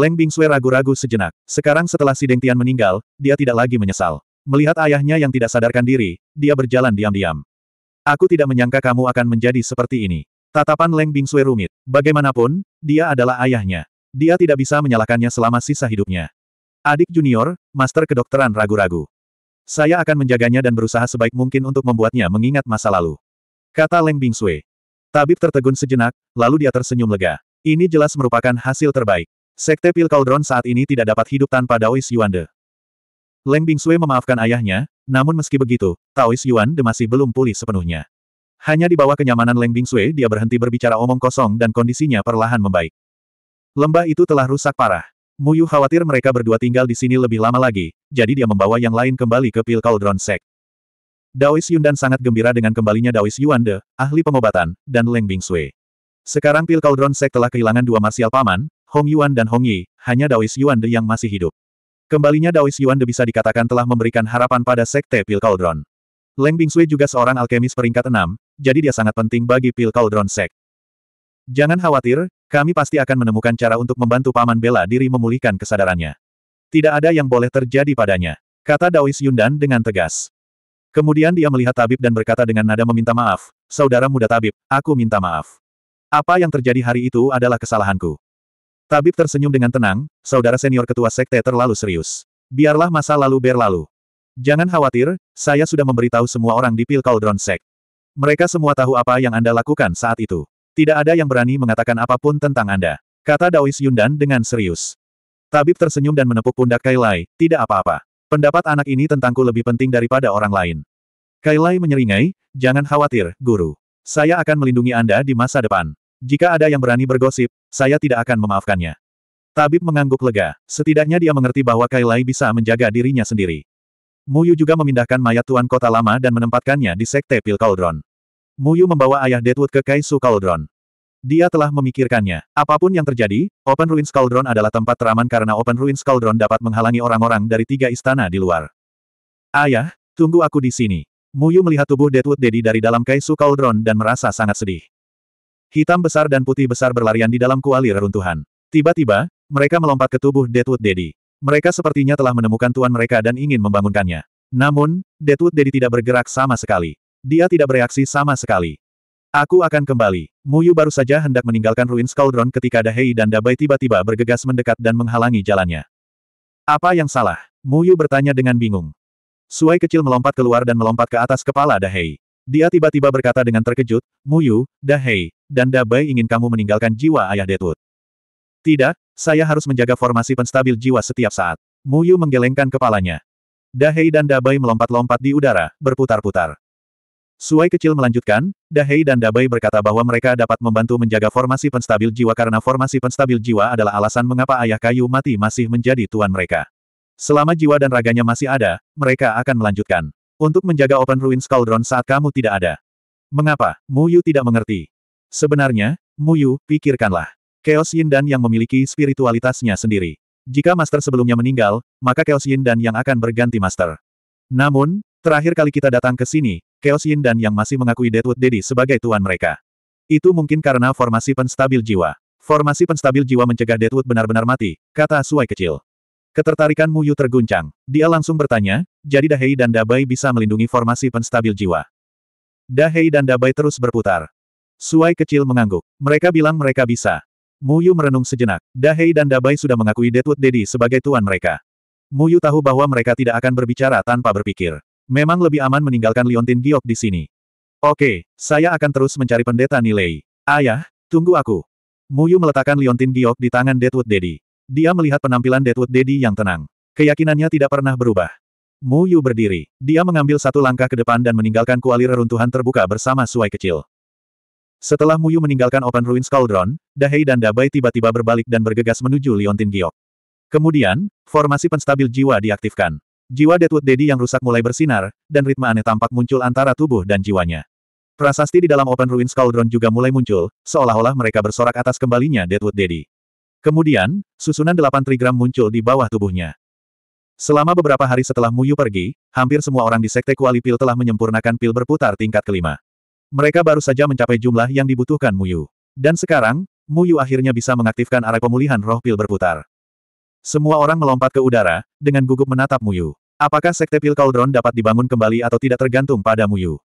Leng Bingsue ragu-ragu sejenak. Sekarang setelah si Deng Tian meninggal, dia tidak lagi menyesal. Melihat ayahnya yang tidak sadarkan diri, dia berjalan diam-diam. Aku tidak menyangka kamu akan menjadi seperti ini. Tatapan Leng Bingsue rumit. Bagaimanapun, dia adalah ayahnya. Dia tidak bisa menyalahkannya selama sisa hidupnya. Adik junior, master kedokteran ragu-ragu. Saya akan menjaganya dan berusaha sebaik mungkin untuk membuatnya mengingat masa lalu. Kata Leng Bingsue. Tabib tertegun sejenak, lalu dia tersenyum lega. Ini jelas merupakan hasil terbaik. Sekte Pil Cauldron saat ini tidak dapat hidup tanpa Yuan De. Leng Sui memaafkan ayahnya, namun meski begitu, Taois Yuan De masih belum pulih sepenuhnya. Hanya di bawah kenyamanan Leng Sui, dia berhenti berbicara omong kosong dan kondisinya perlahan membaik. Lembah itu telah rusak parah. Muyu khawatir mereka berdua tinggal di sini lebih lama lagi, jadi dia membawa yang lain kembali ke Pil Cauldron Sek. Daois Dan sangat gembira dengan kembalinya Daois De, ahli pengobatan, dan Leng Sui. Sekarang Pil Cauldron Sek telah kehilangan dua marsial paman, Hong Yuan dan Hong Yi, hanya Daois Yuan De yang masih hidup. Kembalinya Daois Yuan De bisa dikatakan telah memberikan harapan pada Sekte Pil Cauldron. Leng Bingsui juga seorang alkemis peringkat enam, jadi dia sangat penting bagi Pil Cauldron Sek. Jangan khawatir, kami pasti akan menemukan cara untuk membantu Paman Bela diri memulihkan kesadarannya. Tidak ada yang boleh terjadi padanya, kata Daois Yundan dengan tegas. Kemudian dia melihat tabib dan berkata dengan nada meminta maaf, saudara muda tabib, aku minta maaf. Apa yang terjadi hari itu adalah kesalahanku. Tabib tersenyum dengan tenang, saudara senior ketua sekte terlalu serius. Biarlah masa lalu berlalu. Jangan khawatir, saya sudah memberitahu semua orang di Pil Cauldron Sect. Mereka semua tahu apa yang Anda lakukan saat itu. Tidak ada yang berani mengatakan apapun tentang Anda. Kata Daois Yundan dengan serius. Tabib tersenyum dan menepuk pundak Kailai, tidak apa-apa. Pendapat anak ini tentangku lebih penting daripada orang lain. Kailai menyeringai, jangan khawatir, guru. Saya akan melindungi Anda di masa depan. Jika ada yang berani bergosip, saya tidak akan memaafkannya. Tabib mengangguk lega, setidaknya dia mengerti bahwa Kailai bisa menjaga dirinya sendiri. Muyu juga memindahkan mayat Tuan Kota Lama dan menempatkannya di Sekte Pil Cauldron. Muyu membawa ayah Deadwood ke Kaisu Kaldron. Dia telah memikirkannya. Apapun yang terjadi, Open Ruins Kaldron adalah tempat teraman karena Open Ruins Kaldron dapat menghalangi orang-orang dari tiga istana di luar. Ayah, tunggu aku di sini. Muyu melihat tubuh Deadwood Dedi dari dalam Kaisu Kaldron dan merasa sangat sedih. Hitam besar dan putih besar berlarian di dalam kuali reruntuhan. Tiba-tiba, mereka melompat ke tubuh Deadwood Daddy. Mereka sepertinya telah menemukan tuan mereka dan ingin membangunkannya. Namun, Deadwood Daddy tidak bergerak sama sekali. Dia tidak bereaksi sama sekali. Aku akan kembali. Muyu baru saja hendak meninggalkan ruins Cauldron ketika Dahei dan Dabai tiba-tiba bergegas mendekat dan menghalangi jalannya. Apa yang salah? Muyu bertanya dengan bingung. Suai kecil melompat keluar dan melompat ke atas kepala Dahei. Dia tiba-tiba berkata dengan terkejut, Muyu, Dahei, dan Dabai ingin kamu meninggalkan jiwa ayah Detut. Tidak, saya harus menjaga formasi penstabil jiwa setiap saat. Muyu menggelengkan kepalanya. Dahei dan Dabai melompat-lompat di udara, berputar-putar. Suai kecil melanjutkan, Dahei dan Dabai berkata bahwa mereka dapat membantu menjaga formasi penstabil jiwa karena formasi penstabil jiwa adalah alasan mengapa ayah kayu mati masih menjadi tuan mereka. Selama jiwa dan raganya masih ada, mereka akan melanjutkan. Untuk menjaga Open Ruins Cauldron saat kamu tidak ada. Mengapa? Mu Yu tidak mengerti. Sebenarnya, Mu Yu pikirkanlah. Chaos Yin dan yang memiliki spiritualitasnya sendiri. Jika master sebelumnya meninggal, maka Chaos Yin dan yang akan berganti master. Namun, terakhir kali kita datang ke sini, Chaos Yin dan yang masih mengakui Deadwood Daddy sebagai tuan mereka. Itu mungkin karena formasi penstabil jiwa. Formasi penstabil jiwa mencegah Deadwood benar-benar mati, kata Suai kecil. Ketertarikan Mu Yu terguncang. Dia langsung bertanya, jadi Dahei dan Dabai bisa melindungi formasi penstabil jiwa. Dahei dan Dabai terus berputar. Suai kecil mengangguk. Mereka bilang mereka bisa. Mu Yu merenung sejenak. Dahei dan Dabai sudah mengakui Deadwood Dedi sebagai tuan mereka. Mu Yu tahu bahwa mereka tidak akan berbicara tanpa berpikir. Memang lebih aman meninggalkan Liontin Giok di sini. Oke, saya akan terus mencari pendeta nilai. Ayah, tunggu aku. Mu Yu meletakkan Liontin Giok di tangan Deadwood Dedi. Dia melihat penampilan Deadwood Daddy yang tenang. Keyakinannya tidak pernah berubah. Mu Yu berdiri. Dia mengambil satu langkah ke depan dan meninggalkan kuali reruntuhan terbuka bersama suai kecil. Setelah Mu Yu meninggalkan Open Ruins Cauldron, Dahei dan Dabai tiba-tiba berbalik dan bergegas menuju Liontin Giok. Kemudian, formasi penstabil jiwa diaktifkan. Jiwa Deadwood Daddy yang rusak mulai bersinar, dan ritme aneh tampak muncul antara tubuh dan jiwanya. Prasasti di dalam Open Ruins Cauldron juga mulai muncul, seolah-olah mereka bersorak atas kembalinya Deadwood Daddy. Kemudian, susunan delapan trigram muncul di bawah tubuhnya. Selama beberapa hari setelah Muyu pergi, hampir semua orang di Sekte Kuali Pil telah menyempurnakan pil berputar tingkat kelima. Mereka baru saja mencapai jumlah yang dibutuhkan Muyu. Dan sekarang, Muyu akhirnya bisa mengaktifkan arah pemulihan roh pil berputar. Semua orang melompat ke udara, dengan gugup menatap Muyu. Apakah Sekte Pil Cauldron dapat dibangun kembali atau tidak tergantung pada Muyu?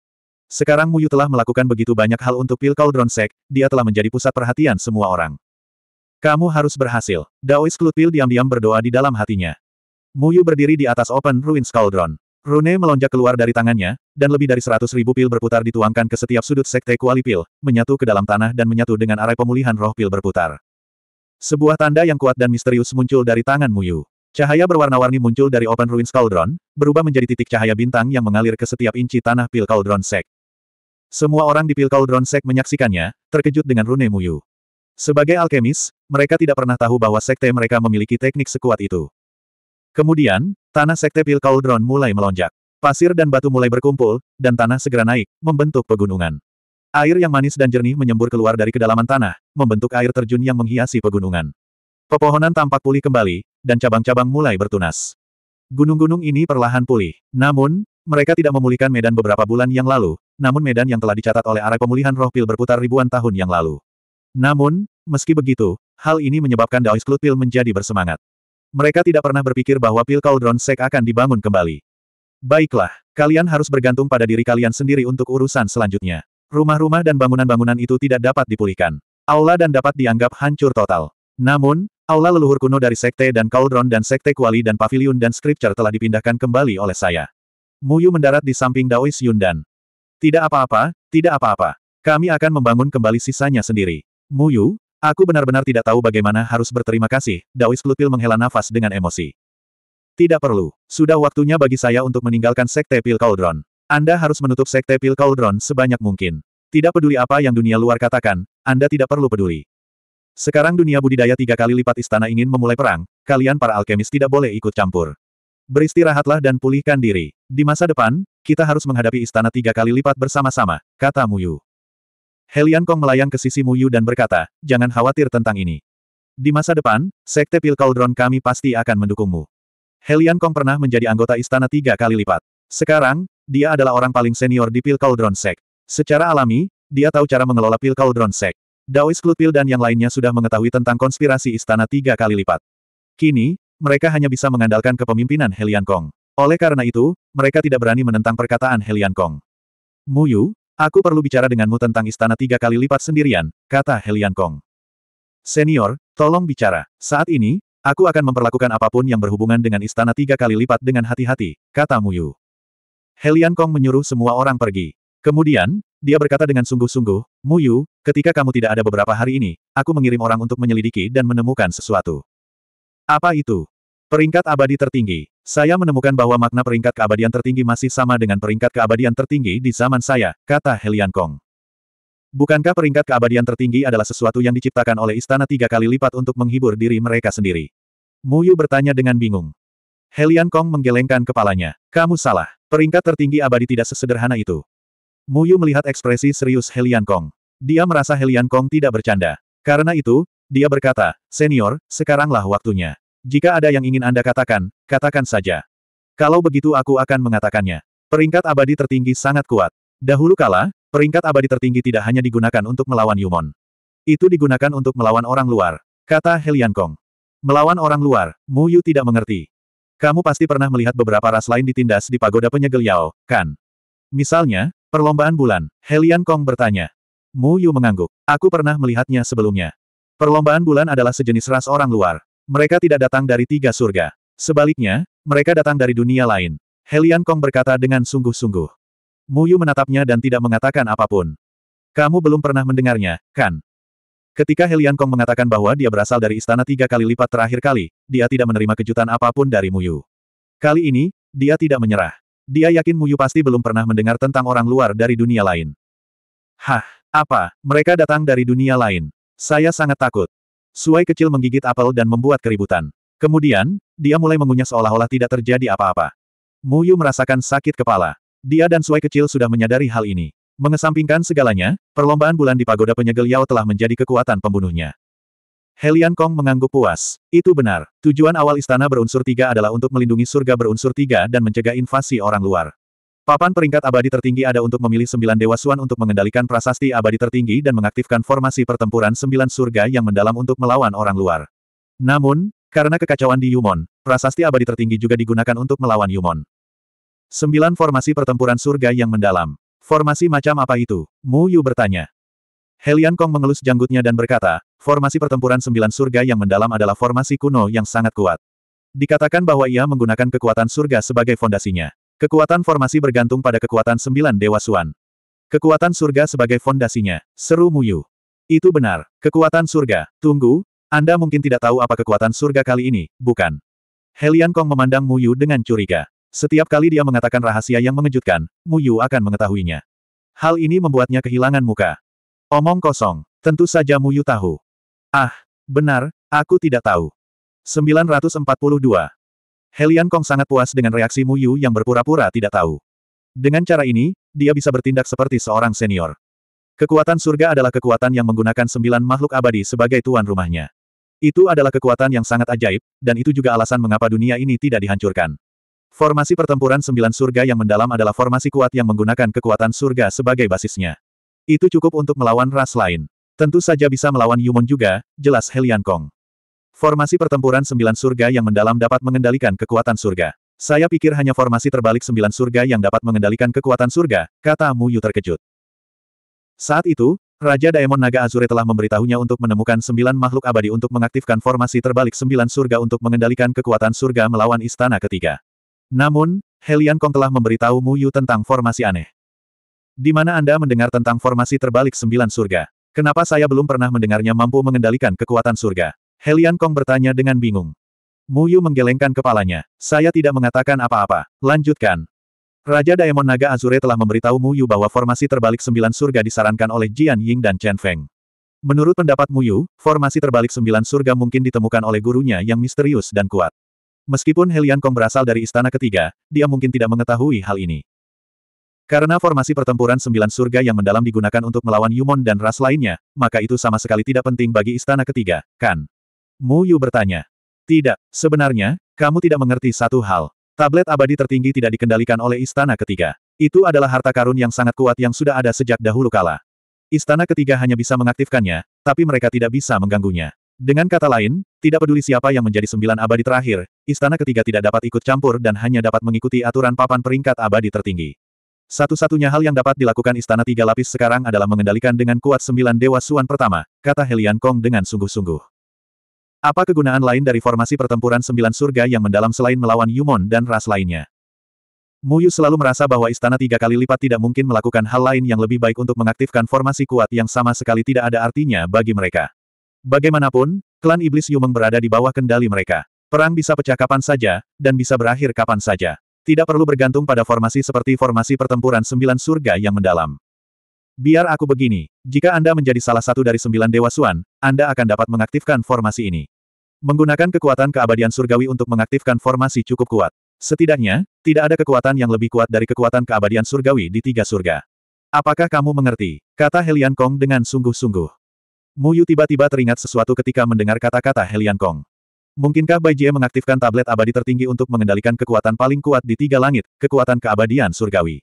Sekarang Muyu telah melakukan begitu banyak hal untuk Pil Cauldron Sek, dia telah menjadi pusat perhatian semua orang. Kamu harus berhasil. Daois Klutil diam-diam berdoa di dalam hatinya. Muyu berdiri di atas Open Ruins Cauldron. Rune melonjak keluar dari tangannya, dan lebih dari seratus ribu pil berputar dituangkan ke setiap sudut sekte kuali pil, menyatu ke dalam tanah dan menyatu dengan arai pemulihan roh pil berputar. Sebuah tanda yang kuat dan misterius muncul dari tangan Muyu. Cahaya berwarna-warni muncul dari Open Ruins Cauldron, berubah menjadi titik cahaya bintang yang mengalir ke setiap inci tanah pil Cauldron Sek. Semua orang di pil Cauldron Sek menyaksikannya, terkejut dengan rune Muyu. Sebagai alkemis, mereka tidak pernah tahu bahwa sekte mereka memiliki teknik sekuat itu. Kemudian, tanah sekte Pil Cauldron mulai melonjak. Pasir dan batu mulai berkumpul, dan tanah segera naik, membentuk pegunungan. Air yang manis dan jernih menyembur keluar dari kedalaman tanah, membentuk air terjun yang menghiasi pegunungan. Pepohonan tampak pulih kembali, dan cabang-cabang mulai bertunas. Gunung-gunung ini perlahan pulih. Namun, mereka tidak memulihkan medan beberapa bulan yang lalu, namun medan yang telah dicatat oleh arah pemulihan roh pil berputar ribuan tahun yang lalu. Namun, meski begitu, Hal ini menyebabkan Daois Cloud menjadi bersemangat. Mereka tidak pernah berpikir bahwa Pil Cauldron Sek akan dibangun kembali. Baiklah, kalian harus bergantung pada diri kalian sendiri untuk urusan selanjutnya. Rumah-rumah dan bangunan-bangunan itu tidak dapat dipulihkan. Aula dan dapat dianggap hancur total. Namun, aula leluhur kuno dari Sekte dan Cauldron dan Sekte Kuali dan Pavilion dan Scripture telah dipindahkan kembali oleh saya. Muyu mendarat di samping Daois Yundan. Tidak apa-apa, tidak apa-apa. Kami akan membangun kembali sisanya sendiri. Muyu, Aku benar-benar tidak tahu bagaimana harus berterima kasih, Daois Lutil menghela nafas dengan emosi. Tidak perlu. Sudah waktunya bagi saya untuk meninggalkan Sekte Pil Cauldron. Anda harus menutup Sekte Pil Cauldron sebanyak mungkin. Tidak peduli apa yang dunia luar katakan, Anda tidak perlu peduli. Sekarang dunia budidaya tiga kali lipat istana ingin memulai perang, kalian para alkemis tidak boleh ikut campur. Beristirahatlah dan pulihkan diri. Di masa depan, kita harus menghadapi istana tiga kali lipat bersama-sama, kata Muyu. Helian Kong melayang ke sisi Muyu dan berkata, jangan khawatir tentang ini. Di masa depan, Sekte Pil Cauldron kami pasti akan mendukungmu. Helian Kong pernah menjadi anggota istana tiga kali lipat. Sekarang, dia adalah orang paling senior di Pil Cauldron Sek. Secara alami, dia tahu cara mengelola Pil Cauldron Sek. Daois Klutpil dan yang lainnya sudah mengetahui tentang konspirasi istana tiga kali lipat. Kini, mereka hanya bisa mengandalkan kepemimpinan Helian Kong. Oleh karena itu, mereka tidak berani menentang perkataan Helian Kong. Muyu, Aku perlu bicara denganmu tentang istana tiga kali lipat sendirian, kata Helian Kong. Senior, tolong bicara. Saat ini, aku akan memperlakukan apapun yang berhubungan dengan istana tiga kali lipat dengan hati-hati, kata Muyu. Helian Kong menyuruh semua orang pergi. Kemudian, dia berkata dengan sungguh-sungguh, Muyu, ketika kamu tidak ada beberapa hari ini, aku mengirim orang untuk menyelidiki dan menemukan sesuatu. Apa itu? Peringkat abadi tertinggi. Saya menemukan bahwa makna peringkat keabadian tertinggi masih sama dengan peringkat keabadian tertinggi di zaman saya, kata Helian Kong. Bukankah peringkat keabadian tertinggi adalah sesuatu yang diciptakan oleh istana tiga kali lipat untuk menghibur diri mereka sendiri? Mu Yu bertanya dengan bingung. Helian Kong menggelengkan kepalanya. Kamu salah. Peringkat tertinggi abadi tidak sesederhana itu. Mu Yu melihat ekspresi serius Helian Kong. Dia merasa Helian Kong tidak bercanda. Karena itu, dia berkata, Senior, sekaranglah waktunya. Jika ada yang ingin Anda katakan, katakan saja. Kalau begitu aku akan mengatakannya. Peringkat abadi tertinggi sangat kuat. Dahulu kala, peringkat abadi tertinggi tidak hanya digunakan untuk melawan Yumon. Itu digunakan untuk melawan orang luar, kata Helian Kong. Melawan orang luar, Mu Yu tidak mengerti. Kamu pasti pernah melihat beberapa ras lain ditindas di pagoda penyegel Yao, kan? Misalnya, perlombaan bulan, Helian Kong bertanya. Mu Yu mengangguk. Aku pernah melihatnya sebelumnya. Perlombaan bulan adalah sejenis ras orang luar. Mereka tidak datang dari tiga surga. Sebaliknya, mereka datang dari dunia lain. Helian Kong berkata dengan sungguh-sungguh. Muyu menatapnya dan tidak mengatakan apapun. Kamu belum pernah mendengarnya, kan? Ketika Helian Kong mengatakan bahwa dia berasal dari istana tiga kali lipat terakhir kali, dia tidak menerima kejutan apapun dari Muyu. Kali ini, dia tidak menyerah. Dia yakin Muyu pasti belum pernah mendengar tentang orang luar dari dunia lain. Hah, apa, mereka datang dari dunia lain. Saya sangat takut. Suai kecil menggigit apel dan membuat keributan. Kemudian, dia mulai mengunyah seolah-olah tidak terjadi apa-apa. Muyu merasakan sakit kepala. Dia dan Suai kecil sudah menyadari hal ini. Mengesampingkan segalanya, perlombaan bulan di pagoda penyegel Yao telah menjadi kekuatan pembunuhnya. Helian Kong mengangguk puas. Itu benar. Tujuan awal istana berunsur tiga adalah untuk melindungi surga berunsur tiga dan mencegah invasi orang luar. Papan peringkat abadi tertinggi ada untuk memilih sembilan Dewa Suan untuk mengendalikan prasasti abadi tertinggi dan mengaktifkan formasi pertempuran sembilan surga yang mendalam untuk melawan orang luar. Namun, karena kekacauan di Yumon, prasasti abadi tertinggi juga digunakan untuk melawan Yumon. Sembilan formasi pertempuran surga yang mendalam. Formasi macam apa itu? Mu Yu bertanya. Helian Kong mengelus janggutnya dan berkata, formasi pertempuran sembilan surga yang mendalam adalah formasi kuno yang sangat kuat. Dikatakan bahwa ia menggunakan kekuatan surga sebagai fondasinya. Kekuatan formasi bergantung pada kekuatan sembilan Dewa Suan. Kekuatan surga sebagai fondasinya, seru Muyu. Itu benar, kekuatan surga, tunggu, Anda mungkin tidak tahu apa kekuatan surga kali ini, bukan? Helian Kong memandang Muyu dengan curiga. Setiap kali dia mengatakan rahasia yang mengejutkan, Muyu akan mengetahuinya. Hal ini membuatnya kehilangan muka. Omong kosong, tentu saja Muyu tahu. Ah, benar, aku tidak tahu. 942, Helian Kong sangat puas dengan reaksi Mu Yu yang berpura-pura tidak tahu. Dengan cara ini, dia bisa bertindak seperti seorang senior. Kekuatan surga adalah kekuatan yang menggunakan sembilan makhluk abadi sebagai tuan rumahnya. Itu adalah kekuatan yang sangat ajaib, dan itu juga alasan mengapa dunia ini tidak dihancurkan. Formasi pertempuran sembilan surga yang mendalam adalah formasi kuat yang menggunakan kekuatan surga sebagai basisnya. Itu cukup untuk melawan ras lain. Tentu saja bisa melawan Yumon juga, jelas Helian Kong. Formasi pertempuran sembilan surga yang mendalam dapat mengendalikan kekuatan surga. Saya pikir hanya formasi terbalik sembilan surga yang dapat mengendalikan kekuatan surga, kata Mu Yu terkejut. Saat itu, Raja Daemon Naga Azure telah memberitahunya untuk menemukan sembilan makhluk abadi untuk mengaktifkan formasi terbalik sembilan surga untuk mengendalikan kekuatan surga melawan istana ketiga. Namun, Helian Kong telah memberitahu Mu Yu tentang formasi aneh. Di mana Anda mendengar tentang formasi terbalik sembilan surga? Kenapa saya belum pernah mendengarnya mampu mengendalikan kekuatan surga? Helian Kong bertanya dengan bingung. Mu Yu menggelengkan kepalanya. Saya tidak mengatakan apa-apa. Lanjutkan. Raja Daemon Naga Azure telah memberitahu Mu Yu bahwa formasi terbalik sembilan surga disarankan oleh Jian Ying dan Chen Feng. Menurut pendapat Mu Yu, formasi terbalik sembilan surga mungkin ditemukan oleh gurunya yang misterius dan kuat. Meskipun Helian Kong berasal dari istana ketiga, dia mungkin tidak mengetahui hal ini. Karena formasi pertempuran sembilan surga yang mendalam digunakan untuk melawan Yumon dan ras lainnya, maka itu sama sekali tidak penting bagi istana ketiga, kan? Mu Yu bertanya. Tidak, sebenarnya, kamu tidak mengerti satu hal. Tablet abadi tertinggi tidak dikendalikan oleh istana ketiga. Itu adalah harta karun yang sangat kuat yang sudah ada sejak dahulu kala. Istana ketiga hanya bisa mengaktifkannya, tapi mereka tidak bisa mengganggunya. Dengan kata lain, tidak peduli siapa yang menjadi sembilan abadi terakhir, istana ketiga tidak dapat ikut campur dan hanya dapat mengikuti aturan papan peringkat abadi tertinggi. Satu-satunya hal yang dapat dilakukan istana tiga lapis sekarang adalah mengendalikan dengan kuat sembilan dewa suan pertama, kata Helian Kong dengan sungguh-sungguh. Apa kegunaan lain dari formasi pertempuran sembilan surga yang mendalam selain melawan Yumon dan ras lainnya? Muyu selalu merasa bahwa istana tiga kali lipat tidak mungkin melakukan hal lain yang lebih baik untuk mengaktifkan formasi kuat yang sama sekali tidak ada artinya bagi mereka. Bagaimanapun, klan iblis Yumeng berada di bawah kendali mereka. Perang bisa pecah kapan saja, dan bisa berakhir kapan saja. Tidak perlu bergantung pada formasi seperti formasi pertempuran sembilan surga yang mendalam. Biar aku begini, jika Anda menjadi salah satu dari sembilan dewa Suan, Anda akan dapat mengaktifkan formasi ini. Menggunakan kekuatan keabadian surgawi untuk mengaktifkan formasi cukup kuat. Setidaknya, tidak ada kekuatan yang lebih kuat dari kekuatan keabadian surgawi di tiga surga. Apakah kamu mengerti? Kata Helian Kong dengan sungguh-sungguh. Muyu tiba-tiba teringat sesuatu ketika mendengar kata-kata Helian Kong. Mungkinkah Bai Jie mengaktifkan tablet abadi tertinggi untuk mengendalikan kekuatan paling kuat di tiga langit, kekuatan keabadian surgawi?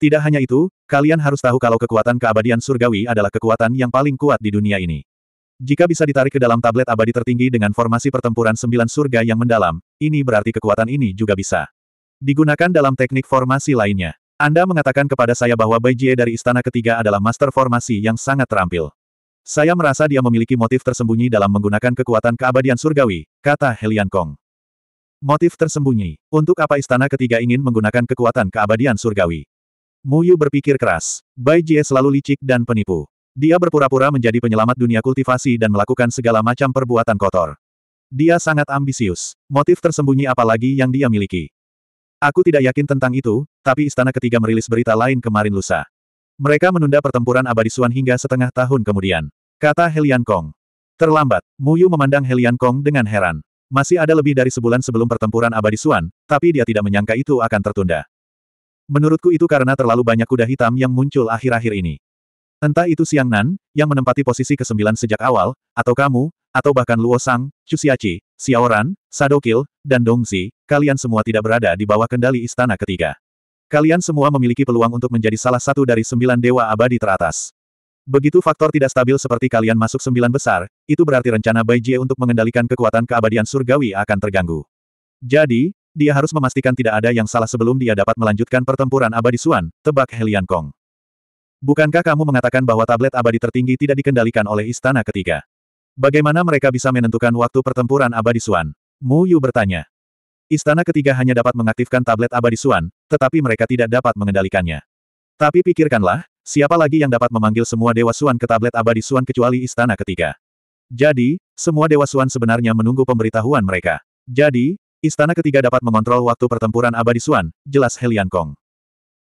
Tidak hanya itu, kalian harus tahu kalau kekuatan keabadian surgawi adalah kekuatan yang paling kuat di dunia ini. Jika bisa ditarik ke dalam tablet abadi tertinggi dengan formasi pertempuran sembilan surga yang mendalam, ini berarti kekuatan ini juga bisa digunakan dalam teknik formasi lainnya. Anda mengatakan kepada saya bahwa Bai Jie dari Istana Ketiga adalah master formasi yang sangat terampil. Saya merasa dia memiliki motif tersembunyi dalam menggunakan kekuatan keabadian surgawi, kata Helian Kong. Motif tersembunyi. Untuk apa Istana Ketiga ingin menggunakan kekuatan keabadian surgawi? Mu Yu berpikir keras. Bai Jie selalu licik dan penipu. Dia berpura-pura menjadi penyelamat dunia kultivasi dan melakukan segala macam perbuatan kotor. Dia sangat ambisius. Motif tersembunyi apalagi yang dia miliki. Aku tidak yakin tentang itu, tapi istana ketiga merilis berita lain kemarin lusa. Mereka menunda pertempuran abadi Suan hingga setengah tahun kemudian. Kata Helian Kong. Terlambat, Muyu memandang Helian Kong dengan heran. Masih ada lebih dari sebulan sebelum pertempuran abadi Suan, tapi dia tidak menyangka itu akan tertunda. Menurutku itu karena terlalu banyak kuda hitam yang muncul akhir-akhir ini. Entah itu Siang Nan, yang menempati posisi ke-9 sejak awal, atau kamu, atau bahkan Luo Sang, Cusiaci, Xiaoran, Sadokil, dan Dongzi, kalian semua tidak berada di bawah kendali istana ketiga. Kalian semua memiliki peluang untuk menjadi salah satu dari sembilan dewa abadi teratas. Begitu faktor tidak stabil seperti kalian masuk sembilan besar, itu berarti rencana Bai Jie untuk mengendalikan kekuatan keabadian surgawi akan terganggu. Jadi, dia harus memastikan tidak ada yang salah sebelum dia dapat melanjutkan pertempuran abadi Suan, tebak Helian Kong. Bukankah kamu mengatakan bahwa tablet abadi tertinggi tidak dikendalikan oleh istana ketiga? Bagaimana mereka bisa menentukan waktu pertempuran abadi Suan? Mu Yu bertanya. Istana ketiga hanya dapat mengaktifkan tablet abadi Suan, tetapi mereka tidak dapat mengendalikannya. Tapi pikirkanlah, siapa lagi yang dapat memanggil semua Dewa Suan ke tablet abadi Suan kecuali istana ketiga? Jadi, semua Dewa Suan sebenarnya menunggu pemberitahuan mereka. Jadi, istana ketiga dapat mengontrol waktu pertempuran abadi Suan, jelas Helian Kong.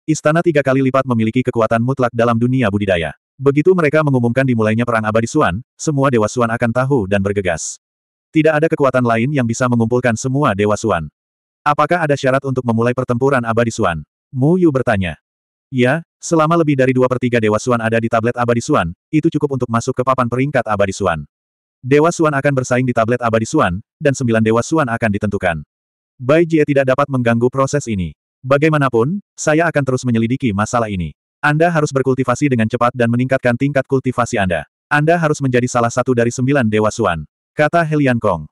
Istana tiga kali lipat memiliki kekuatan mutlak dalam dunia budidaya. Begitu mereka mengumumkan dimulainya perang abadi Suan, semua Dewa Suan akan tahu dan bergegas. Tidak ada kekuatan lain yang bisa mengumpulkan semua Dewa Suan. Apakah ada syarat untuk memulai pertempuran abadi Suan? Mu Yu bertanya. Ya, selama lebih dari dua per tiga Dewa Suan ada di tablet abadi Suan, itu cukup untuk masuk ke papan peringkat abadi Suan. Dewa Suan akan bersaing di tablet abadi Suan, dan sembilan Dewa Suan akan ditentukan. Bai Jie tidak dapat mengganggu proses ini. Bagaimanapun, saya akan terus menyelidiki masalah ini. Anda harus berkultivasi dengan cepat dan meningkatkan tingkat kultivasi Anda. Anda harus menjadi salah satu dari sembilan Dewa Suan. Kata Helian Kong.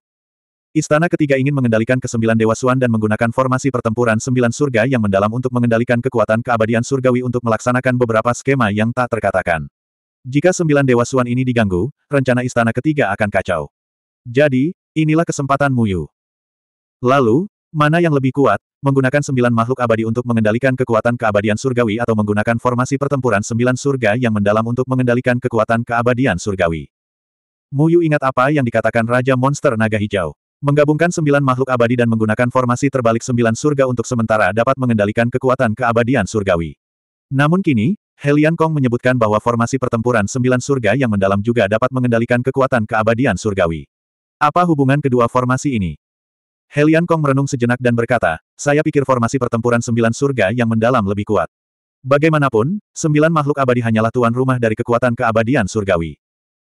Istana ketiga ingin mengendalikan kesembilan Dewa Suan dan menggunakan formasi pertempuran sembilan surga yang mendalam untuk mengendalikan kekuatan keabadian surgawi untuk melaksanakan beberapa skema yang tak terkatakan. Jika sembilan Dewa Suan ini diganggu, rencana istana ketiga akan kacau. Jadi, inilah kesempatan Muyu. Lalu, Mana yang lebih kuat, menggunakan sembilan makhluk abadi untuk mengendalikan kekuatan keabadian surgawi atau menggunakan formasi pertempuran sembilan surga yang mendalam untuk mengendalikan kekuatan keabadian surgawi? Muyu ingat apa yang dikatakan Raja Monster Naga Hijau. Menggabungkan sembilan makhluk abadi dan menggunakan formasi terbalik sembilan surga untuk sementara dapat mengendalikan kekuatan keabadian surgawi. Namun kini, Helian Kong menyebutkan bahwa formasi pertempuran sembilan surga yang mendalam juga dapat mengendalikan kekuatan keabadian surgawi. Apa hubungan kedua formasi ini? Helian Kong merenung sejenak dan berkata, saya pikir formasi pertempuran sembilan surga yang mendalam lebih kuat. Bagaimanapun, sembilan makhluk abadi hanyalah tuan rumah dari kekuatan keabadian surgawi.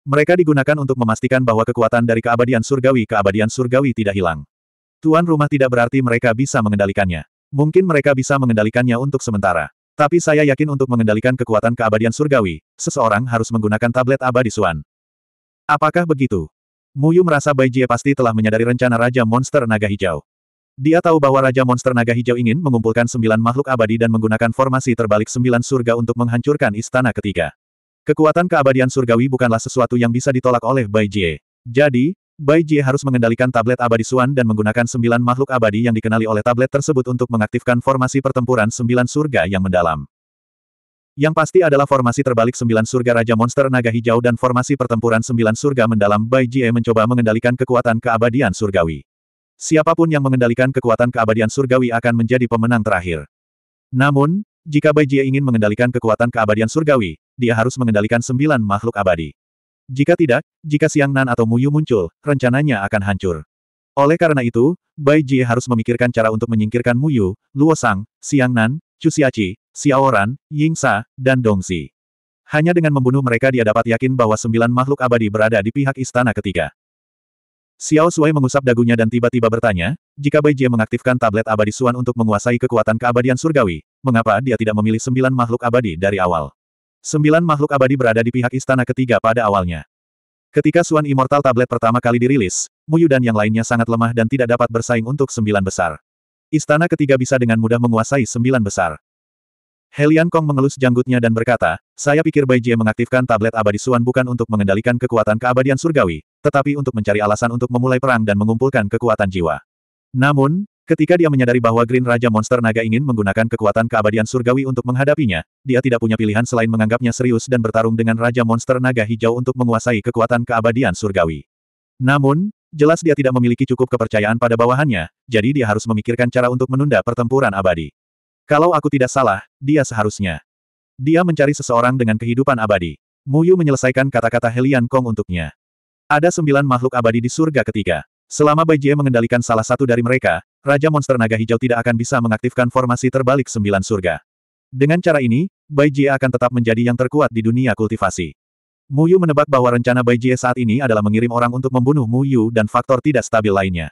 Mereka digunakan untuk memastikan bahwa kekuatan dari keabadian surgawi keabadian surgawi tidak hilang. Tuan rumah tidak berarti mereka bisa mengendalikannya. Mungkin mereka bisa mengendalikannya untuk sementara. Tapi saya yakin untuk mengendalikan kekuatan keabadian surgawi, seseorang harus menggunakan tablet abadi suan. Apakah begitu? Muyu merasa Bai Jie pasti telah menyadari rencana Raja Monster Naga Hijau. Dia tahu bahwa Raja Monster Naga Hijau ingin mengumpulkan sembilan makhluk abadi dan menggunakan formasi terbalik sembilan surga untuk menghancurkan istana ketiga. Kekuatan keabadian surgawi bukanlah sesuatu yang bisa ditolak oleh Bai Jie. Jadi, Bai Jie harus mengendalikan tablet abadi Suan dan menggunakan sembilan makhluk abadi yang dikenali oleh tablet tersebut untuk mengaktifkan formasi pertempuran sembilan surga yang mendalam. Yang pasti adalah formasi terbalik sembilan surga Raja Monster Naga Hijau dan formasi pertempuran sembilan surga mendalam Bai Jie mencoba mengendalikan kekuatan keabadian surgawi. Siapapun yang mengendalikan kekuatan keabadian surgawi akan menjadi pemenang terakhir. Namun, jika Bai Jie ingin mengendalikan kekuatan keabadian surgawi, dia harus mengendalikan sembilan makhluk abadi. Jika tidak, jika Siang Nan atau Muyu muncul, rencananya akan hancur. Oleh karena itu, Bai Jie harus memikirkan cara untuk menyingkirkan Muyu, Luo Sang, Siang Nan, Chu Xiachi, Xiaoran, Yingsa, dan Dongzi. Hanya dengan membunuh mereka dia dapat yakin bahwa sembilan makhluk abadi berada di pihak istana ketiga. Xiao Sui mengusap dagunya dan tiba-tiba bertanya, jika Bai Jie mengaktifkan tablet abadi Suan untuk menguasai kekuatan keabadian surgawi, mengapa dia tidak memilih sembilan makhluk abadi dari awal? Sembilan makhluk abadi berada di pihak istana ketiga pada awalnya. Ketika Suan Immortal tablet pertama kali dirilis, Muyu dan yang lainnya sangat lemah dan tidak dapat bersaing untuk sembilan besar. Istana ketiga bisa dengan mudah menguasai sembilan besar. Helian Kong mengelus janggutnya dan berkata, saya pikir Bai Jie mengaktifkan tablet abadi Suan bukan untuk mengendalikan kekuatan keabadian surgawi, tetapi untuk mencari alasan untuk memulai perang dan mengumpulkan kekuatan jiwa. Namun, ketika dia menyadari bahwa Green Raja Monster Naga ingin menggunakan kekuatan keabadian surgawi untuk menghadapinya, dia tidak punya pilihan selain menganggapnya serius dan bertarung dengan Raja Monster Naga Hijau untuk menguasai kekuatan keabadian surgawi. Namun, jelas dia tidak memiliki cukup kepercayaan pada bawahannya, jadi dia harus memikirkan cara untuk menunda pertempuran abadi. Kalau aku tidak salah, dia seharusnya. Dia mencari seseorang dengan kehidupan abadi. Muyu menyelesaikan kata-kata Helian Kong untuknya. Ada sembilan makhluk abadi di surga ketiga. Selama Bai Jie mengendalikan salah satu dari mereka, Raja Monster Naga Hijau tidak akan bisa mengaktifkan formasi terbalik sembilan surga. Dengan cara ini, Bai Jie akan tetap menjadi yang terkuat di dunia kultivasi. Muyu menebak bahwa rencana Bai Jie saat ini adalah mengirim orang untuk membunuh Muyu dan faktor tidak stabil lainnya.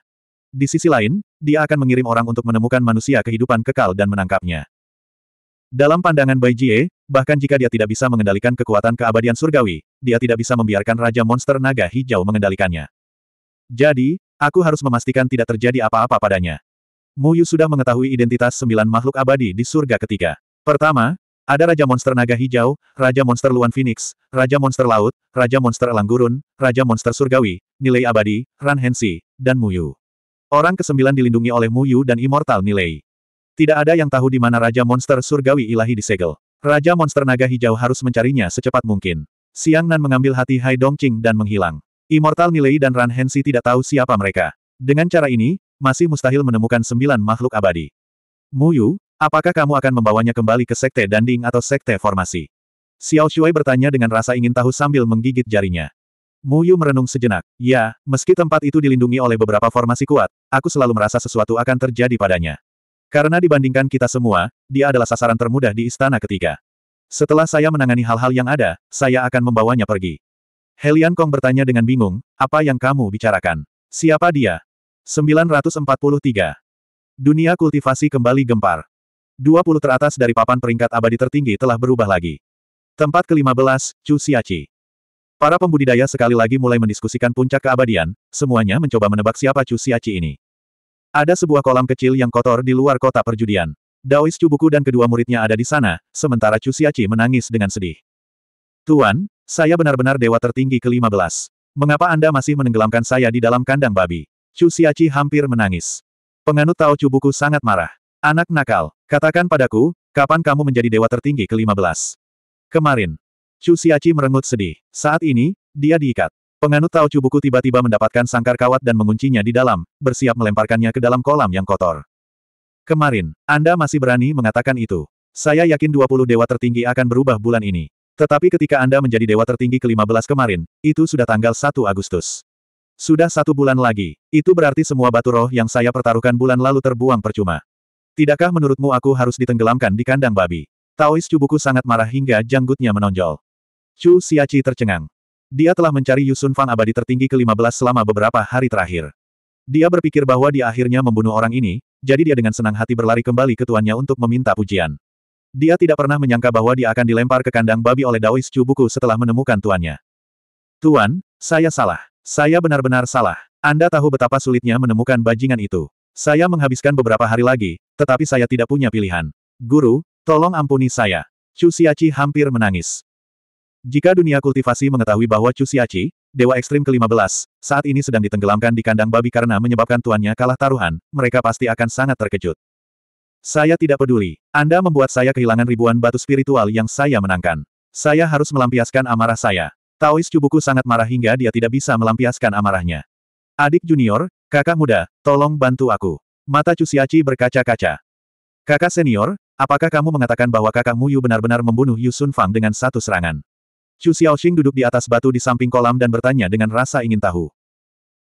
Di sisi lain, dia akan mengirim orang untuk menemukan manusia kehidupan kekal dan menangkapnya. Dalam pandangan Bai Jie, bahkan jika dia tidak bisa mengendalikan kekuatan keabadian surgawi, dia tidak bisa membiarkan Raja Monster Naga Hijau mengendalikannya. Jadi, aku harus memastikan tidak terjadi apa-apa padanya. Mu Yu sudah mengetahui identitas sembilan makhluk abadi di surga ketiga. Pertama, ada Raja Monster Naga Hijau, Raja Monster Luan Phoenix, Raja Monster Laut, Raja Monster Elang Gurun, Raja Monster Surgawi, Nilai Abadi, Ran Hensi, dan Mu Yu. Orang kesembilan dilindungi oleh Muyu dan Immortal Nilai. Tidak ada yang tahu di mana Raja Monster Surgawi Ilahi disegel. Raja Monster Naga Hijau harus mencarinya secepat mungkin. Siang Nan mengambil hati Hai Dongqing dan menghilang. Immortal Nilai dan Ran Hensi tidak tahu siapa mereka. Dengan cara ini, masih mustahil menemukan sembilan makhluk abadi. Muyu, apakah kamu akan membawanya kembali ke Sekte Danding atau Sekte Formasi? Xiao Shui bertanya dengan rasa ingin tahu sambil menggigit jarinya. Muyu merenung sejenak. Ya, meski tempat itu dilindungi oleh beberapa formasi kuat, aku selalu merasa sesuatu akan terjadi padanya. Karena dibandingkan kita semua, dia adalah sasaran termudah di istana ketiga. Setelah saya menangani hal-hal yang ada, saya akan membawanya pergi. Helian Kong bertanya dengan bingung, apa yang kamu bicarakan? Siapa dia? 943. Dunia kultivasi kembali gempar. 20 teratas dari papan peringkat abadi tertinggi telah berubah lagi. Tempat ke-15, Chu Siachi. Para pembudidaya sekali lagi mulai mendiskusikan puncak keabadian, semuanya mencoba menebak siapa Chu Siaci ini. Ada sebuah kolam kecil yang kotor di luar kota perjudian. Daois Cubuku dan kedua muridnya ada di sana, sementara Chu Siaci menangis dengan sedih. Tuan, saya benar-benar dewa tertinggi ke-15. Mengapa Anda masih menenggelamkan saya di dalam kandang babi? Chu Siaci hampir menangis. Penganut Tao Cubuku sangat marah. Anak nakal, katakan padaku, kapan kamu menjadi dewa tertinggi ke-15? Kemarin, Chu Xiachi merengut sedih. Saat ini, dia diikat. Penganut Tao Chu Buku tiba-tiba mendapatkan sangkar kawat dan menguncinya di dalam, bersiap melemparkannya ke dalam kolam yang kotor. Kemarin, Anda masih berani mengatakan itu. Saya yakin 20 dewa tertinggi akan berubah bulan ini. Tetapi ketika Anda menjadi dewa tertinggi ke-15 kemarin, itu sudah tanggal 1 Agustus. Sudah satu bulan lagi, itu berarti semua batu roh yang saya pertaruhkan bulan lalu terbuang percuma. Tidakkah menurutmu aku harus ditenggelamkan di kandang babi? Taois Cubuku sangat marah hingga janggutnya menonjol. Chu Xiaqi tercengang. Dia telah mencari Yusun Fang abadi tertinggi ke-15 selama beberapa hari terakhir. Dia berpikir bahwa dia akhirnya membunuh orang ini, jadi dia dengan senang hati berlari kembali ke tuannya untuk meminta pujian. Dia tidak pernah menyangka bahwa dia akan dilempar ke kandang babi oleh Daois Chu Buku setelah menemukan tuannya. Tuan, saya salah. Saya benar-benar salah. Anda tahu betapa sulitnya menemukan bajingan itu. Saya menghabiskan beberapa hari lagi, tetapi saya tidak punya pilihan. Guru, tolong ampuni saya. Chu Siachi hampir menangis. Jika dunia kultivasi mengetahui bahwa Chu Siachi, Dewa Ekstrim ke-15, saat ini sedang ditenggelamkan di kandang babi karena menyebabkan tuannya kalah taruhan, mereka pasti akan sangat terkejut. Saya tidak peduli. Anda membuat saya kehilangan ribuan batu spiritual yang saya menangkan. Saya harus melampiaskan amarah saya. Taois Cubuku sangat marah hingga dia tidak bisa melampiaskan amarahnya. Adik junior, kakak muda, tolong bantu aku. Mata Cusiaci berkaca-kaca. Kakak senior, apakah kamu mengatakan bahwa kakak Muyu benar-benar membunuh Yusun Fang dengan satu serangan? Chu Xiaoxing duduk di atas batu di samping kolam dan bertanya dengan rasa ingin tahu.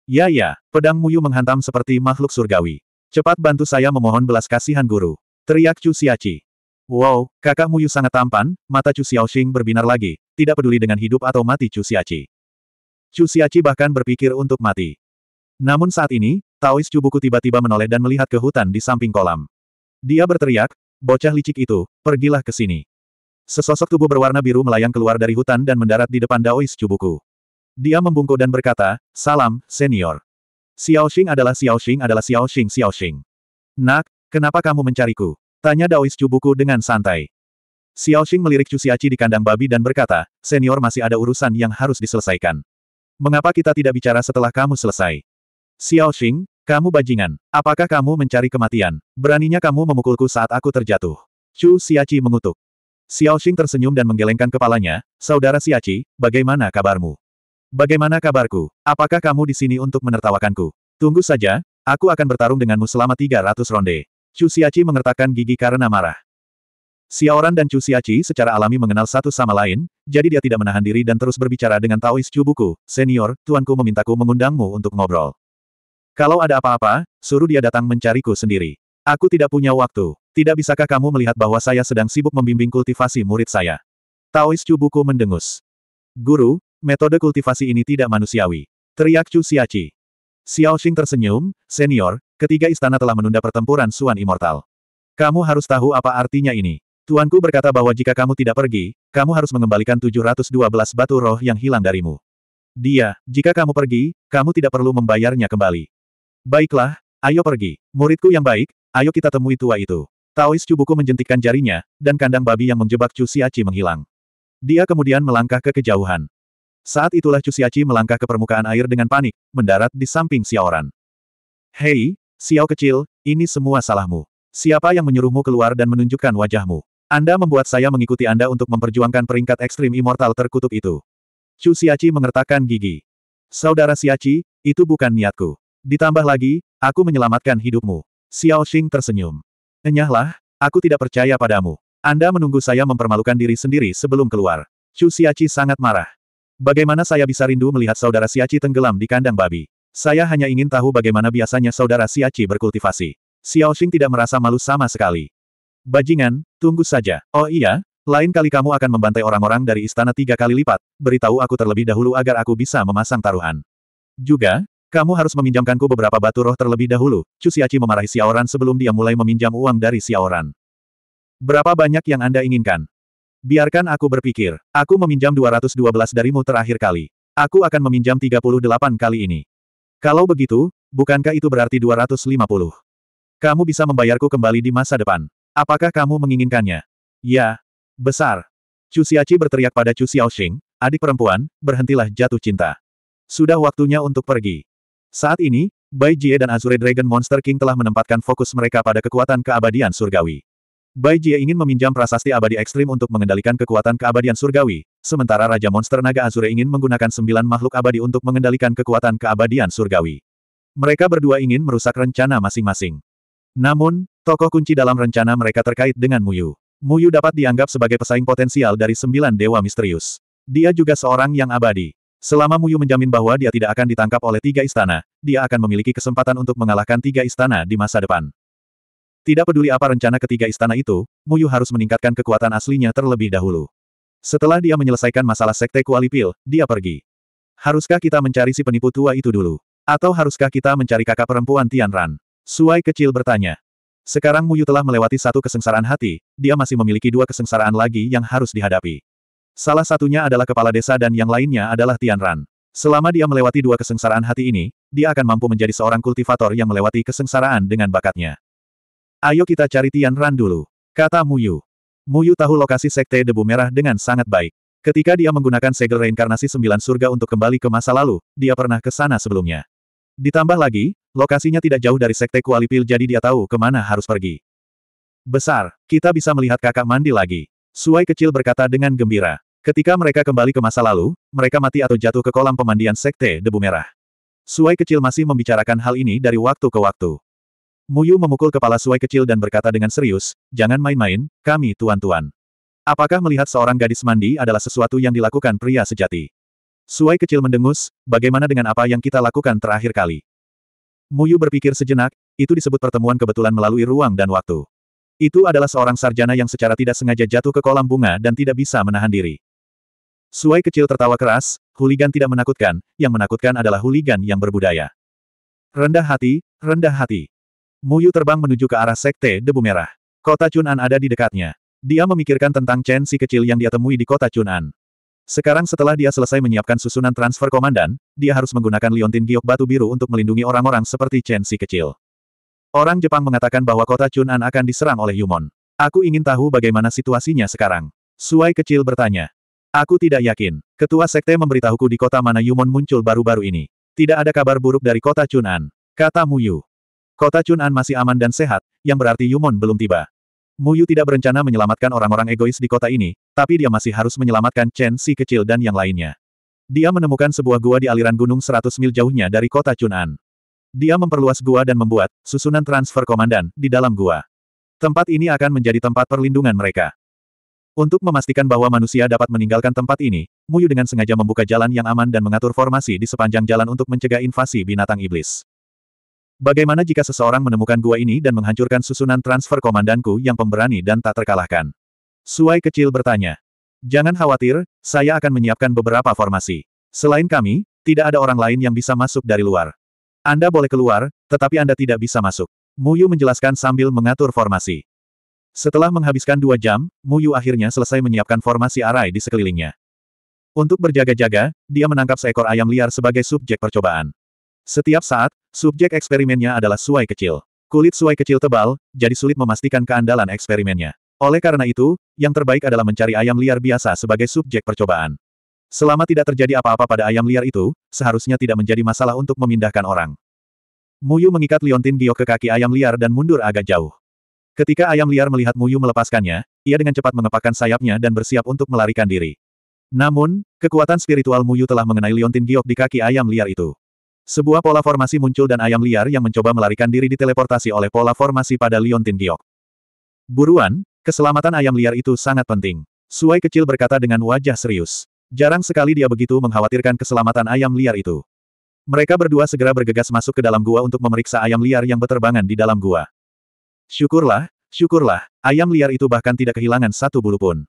Ya ya, pedang Muyu menghantam seperti makhluk surgawi. Cepat bantu saya memohon belas kasihan guru. Teriak Chu Xiaci. Wow, kakak Muyu sangat tampan, mata Chu Xiaoxing berbinar lagi, tidak peduli dengan hidup atau mati Chu Xiaci. Chu Xiaci bahkan berpikir untuk mati. Namun saat ini, Taois Cubuku tiba-tiba menoleh dan melihat ke hutan di samping kolam. Dia berteriak, bocah licik itu, pergilah ke sini. Sesosok tubuh berwarna biru melayang keluar dari hutan dan mendarat di depan Daois Cubuku. Dia membungkuk dan berkata, Salam, senior. Xiaoxing adalah Xiaoxing adalah Xiaoxing Xiaoxing. Nak, kenapa kamu mencariku? Tanya Daois Cubuku dengan santai. Xiaoxing melirik Chu Cusiaci di kandang babi dan berkata, senior masih ada urusan yang harus diselesaikan. Mengapa kita tidak bicara setelah kamu selesai? Xiaoxing, kamu bajingan. Apakah kamu mencari kematian? Beraninya kamu memukulku saat aku terjatuh. Chu Xiaci mengutuk. Xiao Xing tersenyum dan menggelengkan kepalanya, Saudara Siaci, bagaimana kabarmu? Bagaimana kabarku? Apakah kamu di sini untuk menertawakanku? Tunggu saja, aku akan bertarung denganmu selama 300 ronde. Chu Siaci mengertakkan gigi karena marah. Xiaoran dan Chu Siaci secara alami mengenal satu sama lain, jadi dia tidak menahan diri dan terus berbicara dengan Taois Buku. senior, tuanku memintaku mengundangmu untuk ngobrol. Kalau ada apa-apa, suruh dia datang mencariku sendiri. Aku tidak punya waktu. Tidak bisakah kamu melihat bahwa saya sedang sibuk membimbing kultivasi murid saya? Taois Cubuku mendengus. Guru, metode kultivasi ini tidak manusiawi. Teriak Chu Siachi. Xiao Xing tersenyum, senior, ketiga istana telah menunda pertempuran Suan Immortal. Kamu harus tahu apa artinya ini. Tuanku berkata bahwa jika kamu tidak pergi, kamu harus mengembalikan 712 batu roh yang hilang darimu. Dia, jika kamu pergi, kamu tidak perlu membayarnya kembali. Baiklah, Ayo pergi. Muridku yang baik, ayo kita temui tua itu. Taois Cubuku menjentikkan jarinya, dan kandang babi yang menjebak Cusiaci menghilang. Dia kemudian melangkah ke kejauhan. Saat itulah Cusiaci melangkah ke permukaan air dengan panik, mendarat di samping Xiaoran. Hei, Xiao kecil, ini semua salahmu. Siapa yang menyuruhmu keluar dan menunjukkan wajahmu? Anda membuat saya mengikuti Anda untuk memperjuangkan peringkat ekstrim immortal terkutuk itu. Chu Xiaci mengertakkan gigi. Saudara Xiaci, itu bukan niatku. Ditambah lagi, Aku menyelamatkan hidupmu. Xiao Xing tersenyum. Enyahlah, aku tidak percaya padamu. Anda menunggu saya mempermalukan diri sendiri sebelum keluar. Chu Xiaqi sangat marah. Bagaimana saya bisa rindu melihat saudara Xiaqi tenggelam di kandang babi? Saya hanya ingin tahu bagaimana biasanya saudara Xiaqi berkultivasi. Xiao Xing tidak merasa malu sama sekali. Bajingan, tunggu saja. Oh iya, lain kali kamu akan membantai orang-orang dari istana tiga kali lipat, beritahu aku terlebih dahulu agar aku bisa memasang taruhan. Juga, kamu harus meminjamkanku beberapa batu roh terlebih dahulu, Chu Xiachi memarahi Xiaoran sebelum dia mulai meminjam uang dari Xiaoran. Berapa banyak yang Anda inginkan? Biarkan aku berpikir, aku meminjam 212 darimu terakhir kali. Aku akan meminjam 38 kali ini. Kalau begitu, bukankah itu berarti 250? Kamu bisa membayarku kembali di masa depan. Apakah kamu menginginkannya? Ya. Besar. Chu Xiachi berteriak pada Chu Xiaoxing, adik perempuan, berhentilah jatuh cinta. Sudah waktunya untuk pergi. Saat ini, Bai Jie dan Azure Dragon Monster King telah menempatkan fokus mereka pada kekuatan keabadian surgawi. Bai Jie ingin meminjam prasasti abadi ekstrim untuk mengendalikan kekuatan keabadian surgawi, sementara Raja Monster Naga Azure ingin menggunakan sembilan makhluk abadi untuk mengendalikan kekuatan keabadian surgawi. Mereka berdua ingin merusak rencana masing-masing. Namun, tokoh kunci dalam rencana mereka terkait dengan Muyu. Muyu dapat dianggap sebagai pesaing potensial dari sembilan dewa misterius. Dia juga seorang yang abadi. Selama Muyu menjamin bahwa dia tidak akan ditangkap oleh tiga istana, dia akan memiliki kesempatan untuk mengalahkan tiga istana di masa depan. Tidak peduli apa rencana ketiga istana itu, Muyu harus meningkatkan kekuatan aslinya terlebih dahulu. Setelah dia menyelesaikan masalah sekte Kualipil, dia pergi. Haruskah kita mencari si penipu tua itu dulu? Atau haruskah kita mencari kakak perempuan Tian Ran? Suai kecil bertanya. Sekarang Muyu telah melewati satu kesengsaraan hati, dia masih memiliki dua kesengsaraan lagi yang harus dihadapi. Salah satunya adalah kepala desa dan yang lainnya adalah Tian Ran. Selama dia melewati dua kesengsaraan hati ini, dia akan mampu menjadi seorang kultivator yang melewati kesengsaraan dengan bakatnya. Ayo kita cari Tian Ran dulu, kata Mu Yu. Mu Yu tahu lokasi sekte debu merah dengan sangat baik. Ketika dia menggunakan segel reinkarnasi sembilan surga untuk kembali ke masa lalu, dia pernah ke sana sebelumnya. Ditambah lagi, lokasinya tidak jauh dari sekte Kualipil jadi dia tahu kemana harus pergi. Besar, kita bisa melihat kakak mandi lagi. Suai kecil berkata dengan gembira. Ketika mereka kembali ke masa lalu, mereka mati atau jatuh ke kolam pemandian sekte debu merah. Suai kecil masih membicarakan hal ini dari waktu ke waktu. Muyu memukul kepala Suai kecil dan berkata dengan serius, jangan main-main, kami tuan-tuan. Apakah melihat seorang gadis mandi adalah sesuatu yang dilakukan pria sejati? Suai kecil mendengus, bagaimana dengan apa yang kita lakukan terakhir kali? Muyu berpikir sejenak, itu disebut pertemuan kebetulan melalui ruang dan waktu. Itu adalah seorang sarjana yang secara tidak sengaja jatuh ke kolam bunga dan tidak bisa menahan diri. Suai kecil tertawa keras, huligan tidak menakutkan, yang menakutkan adalah huligan yang berbudaya. Rendah hati, rendah hati. Muyu terbang menuju ke arah Sekte Debu Merah. Kota Chunan ada di dekatnya. Dia memikirkan tentang Chen si kecil yang dia temui di kota Chunan. Sekarang setelah dia selesai menyiapkan susunan transfer komandan, dia harus menggunakan liontin giok batu biru untuk melindungi orang-orang seperti Chen si kecil. Orang Jepang mengatakan bahwa kota Chunan akan diserang oleh Yumon. Aku ingin tahu bagaimana situasinya sekarang. Suai kecil bertanya. Aku tidak yakin. Ketua Sekte memberitahuku di kota mana Yumon muncul baru-baru ini. Tidak ada kabar buruk dari kota Chun'an, kata Muyu. Kota Chun'an masih aman dan sehat, yang berarti Yumon belum tiba. Muyu tidak berencana menyelamatkan orang-orang egois di kota ini, tapi dia masih harus menyelamatkan Chen Si kecil dan yang lainnya. Dia menemukan sebuah gua di aliran gunung 100 mil jauhnya dari kota Chun'an. Dia memperluas gua dan membuat susunan transfer komandan di dalam gua. Tempat ini akan menjadi tempat perlindungan mereka. Untuk memastikan bahwa manusia dapat meninggalkan tempat ini, Muyu dengan sengaja membuka jalan yang aman dan mengatur formasi di sepanjang jalan untuk mencegah invasi binatang iblis. Bagaimana jika seseorang menemukan gua ini dan menghancurkan susunan transfer komandanku yang pemberani dan tak terkalahkan? Suai kecil bertanya. Jangan khawatir, saya akan menyiapkan beberapa formasi. Selain kami, tidak ada orang lain yang bisa masuk dari luar. Anda boleh keluar, tetapi Anda tidak bisa masuk. Muyu menjelaskan sambil mengatur formasi. Setelah menghabiskan dua jam, Mu Yu akhirnya selesai menyiapkan formasi arai di sekelilingnya. Untuk berjaga-jaga, dia menangkap seekor ayam liar sebagai subjek percobaan. Setiap saat, subjek eksperimennya adalah suai kecil. Kulit suai kecil tebal, jadi sulit memastikan keandalan eksperimennya. Oleh karena itu, yang terbaik adalah mencari ayam liar biasa sebagai subjek percobaan. Selama tidak terjadi apa-apa pada ayam liar itu, seharusnya tidak menjadi masalah untuk memindahkan orang. Muyu mengikat liontin giok ke kaki ayam liar dan mundur agak jauh. Ketika ayam liar melihat Muyu melepaskannya, ia dengan cepat mengepakkan sayapnya dan bersiap untuk melarikan diri. Namun, kekuatan spiritual Muyu telah mengenai liontin giok di kaki ayam liar itu. Sebuah pola formasi muncul dan ayam liar yang mencoba melarikan diri diteleportasi oleh pola formasi pada liontin giok. Buruan, keselamatan ayam liar itu sangat penting. Suai kecil berkata dengan wajah serius. Jarang sekali dia begitu mengkhawatirkan keselamatan ayam liar itu. Mereka berdua segera bergegas masuk ke dalam gua untuk memeriksa ayam liar yang beterbangan di dalam gua. Syukurlah, syukurlah, ayam liar itu bahkan tidak kehilangan satu bulu pun.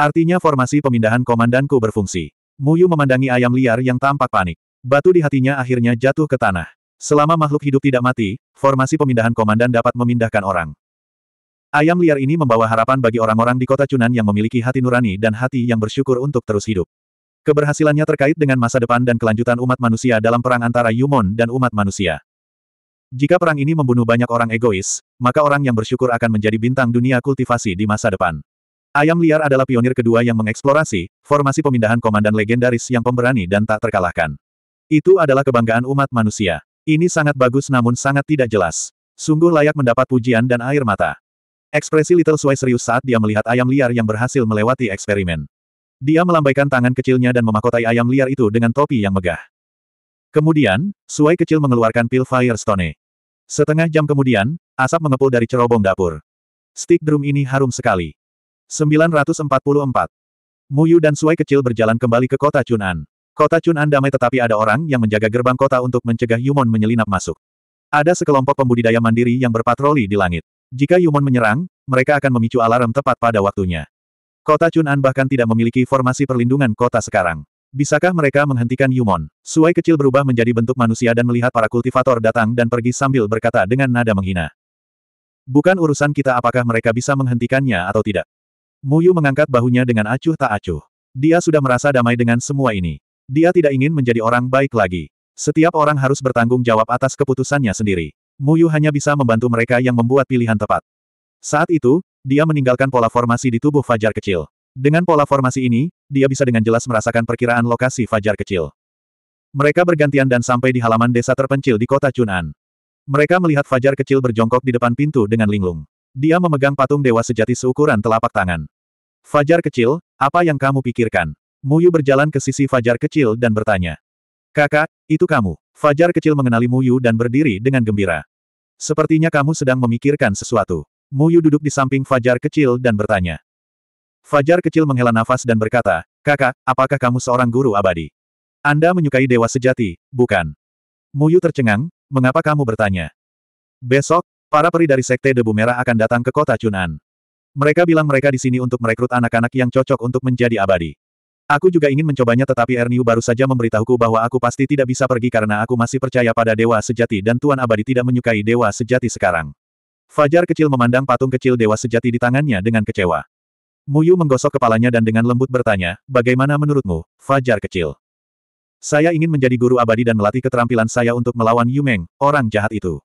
Artinya formasi pemindahan komandanku berfungsi. Muyu memandangi ayam liar yang tampak panik. Batu di hatinya akhirnya jatuh ke tanah. Selama makhluk hidup tidak mati, formasi pemindahan komandan dapat memindahkan orang. Ayam liar ini membawa harapan bagi orang-orang di kota Cunan yang memiliki hati nurani dan hati yang bersyukur untuk terus hidup. Keberhasilannya terkait dengan masa depan dan kelanjutan umat manusia dalam perang antara Yumon dan umat manusia. Jika perang ini membunuh banyak orang egois, maka orang yang bersyukur akan menjadi bintang dunia kultivasi di masa depan. Ayam liar adalah pionir kedua yang mengeksplorasi formasi pemindahan komandan legendaris yang pemberani dan tak terkalahkan. Itu adalah kebanggaan umat manusia. Ini sangat bagus namun sangat tidak jelas. Sungguh layak mendapat pujian dan air mata. Ekspresi Little Sway serius saat dia melihat ayam liar yang berhasil melewati eksperimen. Dia melambaikan tangan kecilnya dan memakotai ayam liar itu dengan topi yang megah. Kemudian, Suai kecil mengeluarkan pil Firestone. Setengah jam kemudian, asap mengepul dari cerobong dapur. Stick drum ini harum sekali. 944. Muyu dan Suai kecil berjalan kembali ke kota Chun'an. Kota Chun'an damai tetapi ada orang yang menjaga gerbang kota untuk mencegah Yumon menyelinap masuk. Ada sekelompok pembudidaya mandiri yang berpatroli di langit. Jika Yumon menyerang, mereka akan memicu alarm tepat pada waktunya. Kota Chun'an bahkan tidak memiliki formasi perlindungan kota sekarang. Bisakah mereka menghentikan Yumon? Suai kecil berubah menjadi bentuk manusia dan melihat para kultivator datang dan pergi sambil berkata dengan nada menghina. Bukan urusan kita apakah mereka bisa menghentikannya atau tidak. Muyu mengangkat bahunya dengan acuh tak acuh. Dia sudah merasa damai dengan semua ini. Dia tidak ingin menjadi orang baik lagi. Setiap orang harus bertanggung jawab atas keputusannya sendiri. Muyu hanya bisa membantu mereka yang membuat pilihan tepat. Saat itu, dia meninggalkan pola formasi di tubuh Fajar kecil. Dengan pola formasi ini, dia bisa dengan jelas merasakan perkiraan lokasi fajar kecil. Mereka bergantian dan sampai di halaman desa terpencil di kota Chunan. Mereka melihat fajar kecil berjongkok di depan pintu dengan linglung. Dia memegang patung dewa sejati seukuran telapak tangan. Fajar kecil, apa yang kamu pikirkan? Muyu berjalan ke sisi fajar kecil dan bertanya. Kakak, itu kamu. Fajar kecil mengenali Muyu dan berdiri dengan gembira. Sepertinya kamu sedang memikirkan sesuatu. Muyu duduk di samping fajar kecil dan bertanya. Fajar kecil menghela nafas dan berkata, Kakak, apakah kamu seorang guru abadi? Anda menyukai dewa sejati, bukan? Muyu tercengang, mengapa kamu bertanya? Besok, para peri dari Sekte Debu Merah akan datang ke kota Chunan. Mereka bilang mereka di sini untuk merekrut anak-anak yang cocok untuk menjadi abadi. Aku juga ingin mencobanya tetapi Erniu baru saja memberitahuku bahwa aku pasti tidak bisa pergi karena aku masih percaya pada dewa sejati dan Tuan Abadi tidak menyukai dewa sejati sekarang. Fajar kecil memandang patung kecil dewa sejati di tangannya dengan kecewa. Muyu menggosok kepalanya dan dengan lembut bertanya, bagaimana menurutmu, Fajar kecil? Saya ingin menjadi guru abadi dan melatih keterampilan saya untuk melawan Yumeng, orang jahat itu.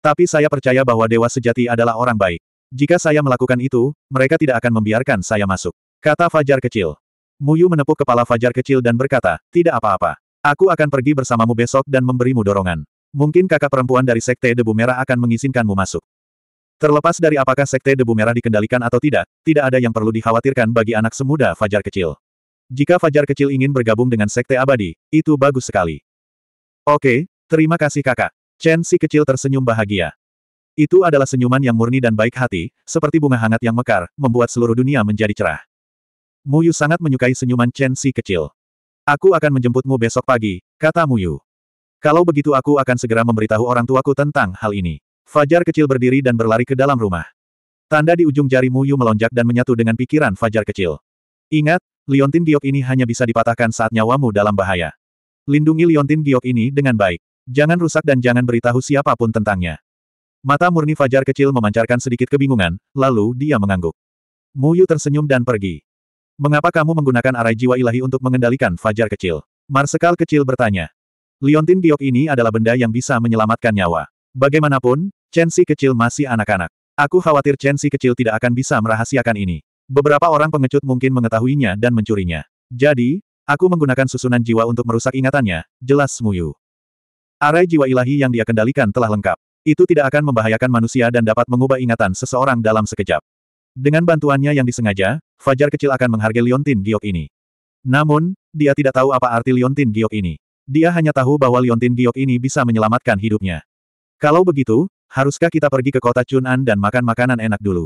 Tapi saya percaya bahwa dewa sejati adalah orang baik. Jika saya melakukan itu, mereka tidak akan membiarkan saya masuk. Kata Fajar kecil. Muyu menepuk kepala Fajar kecil dan berkata, tidak apa-apa. Aku akan pergi bersamamu besok dan memberimu dorongan. Mungkin kakak perempuan dari Sekte Debu Merah akan mengizinkanmu masuk. Terlepas dari apakah Sekte Debu Merah dikendalikan atau tidak, tidak ada yang perlu dikhawatirkan bagi anak semuda Fajar Kecil. Jika Fajar Kecil ingin bergabung dengan Sekte Abadi, itu bagus sekali. Oke, terima kasih kakak. Chen si kecil tersenyum bahagia. Itu adalah senyuman yang murni dan baik hati, seperti bunga hangat yang mekar, membuat seluruh dunia menjadi cerah. Muyu sangat menyukai senyuman Chen si kecil. Aku akan menjemputmu besok pagi, kata Muyu. Kalau begitu aku akan segera memberitahu orang tuaku tentang hal ini. Fajar kecil berdiri dan berlari ke dalam rumah. Tanda di ujung jari Muyu melonjak dan menyatu dengan pikiran Fajar kecil. Ingat, Liontin Giok ini hanya bisa dipatahkan saat nyawamu dalam bahaya. Lindungi Liontin Giok ini dengan baik. Jangan rusak dan jangan beritahu siapapun tentangnya. Mata murni Fajar kecil memancarkan sedikit kebingungan, lalu dia mengangguk. Muyu tersenyum dan pergi. Mengapa kamu menggunakan arai jiwa ilahi untuk mengendalikan Fajar kecil? Marsekal kecil bertanya. Liontin Giok ini adalah benda yang bisa menyelamatkan nyawa. Bagaimanapun, Chen kecil masih anak-anak. Aku khawatir Chen Si kecil tidak akan bisa merahasiakan ini. Beberapa orang pengecut mungkin mengetahuinya dan mencurinya. Jadi, aku menggunakan susunan jiwa untuk merusak ingatannya, jelas Muyu. Arai jiwa ilahi yang dia kendalikan telah lengkap. Itu tidak akan membahayakan manusia dan dapat mengubah ingatan seseorang dalam sekejap. Dengan bantuannya yang disengaja, Fajar kecil akan menghargai Liontin Giok ini. Namun, dia tidak tahu apa arti Liontin Giok ini. Dia hanya tahu bahwa Liontin Giok ini bisa menyelamatkan hidupnya. Kalau begitu, Haruskah kita pergi ke kota Chun'an dan makan makanan enak dulu?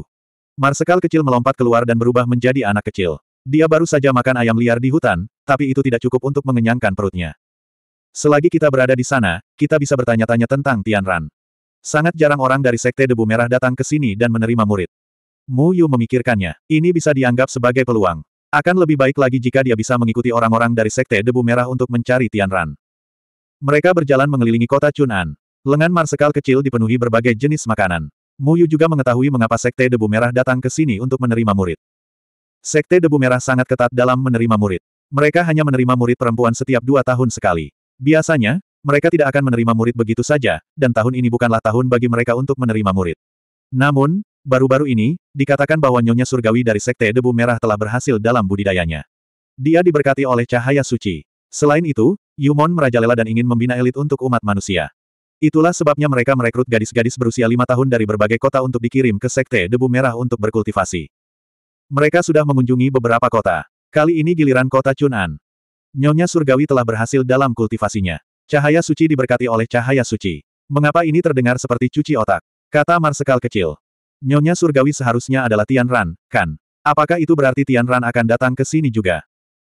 Marsekal kecil melompat keluar dan berubah menjadi anak kecil. Dia baru saja makan ayam liar di hutan, tapi itu tidak cukup untuk mengenyangkan perutnya. Selagi kita berada di sana, kita bisa bertanya-tanya tentang Tianran. Sangat jarang orang dari Sekte Debu Merah datang ke sini dan menerima murid. Mu Yu memikirkannya. Ini bisa dianggap sebagai peluang. Akan lebih baik lagi jika dia bisa mengikuti orang-orang dari Sekte Debu Merah untuk mencari Tianran. Mereka berjalan mengelilingi kota Chun'an. Lengan Marsekal kecil dipenuhi berbagai jenis makanan. Muyu juga mengetahui mengapa Sekte Debu Merah datang ke sini untuk menerima murid. Sekte Debu Merah sangat ketat dalam menerima murid. Mereka hanya menerima murid perempuan setiap dua tahun sekali. Biasanya, mereka tidak akan menerima murid begitu saja, dan tahun ini bukanlah tahun bagi mereka untuk menerima murid. Namun, baru-baru ini, dikatakan bahwa Nyonya Surgawi dari Sekte Debu Merah telah berhasil dalam budidayanya. Dia diberkati oleh cahaya suci. Selain itu, Yumon merajalela dan ingin membina elit untuk umat manusia. Itulah sebabnya mereka merekrut gadis-gadis berusia lima tahun dari berbagai kota untuk dikirim ke Sekte Debu Merah untuk berkultivasi. Mereka sudah mengunjungi beberapa kota. Kali ini giliran kota Chunan. Nyonya Surgawi telah berhasil dalam kultivasinya. Cahaya suci diberkati oleh cahaya suci. Mengapa ini terdengar seperti cuci otak? Kata Marsekal kecil. Nyonya Surgawi seharusnya adalah Tian Ran, kan? Apakah itu berarti Tian Ran akan datang ke sini juga?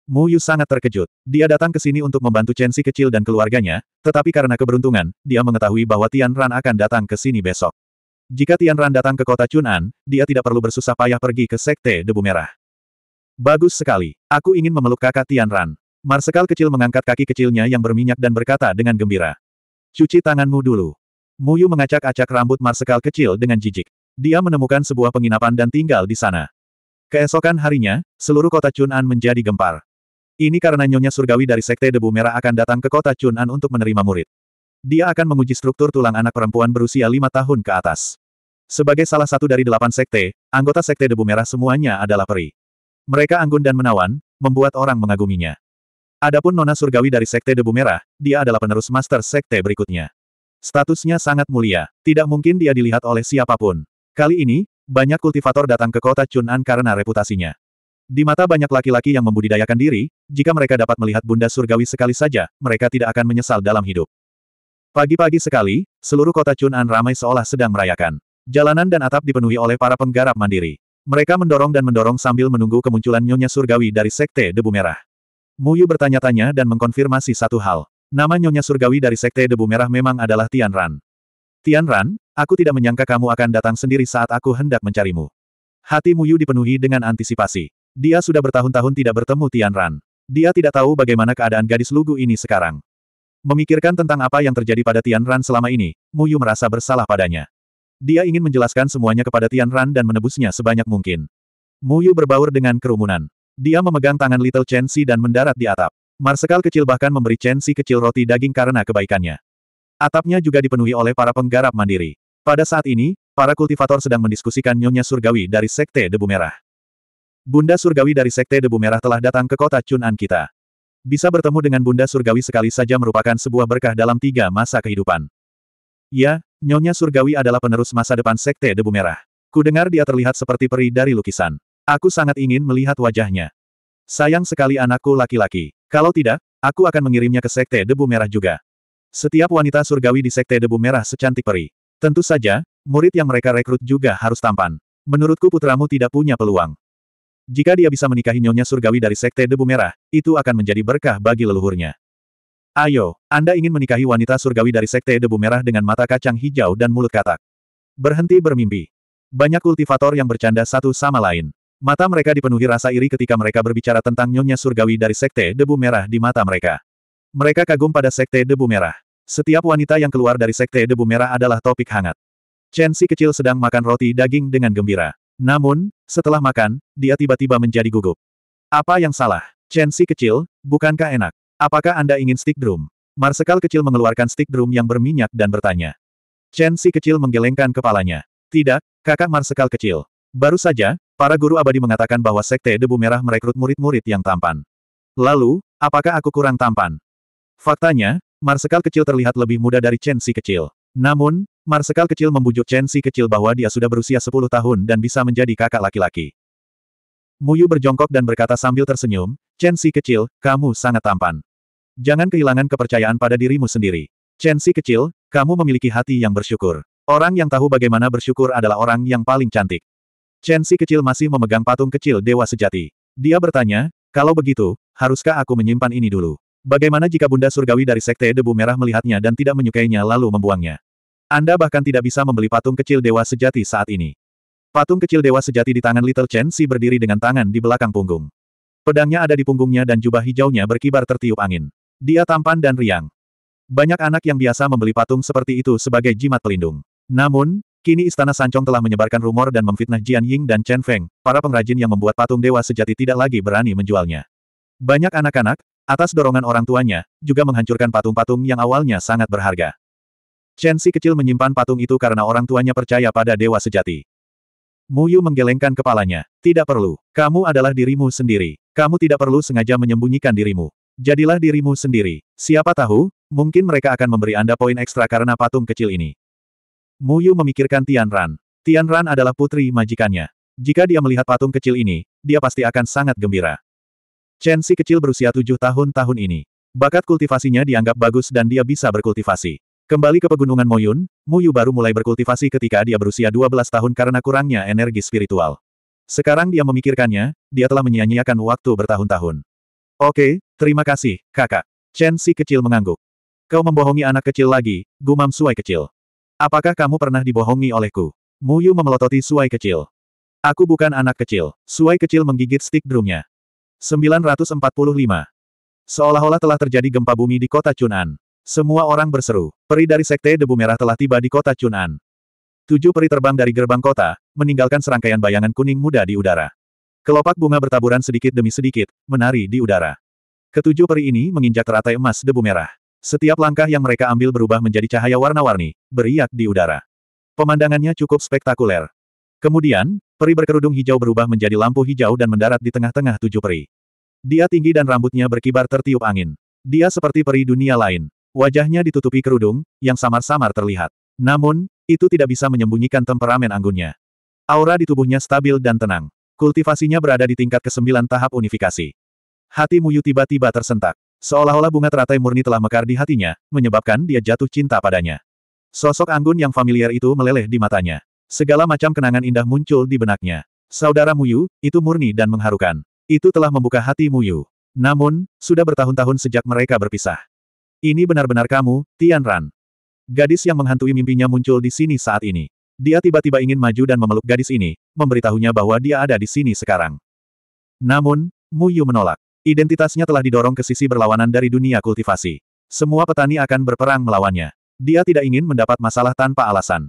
Mu Yu sangat terkejut. Dia datang ke sini untuk membantu Chen Si kecil dan keluarganya, tetapi karena keberuntungan, dia mengetahui bahwa Tian Ran akan datang ke sini besok. Jika Tian Ran datang ke kota Chunan, dia tidak perlu bersusah payah pergi ke Sekte Debu Merah. Bagus sekali. Aku ingin memeluk kakak Tian Ran. Marsekal kecil mengangkat kaki kecilnya yang berminyak dan berkata dengan gembira. Cuci tanganmu dulu. Mu Yu mengacak-acak rambut Marsekal kecil dengan jijik. Dia menemukan sebuah penginapan dan tinggal di sana. Keesokan harinya, seluruh kota Chunan menjadi gempar. Ini karena Nyonya Surgawi dari Sekte Debu Merah akan datang ke kota Chunan untuk menerima murid. Dia akan menguji struktur tulang anak perempuan berusia lima tahun ke atas. Sebagai salah satu dari delapan sekte, anggota Sekte Debu Merah semuanya adalah peri. Mereka anggun dan menawan, membuat orang mengaguminya. Adapun Nona Surgawi dari Sekte Debu Merah, dia adalah penerus master sekte berikutnya. Statusnya sangat mulia, tidak mungkin dia dilihat oleh siapapun. Kali ini, banyak kultivator datang ke kota Chunan karena reputasinya. Di mata banyak laki-laki yang membudidayakan diri, jika mereka dapat melihat bunda surgawi sekali saja, mereka tidak akan menyesal dalam hidup. Pagi-pagi sekali, seluruh kota Chun'an ramai seolah sedang merayakan. Jalanan dan atap dipenuhi oleh para penggarap mandiri. Mereka mendorong dan mendorong sambil menunggu kemunculan Nyonya Surgawi dari Sekte Debu Merah. Muyu bertanya-tanya dan mengkonfirmasi satu hal. Nama Nyonya Surgawi dari Sekte Debu Merah memang adalah Tian Ran. Tian Ran, aku tidak menyangka kamu akan datang sendiri saat aku hendak mencarimu. Hati Muyu dipenuhi dengan antisipasi. Dia sudah bertahun-tahun tidak bertemu Tian Ran. Dia tidak tahu bagaimana keadaan gadis lugu ini sekarang. Memikirkan tentang apa yang terjadi pada Tian Ran selama ini, Muyu merasa bersalah padanya. Dia ingin menjelaskan semuanya kepada Tian Ran dan menebusnya sebanyak mungkin. Muyu berbaur dengan kerumunan. Dia memegang tangan Little Chen Si dan mendarat di atap. Marsekal kecil bahkan memberi Chen Si kecil roti daging karena kebaikannya. Atapnya juga dipenuhi oleh para penggarap mandiri. Pada saat ini, para kultivator sedang mendiskusikan Nyonya Surgawi dari Sekte Debu Merah. Bunda Surgawi dari Sekte Debu Merah telah datang ke kota Chunan kita. Bisa bertemu dengan Bunda Surgawi sekali saja merupakan sebuah berkah dalam tiga masa kehidupan. Ya, Nyonya Surgawi adalah penerus masa depan Sekte Debu Merah. Kudengar dia terlihat seperti peri dari lukisan. Aku sangat ingin melihat wajahnya. Sayang sekali anakku laki-laki. Kalau tidak, aku akan mengirimnya ke Sekte Debu Merah juga. Setiap wanita surgawi di Sekte Debu Merah secantik peri. Tentu saja, murid yang mereka rekrut juga harus tampan. Menurutku putramu tidak punya peluang. Jika dia bisa menikahi nyonya surgawi dari Sekte Debu Merah, itu akan menjadi berkah bagi leluhurnya. Ayo, Anda ingin menikahi wanita surgawi dari Sekte Debu Merah dengan mata kacang hijau dan mulut katak. Berhenti bermimpi. Banyak kultivator yang bercanda satu sama lain. Mata mereka dipenuhi rasa iri ketika mereka berbicara tentang nyonya surgawi dari Sekte Debu Merah di mata mereka. Mereka kagum pada Sekte Debu Merah. Setiap wanita yang keluar dari Sekte Debu Merah adalah topik hangat. Chen Si kecil sedang makan roti daging dengan gembira. Namun, setelah makan, dia tiba-tiba menjadi gugup. Apa yang salah? Chen Si kecil, bukankah enak? Apakah Anda ingin stick drum? Marsekal kecil mengeluarkan stick drum yang berminyak dan bertanya. Chen Si kecil menggelengkan kepalanya. Tidak, kakak Marsekal kecil. Baru saja, para guru abadi mengatakan bahwa Sekte Debu Merah merekrut murid-murid yang tampan. Lalu, apakah aku kurang tampan? Faktanya, Marsekal kecil terlihat lebih muda dari Chen Si kecil. Namun, Marsekal kecil membujuk Chen Si kecil bahwa dia sudah berusia 10 tahun dan bisa menjadi kakak laki-laki. Muyu berjongkok dan berkata sambil tersenyum, Chen Si kecil, kamu sangat tampan. Jangan kehilangan kepercayaan pada dirimu sendiri. Chen Si kecil, kamu memiliki hati yang bersyukur. Orang yang tahu bagaimana bersyukur adalah orang yang paling cantik. Chen Si kecil masih memegang patung kecil dewa sejati. Dia bertanya, kalau begitu, haruskah aku menyimpan ini dulu? Bagaimana jika Bunda Surgawi dari Sekte Debu Merah melihatnya dan tidak menyukainya lalu membuangnya? Anda bahkan tidak bisa membeli patung kecil dewa sejati saat ini. Patung kecil dewa sejati di tangan Little Chen Si berdiri dengan tangan di belakang punggung. Pedangnya ada di punggungnya dan jubah hijaunya berkibar tertiup angin. Dia tampan dan riang. Banyak anak yang biasa membeli patung seperti itu sebagai jimat pelindung. Namun, kini Istana Sancong telah menyebarkan rumor dan memfitnah Jian Ying dan Chen Feng, para pengrajin yang membuat patung dewa sejati tidak lagi berani menjualnya. Banyak anak-anak, atas dorongan orang tuanya, juga menghancurkan patung-patung yang awalnya sangat berharga. Chen Si kecil menyimpan patung itu karena orang tuanya percaya pada dewa sejati. Mu Yu menggelengkan kepalanya. Tidak perlu. Kamu adalah dirimu sendiri. Kamu tidak perlu sengaja menyembunyikan dirimu. Jadilah dirimu sendiri. Siapa tahu, mungkin mereka akan memberi Anda poin ekstra karena patung kecil ini. Mu Yu memikirkan Tian Ran. Tian Ran adalah putri majikannya. Jika dia melihat patung kecil ini, dia pasti akan sangat gembira. Chen Si kecil berusia tujuh tahun tahun ini. Bakat kultivasinya dianggap bagus dan dia bisa berkultivasi. Kembali ke pegunungan Moyun, Muyu baru mulai berkultivasi ketika dia berusia 12 tahun karena kurangnya energi spiritual. Sekarang dia memikirkannya, dia telah menyia-nyiakan waktu bertahun-tahun. Oke, terima kasih, kakak. Chen Si kecil mengangguk. Kau membohongi anak kecil lagi, gumam Suai kecil. Apakah kamu pernah dibohongi olehku? Muyu memelototi Suai kecil. Aku bukan anak kecil. Suai kecil menggigit stick drumnya. 945. Seolah-olah telah terjadi gempa bumi di kota Chunan. Semua orang berseru. Peri dari Sekte Debu Merah telah tiba di kota Chunan. Tujuh peri terbang dari gerbang kota, meninggalkan serangkaian bayangan kuning muda di udara. Kelopak bunga bertaburan sedikit demi sedikit, menari di udara. Ketujuh peri ini menginjak teratai emas debu merah. Setiap langkah yang mereka ambil berubah menjadi cahaya warna-warni, beriak di udara. Pemandangannya cukup spektakuler. Kemudian, peri berkerudung hijau berubah menjadi lampu hijau dan mendarat di tengah-tengah tujuh peri. Dia tinggi dan rambutnya berkibar tertiup angin. Dia seperti peri dunia lain. Wajahnya ditutupi kerudung, yang samar-samar terlihat. Namun, itu tidak bisa menyembunyikan temperamen anggunnya. Aura di tubuhnya stabil dan tenang. Kultivasinya berada di tingkat kesembilan tahap unifikasi. Hati Muyu tiba-tiba tersentak. Seolah-olah bunga teratai murni telah mekar di hatinya, menyebabkan dia jatuh cinta padanya. Sosok anggun yang familiar itu meleleh di matanya. Segala macam kenangan indah muncul di benaknya. Saudara Muyu, itu murni dan mengharukan. Itu telah membuka hati Muyu. Namun, sudah bertahun-tahun sejak mereka berpisah. Ini benar-benar kamu, Tian Ran. Gadis yang menghantui mimpinya muncul di sini saat ini. Dia tiba-tiba ingin maju dan memeluk gadis ini, memberitahunya bahwa dia ada di sini sekarang. Namun, Mu Yu menolak. Identitasnya telah didorong ke sisi berlawanan dari dunia kultivasi. Semua petani akan berperang melawannya. Dia tidak ingin mendapat masalah tanpa alasan.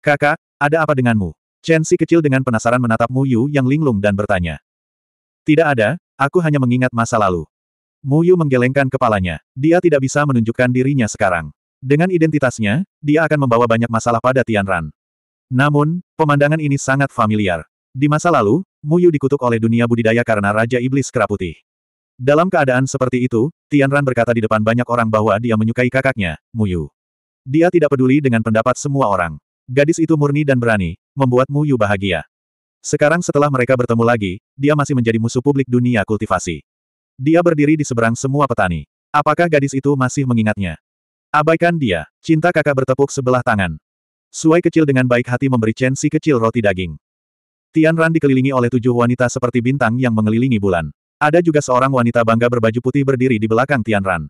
Kakak, ada apa denganmu? Chen Si kecil dengan penasaran menatap Mu Yu yang linglung dan bertanya. Tidak ada, aku hanya mengingat masa lalu. Mu Yu menggelengkan kepalanya. Dia tidak bisa menunjukkan dirinya sekarang. Dengan identitasnya, dia akan membawa banyak masalah pada Tian Ran. Namun, pemandangan ini sangat familiar. Di masa lalu, Mu Yu dikutuk oleh dunia budidaya karena Raja Iblis Keraputih. Dalam keadaan seperti itu, Tian Ran berkata di depan banyak orang bahwa dia menyukai kakaknya, Mu Yu. Dia tidak peduli dengan pendapat semua orang. Gadis itu murni dan berani, membuat Mu Yu bahagia. Sekarang setelah mereka bertemu lagi, dia masih menjadi musuh publik dunia kultivasi. Dia berdiri di seberang semua petani. Apakah gadis itu masih mengingatnya? Abaikan dia. Cinta kakak bertepuk sebelah tangan. Suai kecil dengan baik hati memberi Chen si kecil roti daging. Tian Ran dikelilingi oleh tujuh wanita seperti bintang yang mengelilingi bulan. Ada juga seorang wanita bangga berbaju putih berdiri di belakang Tian Ran.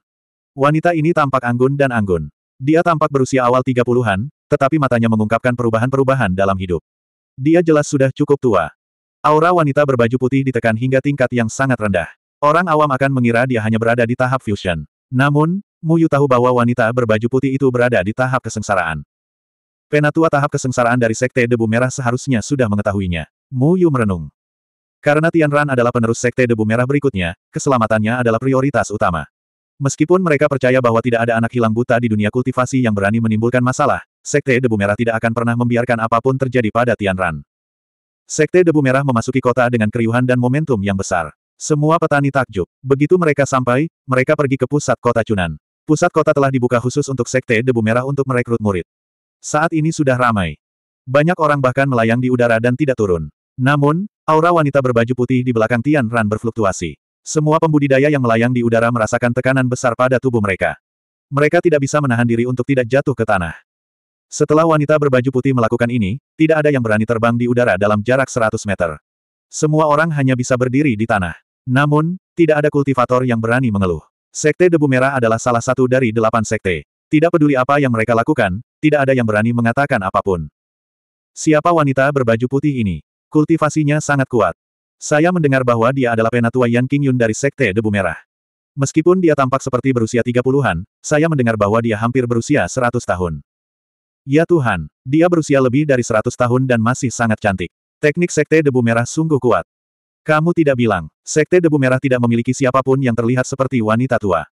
Wanita ini tampak anggun dan anggun. Dia tampak berusia awal tiga puluhan, tetapi matanya mengungkapkan perubahan-perubahan dalam hidup. Dia jelas sudah cukup tua. Aura wanita berbaju putih ditekan hingga tingkat yang sangat rendah. Orang awam akan mengira dia hanya berada di tahap fusion. Namun, Muyu tahu bahwa wanita berbaju putih itu berada di tahap kesengsaraan. Penatua tahap kesengsaraan dari Sekte Debu Merah seharusnya sudah mengetahuinya. Muyu merenung. Karena Tian Ran adalah penerus Sekte Debu Merah berikutnya, keselamatannya adalah prioritas utama. Meskipun mereka percaya bahwa tidak ada anak hilang buta di dunia kultivasi yang berani menimbulkan masalah, Sekte Debu Merah tidak akan pernah membiarkan apapun terjadi pada Tian Ran. Sekte Debu Merah memasuki kota dengan keriuhan dan momentum yang besar. Semua petani takjub. Begitu mereka sampai, mereka pergi ke pusat kota Cunan. Pusat kota telah dibuka khusus untuk sekte debu merah untuk merekrut murid. Saat ini sudah ramai. Banyak orang bahkan melayang di udara dan tidak turun. Namun, aura wanita berbaju putih di belakang Tian Ran berfluktuasi. Semua pembudidaya yang melayang di udara merasakan tekanan besar pada tubuh mereka. Mereka tidak bisa menahan diri untuk tidak jatuh ke tanah. Setelah wanita berbaju putih melakukan ini, tidak ada yang berani terbang di udara dalam jarak 100 meter. Semua orang hanya bisa berdiri di tanah. Namun, tidak ada kultivator yang berani mengeluh. Sekte Debu Merah adalah salah satu dari delapan sekte. Tidak peduli apa yang mereka lakukan, tidak ada yang berani mengatakan apapun. Siapa wanita berbaju putih ini? Kultivasinya sangat kuat. Saya mendengar bahwa dia adalah penatua Yan King Yun dari Sekte Debu Merah. Meskipun dia tampak seperti berusia 30-an, saya mendengar bahwa dia hampir berusia 100 tahun. Ya Tuhan, dia berusia lebih dari 100 tahun dan masih sangat cantik. Teknik Sekte Debu Merah sungguh kuat. Kamu tidak bilang, Sekte Debu Merah tidak memiliki siapapun yang terlihat seperti wanita tua.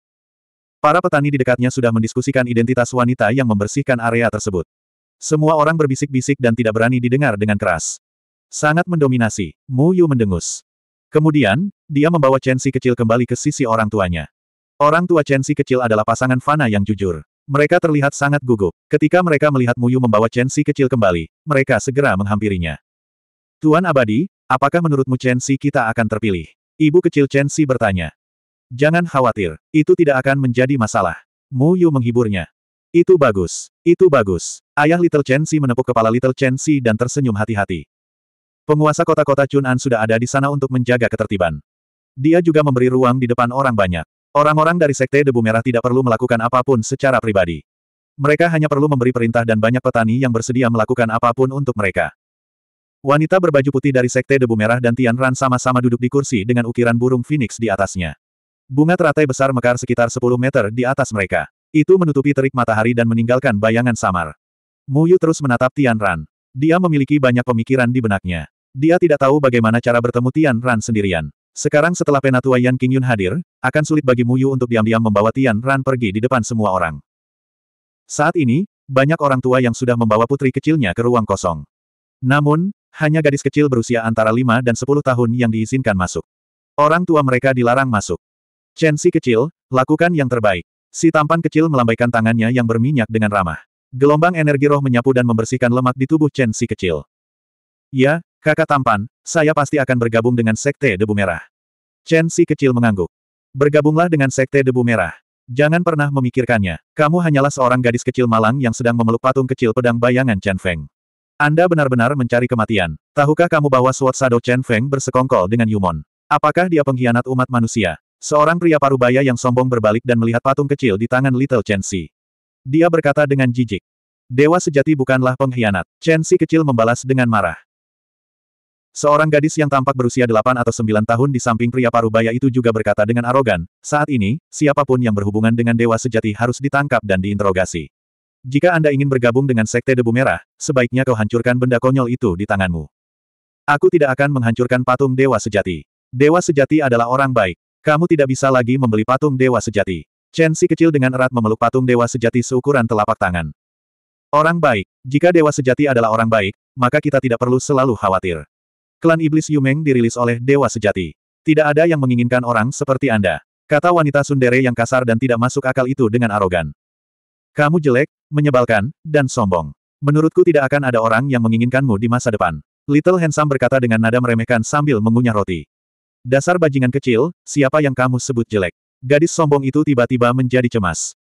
Para petani di dekatnya sudah mendiskusikan identitas wanita yang membersihkan area tersebut. Semua orang berbisik-bisik dan tidak berani didengar dengan keras. Sangat mendominasi, Mu Yu mendengus. Kemudian, dia membawa Chen Chensi kecil kembali ke sisi orang tuanya. Orang tua Chen Chensi kecil adalah pasangan Fana yang jujur. Mereka terlihat sangat gugup. Ketika mereka melihat Mu Yu membawa Chensi kecil kembali, mereka segera menghampirinya. Tuan Abadi, Apakah menurutmu Chen Xi kita akan terpilih? Ibu kecil Chen Xi bertanya. Jangan khawatir, itu tidak akan menjadi masalah. Mu Yu menghiburnya. Itu bagus, itu bagus. Ayah Little Chen Xi menepuk kepala Little Chen Xi dan tersenyum hati-hati. Penguasa kota-kota Chun'an sudah ada di sana untuk menjaga ketertiban. Dia juga memberi ruang di depan orang banyak. Orang-orang dari Sekte Debu Merah tidak perlu melakukan apapun secara pribadi. Mereka hanya perlu memberi perintah dan banyak petani yang bersedia melakukan apapun untuk mereka. Wanita berbaju putih dari Sekte Debu Merah dan Tian Ran sama-sama duduk di kursi dengan ukiran burung phoenix di atasnya. Bunga teratai besar mekar sekitar 10 meter di atas mereka. Itu menutupi terik matahari dan meninggalkan bayangan samar. Mu Yu terus menatap Tian Ran. Dia memiliki banyak pemikiran di benaknya. Dia tidak tahu bagaimana cara bertemu Tian Ran sendirian. Sekarang setelah penatua Yan King Yun hadir, akan sulit bagi Mu Yu untuk diam-diam membawa Tian Ran pergi di depan semua orang. Saat ini, banyak orang tua yang sudah membawa putri kecilnya ke ruang kosong. Namun, hanya gadis kecil berusia antara 5 dan 10 tahun yang diizinkan masuk. Orang tua mereka dilarang masuk. Chen Si kecil, lakukan yang terbaik. Si tampan kecil melambaikan tangannya yang berminyak dengan ramah. Gelombang energi roh menyapu dan membersihkan lemak di tubuh Chen Si kecil. Ya, kakak tampan, saya pasti akan bergabung dengan Sekte Debu Merah. Chen Si kecil mengangguk. Bergabunglah dengan Sekte Debu Merah. Jangan pernah memikirkannya. Kamu hanyalah seorang gadis kecil malang yang sedang memeluk patung kecil pedang bayangan Chen Feng. Anda benar-benar mencari kematian. Tahukah kamu bahwa Suat Sado Chen Feng bersekongkol dengan Yumon? Apakah dia pengkhianat umat manusia? Seorang pria parubaya yang sombong berbalik dan melihat patung kecil di tangan Little Chen Si. Dia berkata dengan jijik. Dewa sejati bukanlah pengkhianat. Chen Si kecil membalas dengan marah. Seorang gadis yang tampak berusia 8 atau 9 tahun di samping pria parubaya itu juga berkata dengan arogan, saat ini, siapapun yang berhubungan dengan dewa sejati harus ditangkap dan diinterogasi. Jika Anda ingin bergabung dengan Sekte Debu Merah, sebaiknya kau hancurkan benda konyol itu di tanganmu. Aku tidak akan menghancurkan patung Dewa Sejati. Dewa Sejati adalah orang baik. Kamu tidak bisa lagi membeli patung Dewa Sejati. Chen Si kecil dengan erat memeluk patung Dewa Sejati seukuran telapak tangan. Orang baik. Jika Dewa Sejati adalah orang baik, maka kita tidak perlu selalu khawatir. Klan Iblis Yumeng dirilis oleh Dewa Sejati. Tidak ada yang menginginkan orang seperti Anda. Kata wanita sundere yang kasar dan tidak masuk akal itu dengan arogan. Kamu jelek, menyebalkan, dan sombong. Menurutku tidak akan ada orang yang menginginkanmu di masa depan. Little Handsome berkata dengan nada meremehkan sambil mengunyah roti. Dasar bajingan kecil, siapa yang kamu sebut jelek? Gadis sombong itu tiba-tiba menjadi cemas.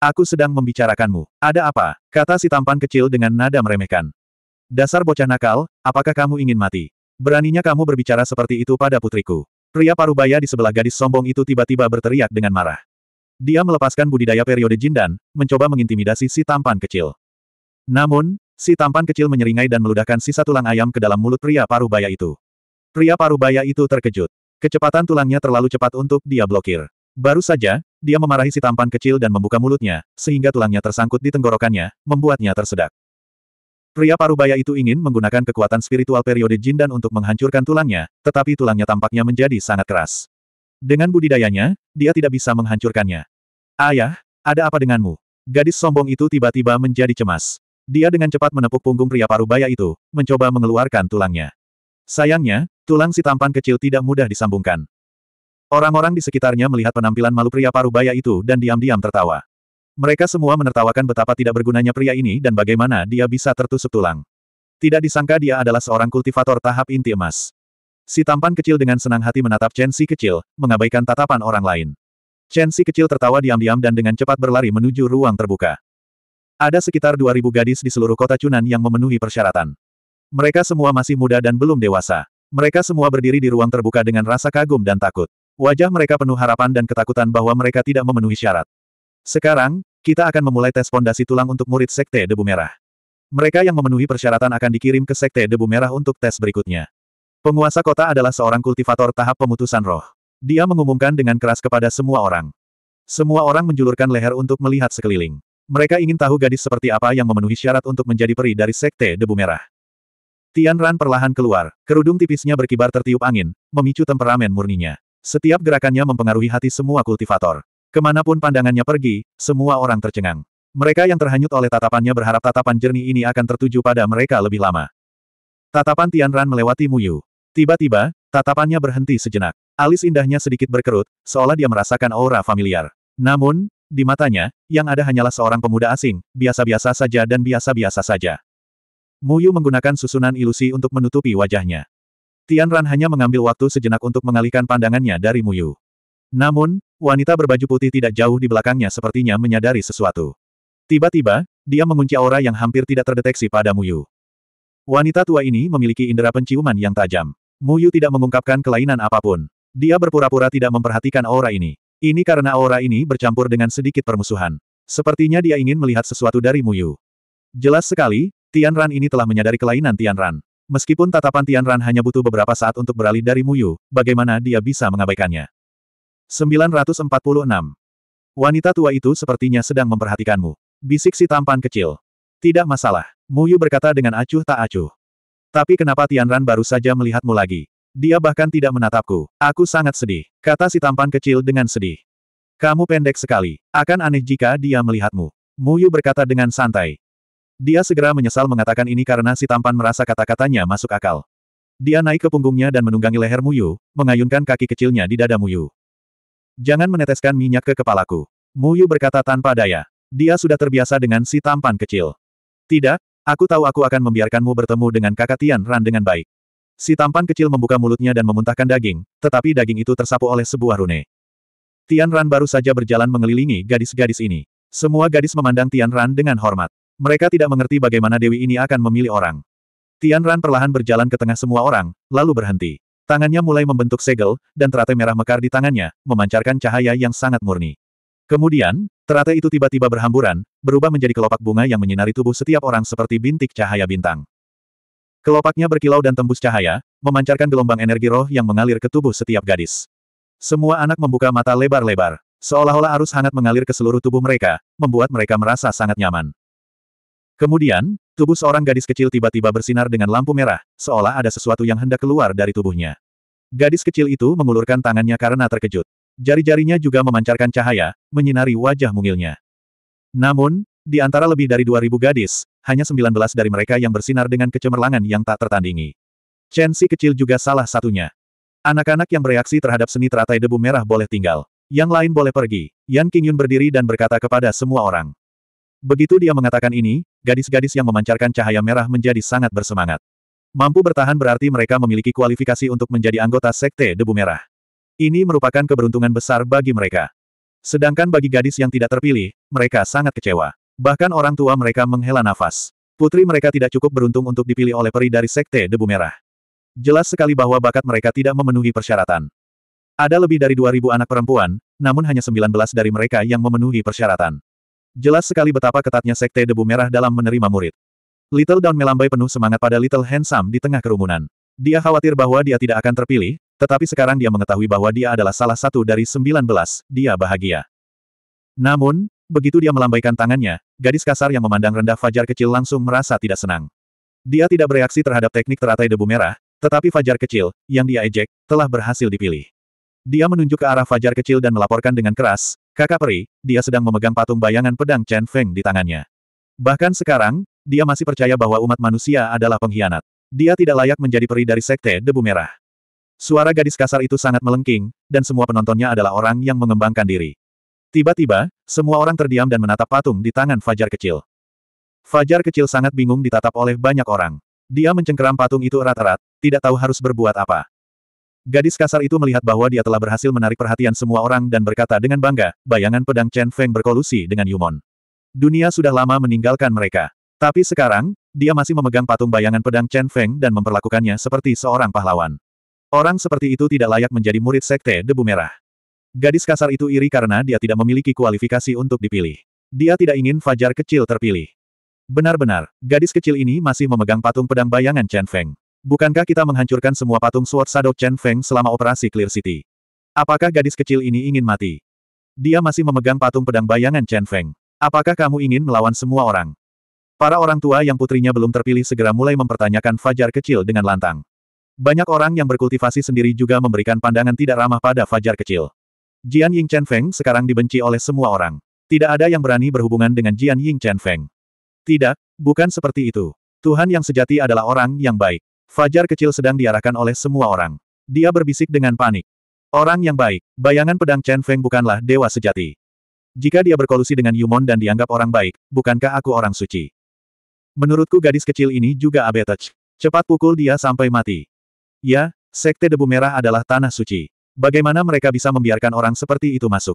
Aku sedang membicarakanmu. Ada apa? Kata si tampan kecil dengan nada meremehkan. Dasar bocah nakal, apakah kamu ingin mati? Beraninya kamu berbicara seperti itu pada putriku. Pria parubaya di sebelah gadis sombong itu tiba-tiba berteriak dengan marah. Dia melepaskan budidaya periode jindan, mencoba mengintimidasi si tampan kecil. Namun, si tampan kecil menyeringai dan meludahkan sisa tulang ayam ke dalam mulut pria baya itu. Pria baya itu terkejut. Kecepatan tulangnya terlalu cepat untuk dia blokir. Baru saja, dia memarahi si tampan kecil dan membuka mulutnya, sehingga tulangnya tersangkut di tenggorokannya, membuatnya tersedak. Pria baya itu ingin menggunakan kekuatan spiritual periode jin dan untuk menghancurkan tulangnya, tetapi tulangnya tampaknya menjadi sangat keras. Dengan budidayanya, dia tidak bisa menghancurkannya. Ayah, ada apa denganmu? Gadis sombong itu tiba-tiba menjadi cemas. Dia dengan cepat menepuk punggung pria parubaya itu, mencoba mengeluarkan tulangnya. Sayangnya, tulang si tampan kecil tidak mudah disambungkan. Orang-orang di sekitarnya melihat penampilan malu pria parubaya itu dan diam-diam tertawa. Mereka semua menertawakan betapa tidak bergunanya pria ini dan bagaimana dia bisa tertusuk tulang. Tidak disangka dia adalah seorang kultivator tahap inti emas. Si tampan kecil dengan senang hati menatap Chen Si kecil, mengabaikan tatapan orang lain. Chen Si kecil tertawa diam-diam dan dengan cepat berlari menuju ruang terbuka. Ada sekitar 2.000 gadis di seluruh kota Chunan yang memenuhi persyaratan. Mereka semua masih muda dan belum dewasa. Mereka semua berdiri di ruang terbuka dengan rasa kagum dan takut. Wajah mereka penuh harapan dan ketakutan bahwa mereka tidak memenuhi syarat. Sekarang, kita akan memulai tes fondasi tulang untuk murid Sekte Debu Merah. Mereka yang memenuhi persyaratan akan dikirim ke Sekte Debu Merah untuk tes berikutnya. Penguasa kota adalah seorang kultivator tahap pemutusan roh. Dia mengumumkan dengan keras kepada semua orang. Semua orang menjulurkan leher untuk melihat sekeliling. Mereka ingin tahu gadis seperti apa yang memenuhi syarat untuk menjadi peri dari Sekte Debu Merah. Tian Ran perlahan keluar, kerudung tipisnya berkibar tertiup angin, memicu temperamen murninya. Setiap gerakannya mempengaruhi hati semua kultivator. Kemanapun pandangannya pergi, semua orang tercengang. Mereka yang terhanyut oleh tatapannya berharap tatapan jernih ini akan tertuju pada mereka lebih lama. Tatapan Tian Ran melewati Muyu. Tiba-tiba, tatapannya berhenti sejenak. Alis indahnya sedikit berkerut, seolah dia merasakan aura familiar. Namun, di matanya, yang ada hanyalah seorang pemuda asing, biasa-biasa saja dan biasa-biasa saja. Muyu menggunakan susunan ilusi untuk menutupi wajahnya. Tian Ran hanya mengambil waktu sejenak untuk mengalihkan pandangannya dari Muyu. Namun, wanita berbaju putih tidak jauh di belakangnya sepertinya menyadari sesuatu. Tiba-tiba, dia mengunci aura yang hampir tidak terdeteksi pada Muyu. Wanita tua ini memiliki indera penciuman yang tajam. Muyu tidak mengungkapkan kelainan apapun. Dia berpura-pura tidak memperhatikan aura ini. Ini karena aura ini bercampur dengan sedikit permusuhan. Sepertinya dia ingin melihat sesuatu dari Muyu. Jelas sekali, Tian Ran ini telah menyadari kelainan Tian Ran. Meskipun tatapan Tian Ran hanya butuh beberapa saat untuk beralih dari Muyu, bagaimana dia bisa mengabaikannya? 946. Wanita tua itu sepertinya sedang memperhatikanmu. Bisik si tampan kecil. Tidak masalah. Muyu berkata dengan acuh tak acuh. Tapi kenapa Tian Ran baru saja melihatmu lagi? Dia bahkan tidak menatapku. Aku sangat sedih, kata si tampan kecil dengan sedih. Kamu pendek sekali. Akan aneh jika dia melihatmu. Muyu berkata dengan santai. Dia segera menyesal mengatakan ini karena si tampan merasa kata-katanya masuk akal. Dia naik ke punggungnya dan menunggangi leher Muyu, mengayunkan kaki kecilnya di dada Muyu. Jangan meneteskan minyak ke kepalaku. Muyu berkata tanpa daya. Dia sudah terbiasa dengan si tampan kecil. Tidak, aku tahu aku akan membiarkanmu bertemu dengan kakak Tian Ran dengan baik. Si tampan kecil membuka mulutnya dan memuntahkan daging, tetapi daging itu tersapu oleh sebuah rune. Tian Ran baru saja berjalan mengelilingi gadis-gadis ini. Semua gadis memandang Tian Ran dengan hormat. Mereka tidak mengerti bagaimana Dewi ini akan memilih orang. Tian Ran perlahan berjalan ke tengah semua orang, lalu berhenti. Tangannya mulai membentuk segel, dan teratai merah mekar di tangannya, memancarkan cahaya yang sangat murni. Kemudian, teratai itu tiba-tiba berhamburan, berubah menjadi kelopak bunga yang menyinari tubuh setiap orang seperti bintik cahaya bintang. Kelopaknya berkilau dan tembus cahaya, memancarkan gelombang energi roh yang mengalir ke tubuh setiap gadis. Semua anak membuka mata lebar-lebar, seolah-olah arus hangat mengalir ke seluruh tubuh mereka, membuat mereka merasa sangat nyaman. Kemudian, tubuh seorang gadis kecil tiba-tiba bersinar dengan lampu merah, seolah ada sesuatu yang hendak keluar dari tubuhnya. Gadis kecil itu mengulurkan tangannya karena terkejut. Jari-jarinya juga memancarkan cahaya, menyinari wajah mungilnya. Namun, di antara lebih dari 2000 gadis, hanya 19 dari mereka yang bersinar dengan kecemerlangan yang tak tertandingi. Chen Si kecil juga salah satunya. Anak-anak yang bereaksi terhadap seni teratai debu merah boleh tinggal. Yang lain boleh pergi. Yan Yun berdiri dan berkata kepada semua orang. Begitu dia mengatakan ini, gadis-gadis yang memancarkan cahaya merah menjadi sangat bersemangat. Mampu bertahan berarti mereka memiliki kualifikasi untuk menjadi anggota Sekte Debu Merah. Ini merupakan keberuntungan besar bagi mereka. Sedangkan bagi gadis yang tidak terpilih, mereka sangat kecewa. Bahkan orang tua mereka menghela nafas. Putri mereka tidak cukup beruntung untuk dipilih oleh peri dari Sekte Debu Merah. Jelas sekali bahwa bakat mereka tidak memenuhi persyaratan. Ada lebih dari 2.000 anak perempuan, namun hanya 19 dari mereka yang memenuhi persyaratan. Jelas sekali betapa ketatnya Sekte Debu Merah dalam menerima murid. Little Dawn melambai penuh semangat pada Little Handsome di tengah kerumunan. Dia khawatir bahwa dia tidak akan terpilih, tetapi sekarang dia mengetahui bahwa dia adalah salah satu dari 19, dia bahagia. Namun, Begitu dia melambaikan tangannya, gadis kasar yang memandang rendah Fajar kecil langsung merasa tidak senang. Dia tidak bereaksi terhadap teknik teratai debu merah, tetapi Fajar kecil, yang dia ejek, telah berhasil dipilih. Dia menunjuk ke arah Fajar kecil dan melaporkan dengan keras, kakak peri, dia sedang memegang patung bayangan pedang Chen Feng di tangannya. Bahkan sekarang, dia masih percaya bahwa umat manusia adalah pengkhianat. Dia tidak layak menjadi peri dari sekte debu merah. Suara gadis kasar itu sangat melengking, dan semua penontonnya adalah orang yang mengembangkan diri. Tiba-tiba, semua orang terdiam dan menatap patung di tangan Fajar kecil. Fajar kecil sangat bingung ditatap oleh banyak orang. Dia mencengkeram patung itu erat-erat, tidak tahu harus berbuat apa. Gadis kasar itu melihat bahwa dia telah berhasil menarik perhatian semua orang dan berkata dengan bangga, bayangan pedang Chen Feng berkolusi dengan Yumon. Dunia sudah lama meninggalkan mereka. Tapi sekarang, dia masih memegang patung bayangan pedang Chen Feng dan memperlakukannya seperti seorang pahlawan. Orang seperti itu tidak layak menjadi murid sekte debu merah. Gadis kasar itu iri karena dia tidak memiliki kualifikasi untuk dipilih. Dia tidak ingin Fajar kecil terpilih. Benar-benar, gadis kecil ini masih memegang patung pedang bayangan Chen Feng. Bukankah kita menghancurkan semua patung Sword Shadow Chen Feng selama operasi Clear City? Apakah gadis kecil ini ingin mati? Dia masih memegang patung pedang bayangan Chen Feng. Apakah kamu ingin melawan semua orang? Para orang tua yang putrinya belum terpilih segera mulai mempertanyakan Fajar kecil dengan lantang. Banyak orang yang berkultivasi sendiri juga memberikan pandangan tidak ramah pada Fajar kecil. Jian Ying Chen Feng sekarang dibenci oleh semua orang. Tidak ada yang berani berhubungan dengan Jian Ying Chen Feng. Tidak, bukan seperti itu. Tuhan yang sejati adalah orang yang baik. Fajar kecil sedang diarahkan oleh semua orang. Dia berbisik dengan panik. Orang yang baik, bayangan pedang Chen Feng bukanlah dewa sejati. Jika dia berkolusi dengan Yumon dan dianggap orang baik, bukankah aku orang suci? Menurutku gadis kecil ini juga abetech. Cepat pukul dia sampai mati. Ya, Sekte Debu Merah adalah tanah suci. Bagaimana mereka bisa membiarkan orang seperti itu masuk?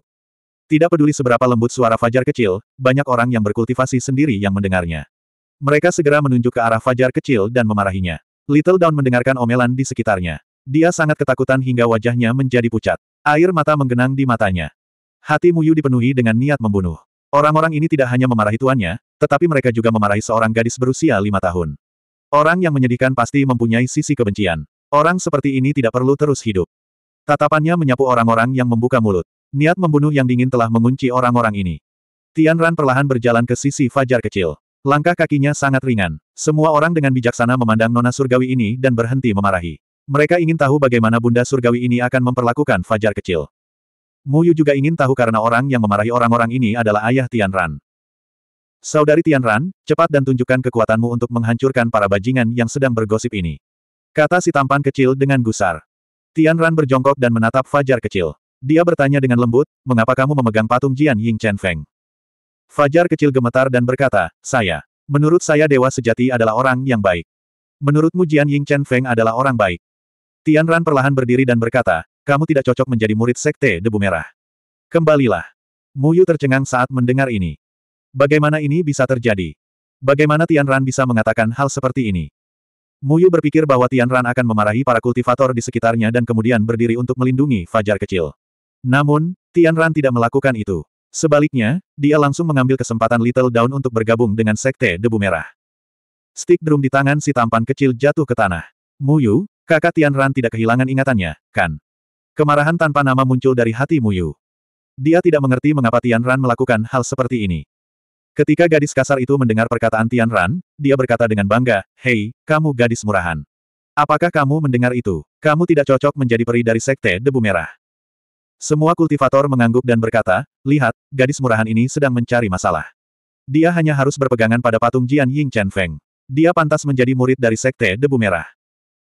Tidak peduli seberapa lembut suara Fajar kecil, banyak orang yang berkultivasi sendiri yang mendengarnya. Mereka segera menunjuk ke arah Fajar kecil dan memarahinya. Little Dawn mendengarkan omelan di sekitarnya. Dia sangat ketakutan hingga wajahnya menjadi pucat. Air mata menggenang di matanya. Hati Muyu dipenuhi dengan niat membunuh. Orang-orang ini tidak hanya memarahi tuannya, tetapi mereka juga memarahi seorang gadis berusia lima tahun. Orang yang menyedihkan pasti mempunyai sisi kebencian. Orang seperti ini tidak perlu terus hidup. Tatapannya menyapu orang-orang yang membuka mulut. Niat membunuh yang dingin telah mengunci orang-orang ini. Tian Ran perlahan berjalan ke sisi fajar kecil. Langkah kakinya sangat ringan. Semua orang dengan bijaksana memandang nona surgawi ini dan berhenti memarahi. Mereka ingin tahu bagaimana bunda surgawi ini akan memperlakukan fajar kecil. Mu Yu juga ingin tahu karena orang yang memarahi orang-orang ini adalah ayah Tian Ran. Saudari Tian Ran, cepat dan tunjukkan kekuatanmu untuk menghancurkan para bajingan yang sedang bergosip ini. Kata si tampan kecil dengan gusar. Tian Ran berjongkok dan menatap Fajar kecil. Dia bertanya dengan lembut, mengapa kamu memegang patung Jian Ying Chen Feng? Fajar kecil gemetar dan berkata, saya. Menurut saya dewa sejati adalah orang yang baik. Menurutmu Jian Ying Chen Feng adalah orang baik. Tian Ran perlahan berdiri dan berkata, kamu tidak cocok menjadi murid sekte debu merah. Kembalilah. Muyu tercengang saat mendengar ini. Bagaimana ini bisa terjadi? Bagaimana Tian Ran bisa mengatakan hal seperti ini? Muyu berpikir bahwa Tian Ran akan memarahi para kultivator di sekitarnya dan kemudian berdiri untuk melindungi Fajar kecil. Namun, Tian Ran tidak melakukan itu. Sebaliknya, dia langsung mengambil kesempatan Little Dawn untuk bergabung dengan Sekte Debu Merah. Stick drum di tangan si tampan kecil jatuh ke tanah. Muyu, kakak Tian Ran tidak kehilangan ingatannya, kan? Kemarahan tanpa nama muncul dari hati Muyu. Dia tidak mengerti mengapa Tian Ran melakukan hal seperti ini. Ketika gadis kasar itu mendengar perkataan Tian Ran, dia berkata dengan bangga, Hei, kamu gadis murahan. Apakah kamu mendengar itu? Kamu tidak cocok menjadi peri dari Sekte Debu Merah. Semua kultivator mengangguk dan berkata, Lihat, gadis murahan ini sedang mencari masalah. Dia hanya harus berpegangan pada patung Jian Ying Chen Feng. Dia pantas menjadi murid dari Sekte Debu Merah.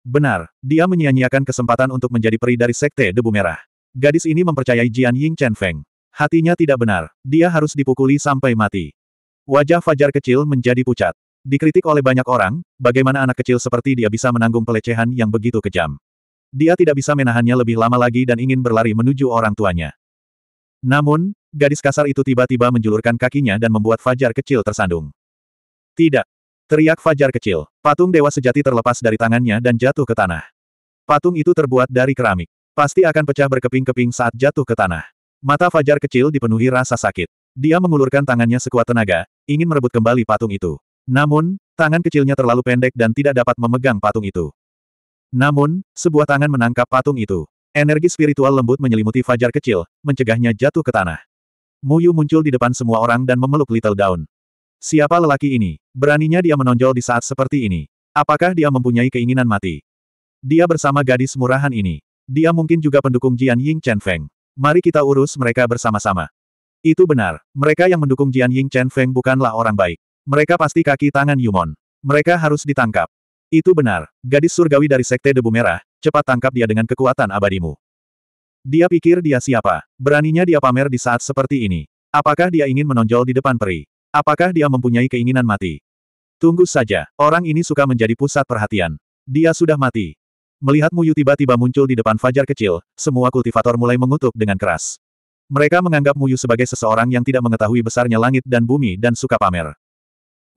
Benar, dia menyia-nyiakan kesempatan untuk menjadi peri dari Sekte Debu Merah. Gadis ini mempercayai Jian Ying Chen Feng. Hatinya tidak benar, dia harus dipukuli sampai mati. Wajah Fajar kecil menjadi pucat. Dikritik oleh banyak orang, bagaimana anak kecil seperti dia bisa menanggung pelecehan yang begitu kejam. Dia tidak bisa menahannya lebih lama lagi dan ingin berlari menuju orang tuanya. Namun, gadis kasar itu tiba-tiba menjulurkan kakinya dan membuat Fajar kecil tersandung. Tidak. Teriak Fajar kecil. Patung dewa sejati terlepas dari tangannya dan jatuh ke tanah. Patung itu terbuat dari keramik. Pasti akan pecah berkeping-keping saat jatuh ke tanah. Mata Fajar kecil dipenuhi rasa sakit. Dia mengulurkan tangannya sekuat tenaga, ingin merebut kembali patung itu. Namun, tangan kecilnya terlalu pendek dan tidak dapat memegang patung itu. Namun, sebuah tangan menangkap patung itu. Energi spiritual lembut menyelimuti fajar kecil, mencegahnya jatuh ke tanah. Muyu muncul di depan semua orang dan memeluk Little Dawn. Siapa lelaki ini? Beraninya dia menonjol di saat seperti ini. Apakah dia mempunyai keinginan mati? Dia bersama gadis murahan ini. Dia mungkin juga pendukung Jian Ying Chen Feng. Mari kita urus mereka bersama-sama. Itu benar, mereka yang mendukung Jian Ying Chen Feng bukanlah orang baik. Mereka pasti kaki tangan Yumon. Mereka harus ditangkap. Itu benar, gadis surgawi dari Sekte Debu Merah, cepat tangkap dia dengan kekuatan abadimu. Dia pikir dia siapa? Beraninya dia pamer di saat seperti ini. Apakah dia ingin menonjol di depan peri? Apakah dia mempunyai keinginan mati? Tunggu saja, orang ini suka menjadi pusat perhatian. Dia sudah mati. Melihat Muyu tiba-tiba muncul di depan fajar kecil, semua kultivator mulai mengutuk dengan keras. Mereka menganggap Muyu sebagai seseorang yang tidak mengetahui besarnya langit dan bumi dan suka pamer.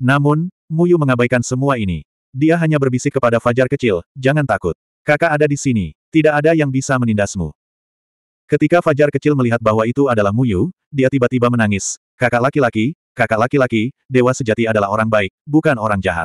Namun, Muyu mengabaikan semua ini. Dia hanya berbisik kepada Fajar kecil, jangan takut. Kakak ada di sini, tidak ada yang bisa menindasmu. Ketika Fajar kecil melihat bahwa itu adalah Muyu, dia tiba-tiba menangis. Kakak laki-laki, kakak laki-laki, dewa sejati adalah orang baik, bukan orang jahat.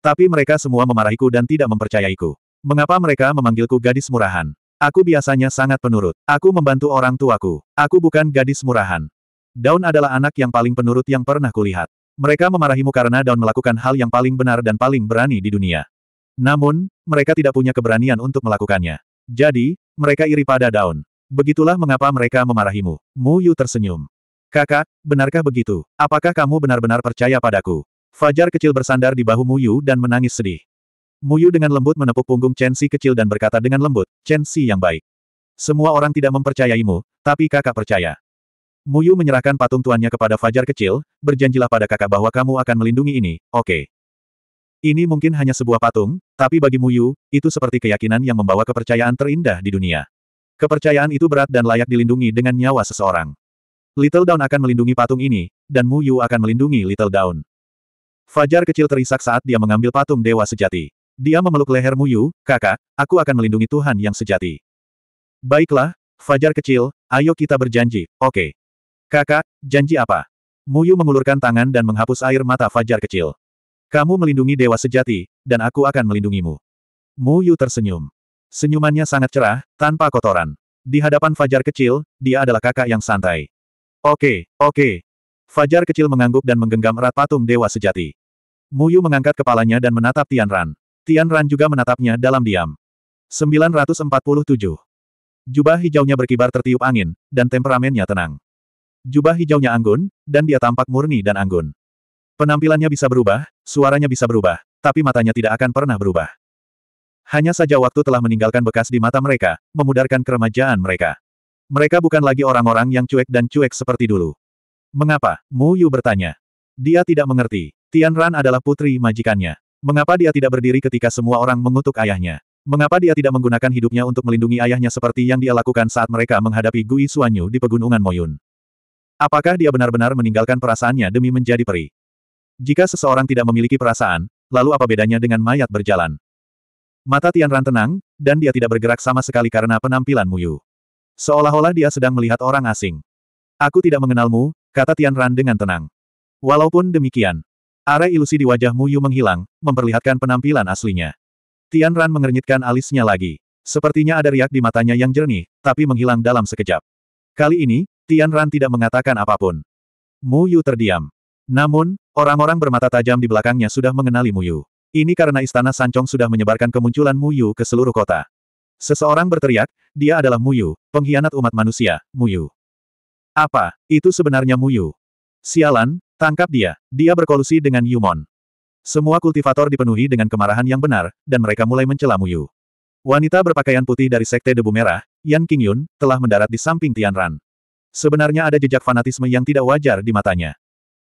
Tapi mereka semua memarahiku dan tidak mempercayaiku. Mengapa mereka memanggilku gadis murahan? Aku biasanya sangat penurut. Aku membantu orang tuaku. Aku bukan gadis murahan. Daun adalah anak yang paling penurut yang pernah kulihat. Mereka memarahimu karena Daun melakukan hal yang paling benar dan paling berani di dunia. Namun, mereka tidak punya keberanian untuk melakukannya. Jadi, mereka iri pada Daun. Begitulah mengapa mereka memarahimu. Mu Yu tersenyum. Kakak, benarkah begitu? Apakah kamu benar-benar percaya padaku? Fajar kecil bersandar di bahu Mu Yu dan menangis sedih. Muyu dengan lembut menepuk punggung Chen Xi kecil dan berkata dengan lembut, Chen Xi yang baik. Semua orang tidak mempercayaimu, tapi kakak percaya. Muyu menyerahkan patung tuannya kepada Fajar kecil, berjanjilah pada kakak bahwa kamu akan melindungi ini, oke. Okay. Ini mungkin hanya sebuah patung, tapi bagi Muyu, itu seperti keyakinan yang membawa kepercayaan terindah di dunia. Kepercayaan itu berat dan layak dilindungi dengan nyawa seseorang. Little Dawn akan melindungi patung ini, dan Muyu akan melindungi Little Dawn. Fajar kecil terisak saat dia mengambil patung dewa sejati. Dia memeluk leher Muyu, kakak, aku akan melindungi Tuhan yang sejati. Baiklah, Fajar kecil, ayo kita berjanji, oke. Okay. Kakak, janji apa? Muyu mengulurkan tangan dan menghapus air mata Fajar kecil. Kamu melindungi dewa sejati, dan aku akan melindungimu. Muyu tersenyum. Senyumannya sangat cerah, tanpa kotoran. Di hadapan Fajar kecil, dia adalah kakak yang santai. Oke, okay, oke. Okay. Fajar kecil mengangguk dan menggenggam erat patung dewa sejati. Muyu mengangkat kepalanya dan menatap Tian Ran. Tian Ran juga menatapnya dalam diam. 947. Jubah hijaunya berkibar tertiup angin, dan temperamennya tenang. Jubah hijaunya anggun, dan dia tampak murni dan anggun. Penampilannya bisa berubah, suaranya bisa berubah, tapi matanya tidak akan pernah berubah. Hanya saja waktu telah meninggalkan bekas di mata mereka, memudarkan keremajaan mereka. Mereka bukan lagi orang-orang yang cuek dan cuek seperti dulu. Mengapa? Mu Yu bertanya. Dia tidak mengerti. Tian Ran adalah putri majikannya. Mengapa dia tidak berdiri ketika semua orang mengutuk ayahnya? Mengapa dia tidak menggunakan hidupnya untuk melindungi ayahnya seperti yang dia lakukan saat mereka menghadapi Gui Suanyu di Pegunungan Moyun? Apakah dia benar-benar meninggalkan perasaannya demi menjadi peri? Jika seseorang tidak memiliki perasaan, lalu apa bedanya dengan mayat berjalan? Mata Tianran tenang, dan dia tidak bergerak sama sekali karena penampilan Muyu. Seolah-olah dia sedang melihat orang asing. Aku tidak mengenalmu, kata Tianran dengan tenang. Walaupun demikian, Arah ilusi di wajah Mu Yu menghilang, memperlihatkan penampilan aslinya. Tian Ran mengernyitkan alisnya lagi. Sepertinya ada riak di matanya yang jernih, tapi menghilang dalam sekejap. Kali ini, Tian Ran tidak mengatakan apapun. Mu Yu terdiam. Namun, orang-orang bermata tajam di belakangnya sudah mengenali Mu Yu. Ini karena istana Sancong sudah menyebarkan kemunculan Mu Yu ke seluruh kota. Seseorang berteriak, dia adalah Mu Yu, pengkhianat umat manusia, Mu Yu. Apa, itu sebenarnya Mu Yu? Sialan, Tangkap dia. Dia berkolusi dengan Yumon. Semua kultivator dipenuhi dengan kemarahan yang benar, dan mereka mulai mencela Muyu. Wanita berpakaian putih dari Sekte Debu Merah, Yan Qingyun, telah mendarat di samping Tian Ran. Sebenarnya ada jejak fanatisme yang tidak wajar di matanya.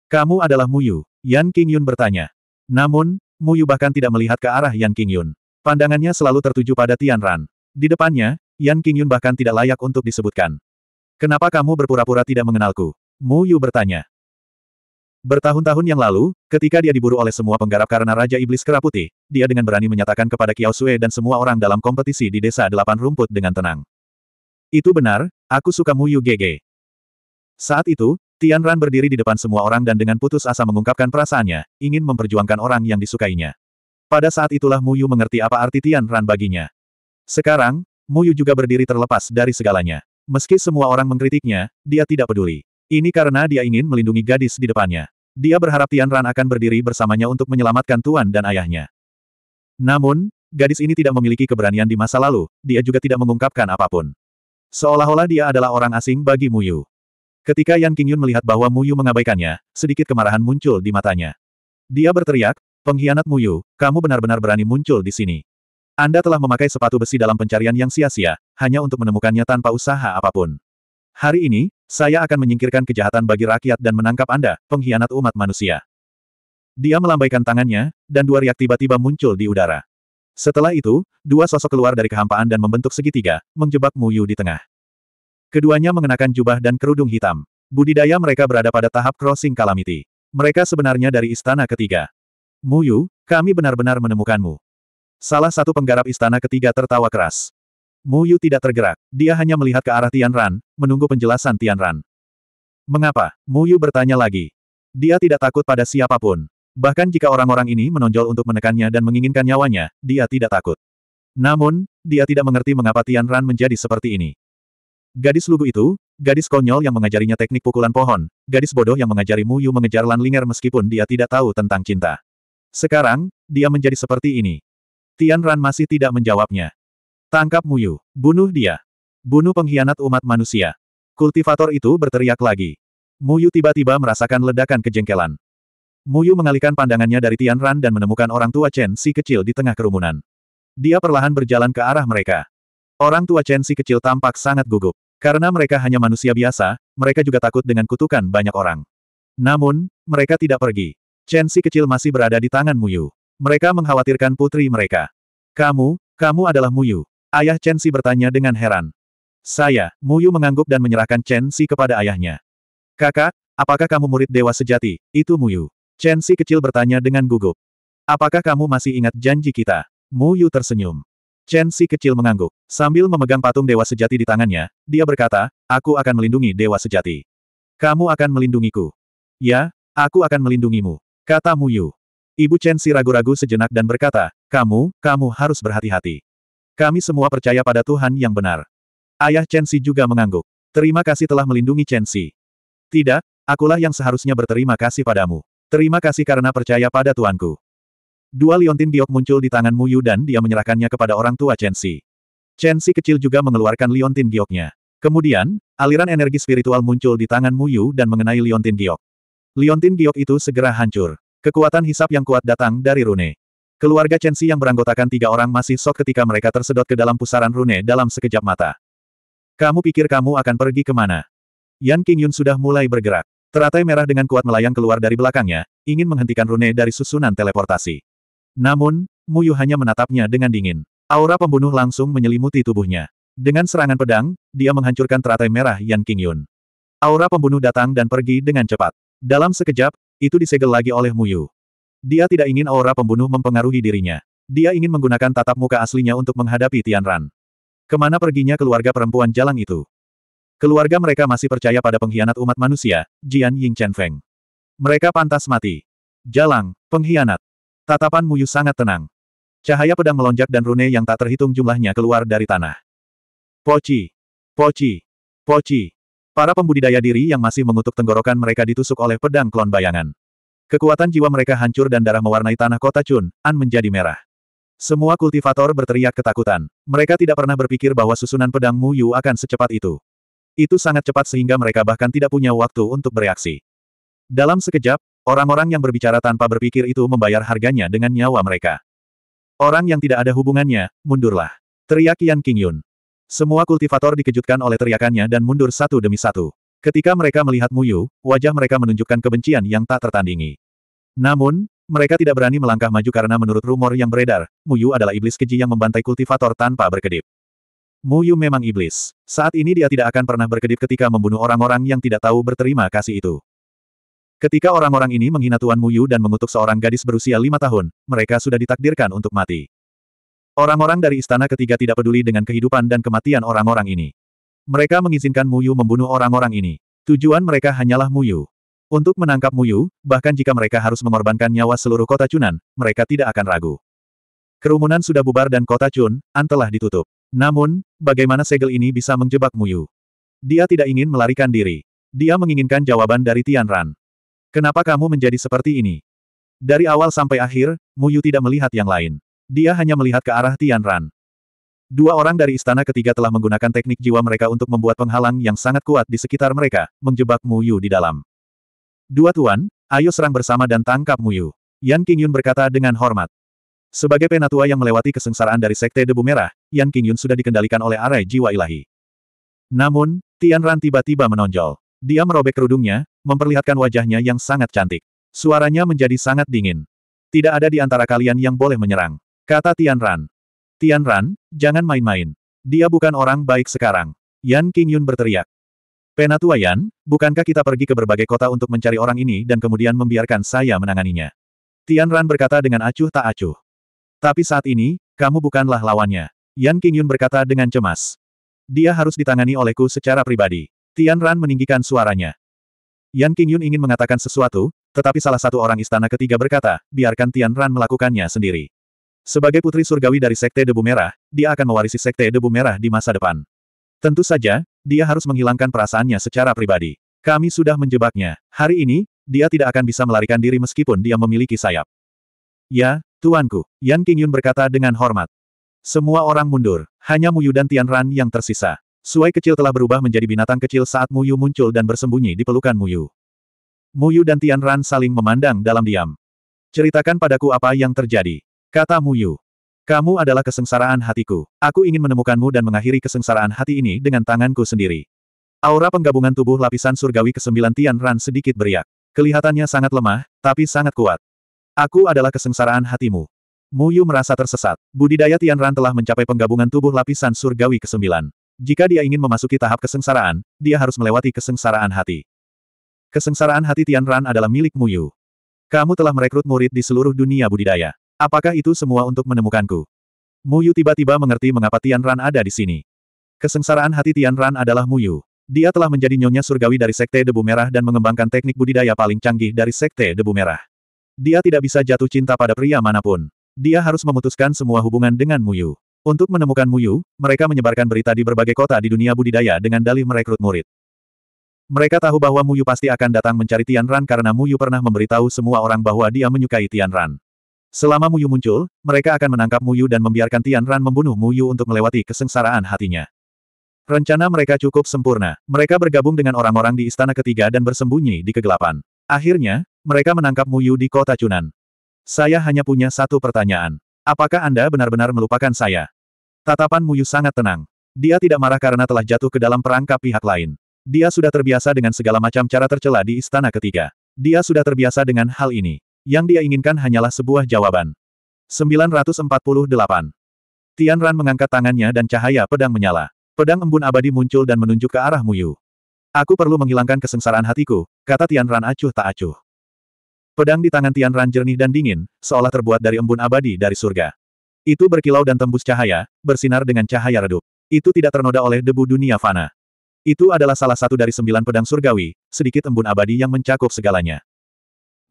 Kamu adalah Muyu, Yan Qingyun bertanya. Namun, Muyu bahkan tidak melihat ke arah Yan Qingyun. Pandangannya selalu tertuju pada Tian Ran. Di depannya, Yan Qingyun bahkan tidak layak untuk disebutkan. Kenapa kamu berpura-pura tidak mengenalku? Muyu bertanya. Bertahun-tahun yang lalu, ketika dia diburu oleh semua penggarap karena Raja Iblis Keraputi, dia dengan berani menyatakan kepada Kiao Sue dan semua orang dalam kompetisi di Desa Delapan Rumput dengan tenang. Itu benar, aku suka Mu Yu GG. Saat itu, Tian Ran berdiri di depan semua orang dan dengan putus asa mengungkapkan perasaannya, ingin memperjuangkan orang yang disukainya. Pada saat itulah Mu Yu mengerti apa arti Tian Ran baginya. Sekarang, Mu Yu juga berdiri terlepas dari segalanya. Meski semua orang mengkritiknya, dia tidak peduli. Ini karena dia ingin melindungi gadis di depannya. Dia berharap Tian Ran akan berdiri bersamanya untuk menyelamatkan tuan dan ayahnya. Namun, gadis ini tidak memiliki keberanian di masa lalu, dia juga tidak mengungkapkan apapun. Seolah-olah dia adalah orang asing bagi Muyu. Ketika Yan Qingyun melihat bahwa Muyu mengabaikannya, sedikit kemarahan muncul di matanya. Dia berteriak, pengkhianat Muyu, kamu benar-benar berani muncul di sini. Anda telah memakai sepatu besi dalam pencarian yang sia-sia, hanya untuk menemukannya tanpa usaha apapun. Hari ini, saya akan menyingkirkan kejahatan bagi rakyat dan menangkap Anda, pengkhianat umat manusia. Dia melambaikan tangannya, dan dua riak tiba-tiba muncul di udara. Setelah itu, dua sosok keluar dari kehampaan dan membentuk segitiga, menjebak Muyu di tengah. Keduanya mengenakan jubah dan kerudung hitam. Budidaya mereka berada pada tahap crossing calamity. Mereka sebenarnya dari istana ketiga. Muyu, kami benar-benar menemukanmu. Salah satu penggarap istana ketiga tertawa keras. Mu Yu tidak tergerak, dia hanya melihat ke arah Tian Ran, menunggu penjelasan Tian Ran. Mengapa? Mu Yu bertanya lagi. Dia tidak takut pada siapapun. Bahkan jika orang-orang ini menonjol untuk menekannya dan menginginkan nyawanya, dia tidak takut. Namun, dia tidak mengerti mengapa Tian Ran menjadi seperti ini. Gadis lugu itu, gadis konyol yang mengajarinya teknik pukulan pohon, gadis bodoh yang mengajari Mu Yu mengejar Lan Linger meskipun dia tidak tahu tentang cinta. Sekarang, dia menjadi seperti ini. Tian Ran masih tidak menjawabnya. Tangkap Muyu. Bunuh dia. Bunuh pengkhianat umat manusia. Kultivator itu berteriak lagi. Muyu tiba-tiba merasakan ledakan kejengkelan. Muyu mengalihkan pandangannya dari Tian Ran dan menemukan orang tua Chen si kecil di tengah kerumunan. Dia perlahan berjalan ke arah mereka. Orang tua Chen si kecil tampak sangat gugup. Karena mereka hanya manusia biasa, mereka juga takut dengan kutukan banyak orang. Namun, mereka tidak pergi. Chen si kecil masih berada di tangan Muyu. Mereka mengkhawatirkan putri mereka. Kamu, kamu adalah Muyu. Ayah Chen Si bertanya dengan heran. Saya, Mu Yu, mengangguk dan menyerahkan Chen Si kepada ayahnya. Kakak, apakah kamu murid dewa sejati? Itu Mu Yu. Chen Si kecil bertanya dengan gugup. Apakah kamu masih ingat janji kita? Mu Yu tersenyum. Chen Si kecil mengangguk. Sambil memegang patung dewa sejati di tangannya, dia berkata, aku akan melindungi dewa sejati. Kamu akan melindungiku. Ya, aku akan melindungimu. Kata Mu Yu. Ibu Chen Si ragu-ragu sejenak dan berkata, kamu, kamu harus berhati-hati. Kami semua percaya pada Tuhan yang benar. Ayah Chen Xi juga mengangguk. Terima kasih telah melindungi Chen Xi. Tidak, akulah yang seharusnya berterima kasih padamu. Terima kasih karena percaya pada Tuanku. Dua liontin giok muncul di tangan Mu Yu dan dia menyerahkannya kepada orang tua Chen Xi. Chen Xi kecil juga mengeluarkan liontin gioknya. Kemudian, aliran energi spiritual muncul di tangan Mu Yu dan mengenai Liontin Giok. Liontin Giok itu segera hancur. Kekuatan hisap yang kuat datang dari Rune. Keluarga Chen Xi yang beranggotakan tiga orang masih sok ketika mereka tersedot ke dalam pusaran rune dalam sekejap mata. Kamu pikir kamu akan pergi kemana? Yan Qingyun sudah mulai bergerak. Teratai merah dengan kuat melayang keluar dari belakangnya, ingin menghentikan rune dari susunan teleportasi. Namun, Mu Yu hanya menatapnya dengan dingin. Aura pembunuh langsung menyelimuti tubuhnya. Dengan serangan pedang, dia menghancurkan teratai merah Yan Qingyun. Aura pembunuh datang dan pergi dengan cepat. Dalam sekejap, itu disegel lagi oleh Mu Yu. Dia tidak ingin aura pembunuh mempengaruhi dirinya. Dia ingin menggunakan tatap muka aslinya untuk menghadapi Tian Ran. Kemana perginya keluarga perempuan jalan itu? Keluarga mereka masih percaya pada pengkhianat umat manusia, Jian Ying Chen Feng. Mereka pantas mati. Jalang, pengkhianat. Tatapan Muyu sangat tenang. Cahaya pedang melonjak dan rune yang tak terhitung jumlahnya keluar dari tanah. Poci! Poci! Poci! Para pembudidaya diri yang masih mengutuk tenggorokan mereka ditusuk oleh pedang klon bayangan. Kekuatan jiwa mereka hancur dan darah mewarnai tanah kota Chun, An menjadi merah. Semua kultivator berteriak ketakutan. Mereka tidak pernah berpikir bahwa susunan pedang Mu Yu akan secepat itu. Itu sangat cepat sehingga mereka bahkan tidak punya waktu untuk bereaksi. Dalam sekejap, orang-orang yang berbicara tanpa berpikir itu membayar harganya dengan nyawa mereka. Orang yang tidak ada hubungannya, mundurlah. Teriak Yan King Yun. Semua kultivator dikejutkan oleh teriakannya dan mundur satu demi satu. Ketika mereka melihat Muyu, wajah mereka menunjukkan kebencian yang tak tertandingi. Namun, mereka tidak berani melangkah maju karena menurut rumor yang beredar, Muyu adalah iblis keji yang membantai kultivator tanpa berkedip. Muyu memang iblis. Saat ini dia tidak akan pernah berkedip ketika membunuh orang-orang yang tidak tahu berterima kasih itu. Ketika orang-orang ini menghina Tuan Muyu dan mengutuk seorang gadis berusia lima tahun, mereka sudah ditakdirkan untuk mati. Orang-orang dari istana ketiga tidak peduli dengan kehidupan dan kematian orang-orang ini. Mereka mengizinkan Muyu membunuh orang-orang ini. Tujuan mereka hanyalah Muyu. Untuk menangkap Muyu, bahkan jika mereka harus mengorbankan nyawa seluruh kota Chunan, mereka tidak akan ragu. Kerumunan sudah bubar dan kota Chun, An telah ditutup. Namun, bagaimana segel ini bisa menjebak Muyu? Dia tidak ingin melarikan diri. Dia menginginkan jawaban dari Tian Ran. Kenapa kamu menjadi seperti ini? Dari awal sampai akhir, Muyu tidak melihat yang lain. Dia hanya melihat ke arah Tian Ran. Dua orang dari istana ketiga telah menggunakan teknik jiwa mereka untuk membuat penghalang yang sangat kuat di sekitar mereka, menjebak Muyu di dalam. Dua tuan, ayo serang bersama dan tangkap Muyu. Yan Qingyun berkata dengan hormat. Sebagai penatua yang melewati kesengsaraan dari Sekte Debu Merah, Yan Qingyun sudah dikendalikan oleh arai jiwa ilahi. Namun, Tian Ran tiba-tiba menonjol. Dia merobek kerudungnya, memperlihatkan wajahnya yang sangat cantik. Suaranya menjadi sangat dingin. Tidak ada di antara kalian yang boleh menyerang. Kata Tian Ran. Tian Ran, jangan main-main. Dia bukan orang baik sekarang. Yan King Yun berteriak. Penatua Yan, bukankah kita pergi ke berbagai kota untuk mencari orang ini dan kemudian membiarkan saya menanganinya? Tian Ran berkata dengan acuh tak acuh. Tapi saat ini, kamu bukanlah lawannya. Yan King Yun berkata dengan cemas. Dia harus ditangani olehku secara pribadi. Tian Ran meninggikan suaranya. Yan King Yun ingin mengatakan sesuatu, tetapi salah satu orang istana ketiga berkata, biarkan Tian Ran melakukannya sendiri. Sebagai putri surgawi dari Sekte Debu Merah, dia akan mewarisi Sekte Debu Merah di masa depan. Tentu saja, dia harus menghilangkan perasaannya secara pribadi. Kami sudah menjebaknya. Hari ini, dia tidak akan bisa melarikan diri meskipun dia memiliki sayap. Ya, Tuanku, Yan Qingyun berkata dengan hormat. Semua orang mundur, hanya Muyu dan Tian Ran yang tersisa. Suai kecil telah berubah menjadi binatang kecil saat Muyu muncul dan bersembunyi di pelukan Muyu. Muyu dan Tian Ran saling memandang dalam diam. Ceritakan padaku apa yang terjadi. Kata Muyu. Kamu adalah kesengsaraan hatiku. Aku ingin menemukanmu dan mengakhiri kesengsaraan hati ini dengan tanganku sendiri. Aura penggabungan tubuh lapisan surgawi ke-9 Tian Ran sedikit beriak. Kelihatannya sangat lemah, tapi sangat kuat. Aku adalah kesengsaraan hatimu. Muyu merasa tersesat. Budidaya Tian Ran telah mencapai penggabungan tubuh lapisan surgawi ke-9. Jika dia ingin memasuki tahap kesengsaraan, dia harus melewati kesengsaraan hati. Kesengsaraan hati Tian Ran adalah milik Muyu. Kamu telah merekrut murid di seluruh dunia budidaya. Apakah itu semua untuk menemukanku? Muyu tiba-tiba mengerti mengapa Tian Ran ada di sini. Kesengsaraan hati Tian Ran adalah Muyu. Dia telah menjadi nyonya surgawi dari Sekte Debu Merah dan mengembangkan teknik budidaya paling canggih dari Sekte Debu Merah. Dia tidak bisa jatuh cinta pada pria manapun. Dia harus memutuskan semua hubungan dengan Muyu. Untuk menemukan Muyu, mereka menyebarkan berita di berbagai kota di dunia budidaya dengan dalih merekrut murid. Mereka tahu bahwa Muyu pasti akan datang mencari Tian Ran karena Muyu pernah memberitahu semua orang bahwa dia menyukai Tian Ran. Selama Muyu muncul, mereka akan menangkap Muyu dan membiarkan Tian Ran membunuh Muyu untuk melewati kesengsaraan hatinya. Rencana mereka cukup sempurna. Mereka bergabung dengan orang-orang di istana ketiga dan bersembunyi di kegelapan. Akhirnya, mereka menangkap Muyu di kota Chunan. Saya hanya punya satu pertanyaan. Apakah Anda benar-benar melupakan saya? Tatapan Muyu sangat tenang. Dia tidak marah karena telah jatuh ke dalam perangkap pihak lain. Dia sudah terbiasa dengan segala macam cara tercela di istana ketiga. Dia sudah terbiasa dengan hal ini. Yang dia inginkan hanyalah sebuah jawaban. 948. Tian Ran mengangkat tangannya dan cahaya pedang menyala. Pedang embun abadi muncul dan menunjuk ke arah Muyu. Aku perlu menghilangkan kesengsaraan hatiku, kata Tian Ran acuh tak acuh. Pedang di tangan Tian Ran jernih dan dingin, seolah terbuat dari embun abadi dari surga. Itu berkilau dan tembus cahaya, bersinar dengan cahaya redup. Itu tidak ternoda oleh debu dunia fana. Itu adalah salah satu dari sembilan pedang surgawi, sedikit embun abadi yang mencakup segalanya.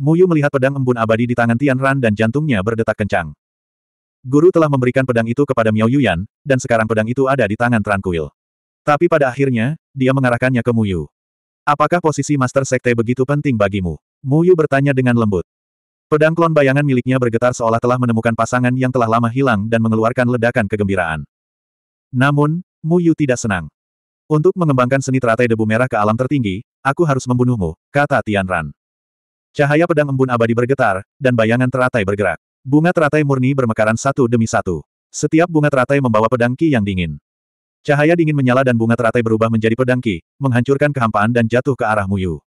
Muyu melihat pedang embun abadi di tangan Tian Ran dan jantungnya berdetak kencang. Guru telah memberikan pedang itu kepada Miao Yuyan, dan sekarang pedang itu ada di tangan Tran Tapi pada akhirnya, dia mengarahkannya ke Muyu. Apakah posisi Master Sekte begitu penting bagimu? Muyu bertanya dengan lembut. Pedang klon bayangan miliknya bergetar seolah telah menemukan pasangan yang telah lama hilang dan mengeluarkan ledakan kegembiraan. Namun, Muyu tidak senang. Untuk mengembangkan seni teratai debu merah ke alam tertinggi, aku harus membunuhmu, kata Tian Ran. Cahaya pedang embun abadi bergetar, dan bayangan teratai bergerak. Bunga teratai murni bermekaran satu demi satu. Setiap bunga teratai membawa pedang ki yang dingin. Cahaya dingin menyala dan bunga teratai berubah menjadi pedang ki, menghancurkan kehampaan dan jatuh ke arah Muyu.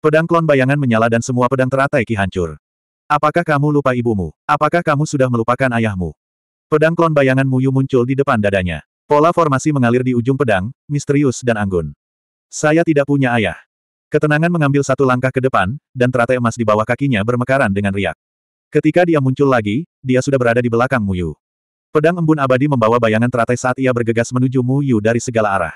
Pedang klon bayangan menyala dan semua pedang teratai ki hancur. Apakah kamu lupa ibumu? Apakah kamu sudah melupakan ayahmu? Pedang klon bayangan Muyu muncul di depan dadanya. Pola formasi mengalir di ujung pedang, misterius dan anggun. Saya tidak punya ayah. Ketenangan mengambil satu langkah ke depan, dan teratai emas di bawah kakinya bermekaran dengan riak. Ketika dia muncul lagi, dia sudah berada di belakang Muyu. Pedang embun abadi membawa bayangan teratai saat ia bergegas menuju Muyu dari segala arah.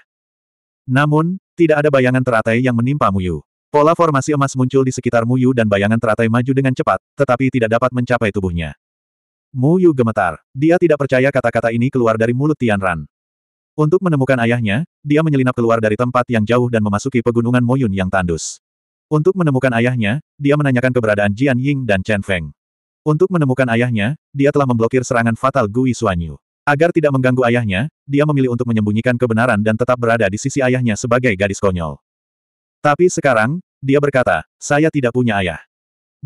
Namun, tidak ada bayangan teratai yang menimpa Muyu. Pola formasi emas muncul di sekitar Muyu dan bayangan teratai maju dengan cepat, tetapi tidak dapat mencapai tubuhnya. Muyu gemetar. Dia tidak percaya kata-kata ini keluar dari mulut Tian Ran. Untuk menemukan ayahnya, dia menyelinap keluar dari tempat yang jauh dan memasuki pegunungan Moyun yang tandus. Untuk menemukan ayahnya, dia menanyakan keberadaan Jian Ying dan Chen Feng. Untuk menemukan ayahnya, dia telah memblokir serangan fatal Gui Xuanyu. Agar tidak mengganggu ayahnya, dia memilih untuk menyembunyikan kebenaran dan tetap berada di sisi ayahnya sebagai gadis konyol. Tapi sekarang, dia berkata, saya tidak punya ayah.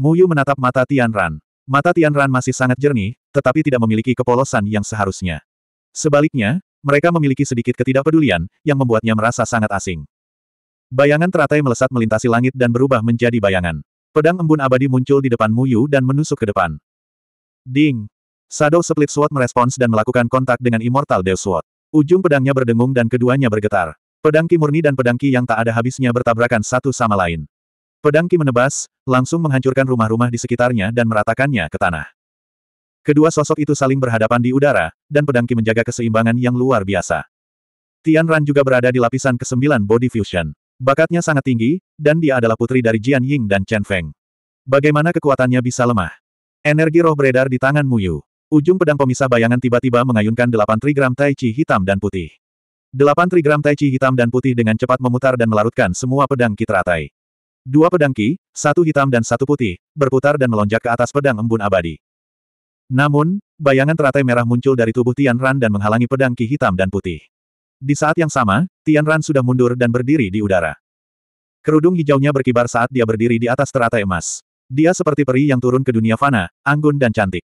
Muyu menatap mata Tian Ran. Mata Tian Ran masih sangat jernih, tetapi tidak memiliki kepolosan yang seharusnya. Sebaliknya, mereka memiliki sedikit ketidakpedulian, yang membuatnya merasa sangat asing. Bayangan teratai melesat melintasi langit dan berubah menjadi bayangan. Pedang embun abadi muncul di depan Muyu dan menusuk ke depan. Ding! Sado Split Sword merespons dan melakukan kontak dengan Immortal Deus Sword. Ujung pedangnya berdengung dan keduanya bergetar. Pedang Ki murni dan pedang Ki yang tak ada habisnya bertabrakan satu sama lain. Pedang Ki menebas, langsung menghancurkan rumah-rumah di sekitarnya dan meratakannya ke tanah. Kedua sosok itu saling berhadapan di udara, dan pedangki menjaga keseimbangan yang luar biasa. Tian Ran juga berada di lapisan ke-9 Body Fusion. Bakatnya sangat tinggi, dan dia adalah putri dari Jian Ying dan Chen Feng. Bagaimana kekuatannya bisa lemah? Energi roh beredar di tangan Mu Yu. Ujung pedang pemisah bayangan tiba-tiba mengayunkan delapan trigram tai chi hitam dan putih. Delapan trigram tai chi hitam dan putih dengan cepat memutar dan melarutkan semua pedang ki teratai. Dua pedang ki, satu hitam dan satu putih, berputar dan melonjak ke atas pedang embun abadi. Namun, bayangan teratai merah muncul dari tubuh Tian Ran dan menghalangi pedang Ki hitam dan putih. Di saat yang sama, Tian Ran sudah mundur dan berdiri di udara. Kerudung hijaunya berkibar saat dia berdiri di atas teratai emas. Dia seperti peri yang turun ke dunia fana, anggun dan cantik.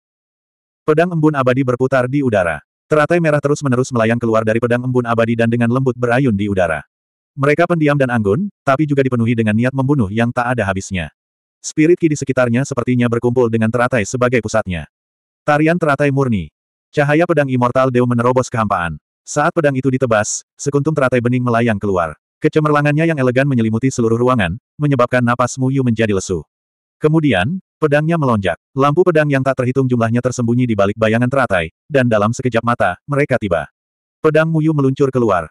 Pedang embun abadi berputar di udara. Teratai merah terus-menerus melayang keluar dari pedang embun abadi dan dengan lembut berayun di udara. Mereka pendiam dan anggun, tapi juga dipenuhi dengan niat membunuh yang tak ada habisnya. Spirit ki di sekitarnya sepertinya berkumpul dengan teratai sebagai pusatnya. Tarian teratai murni. Cahaya pedang Immortal Deo menerobos kehampaan. Saat pedang itu ditebas, sekuntum teratai bening melayang keluar. Kecemerlangannya yang elegan menyelimuti seluruh ruangan, menyebabkan napas Muyu menjadi lesu. Kemudian, pedangnya melonjak. Lampu pedang yang tak terhitung jumlahnya tersembunyi di balik bayangan teratai, dan dalam sekejap mata, mereka tiba. Pedang Muyu meluncur keluar.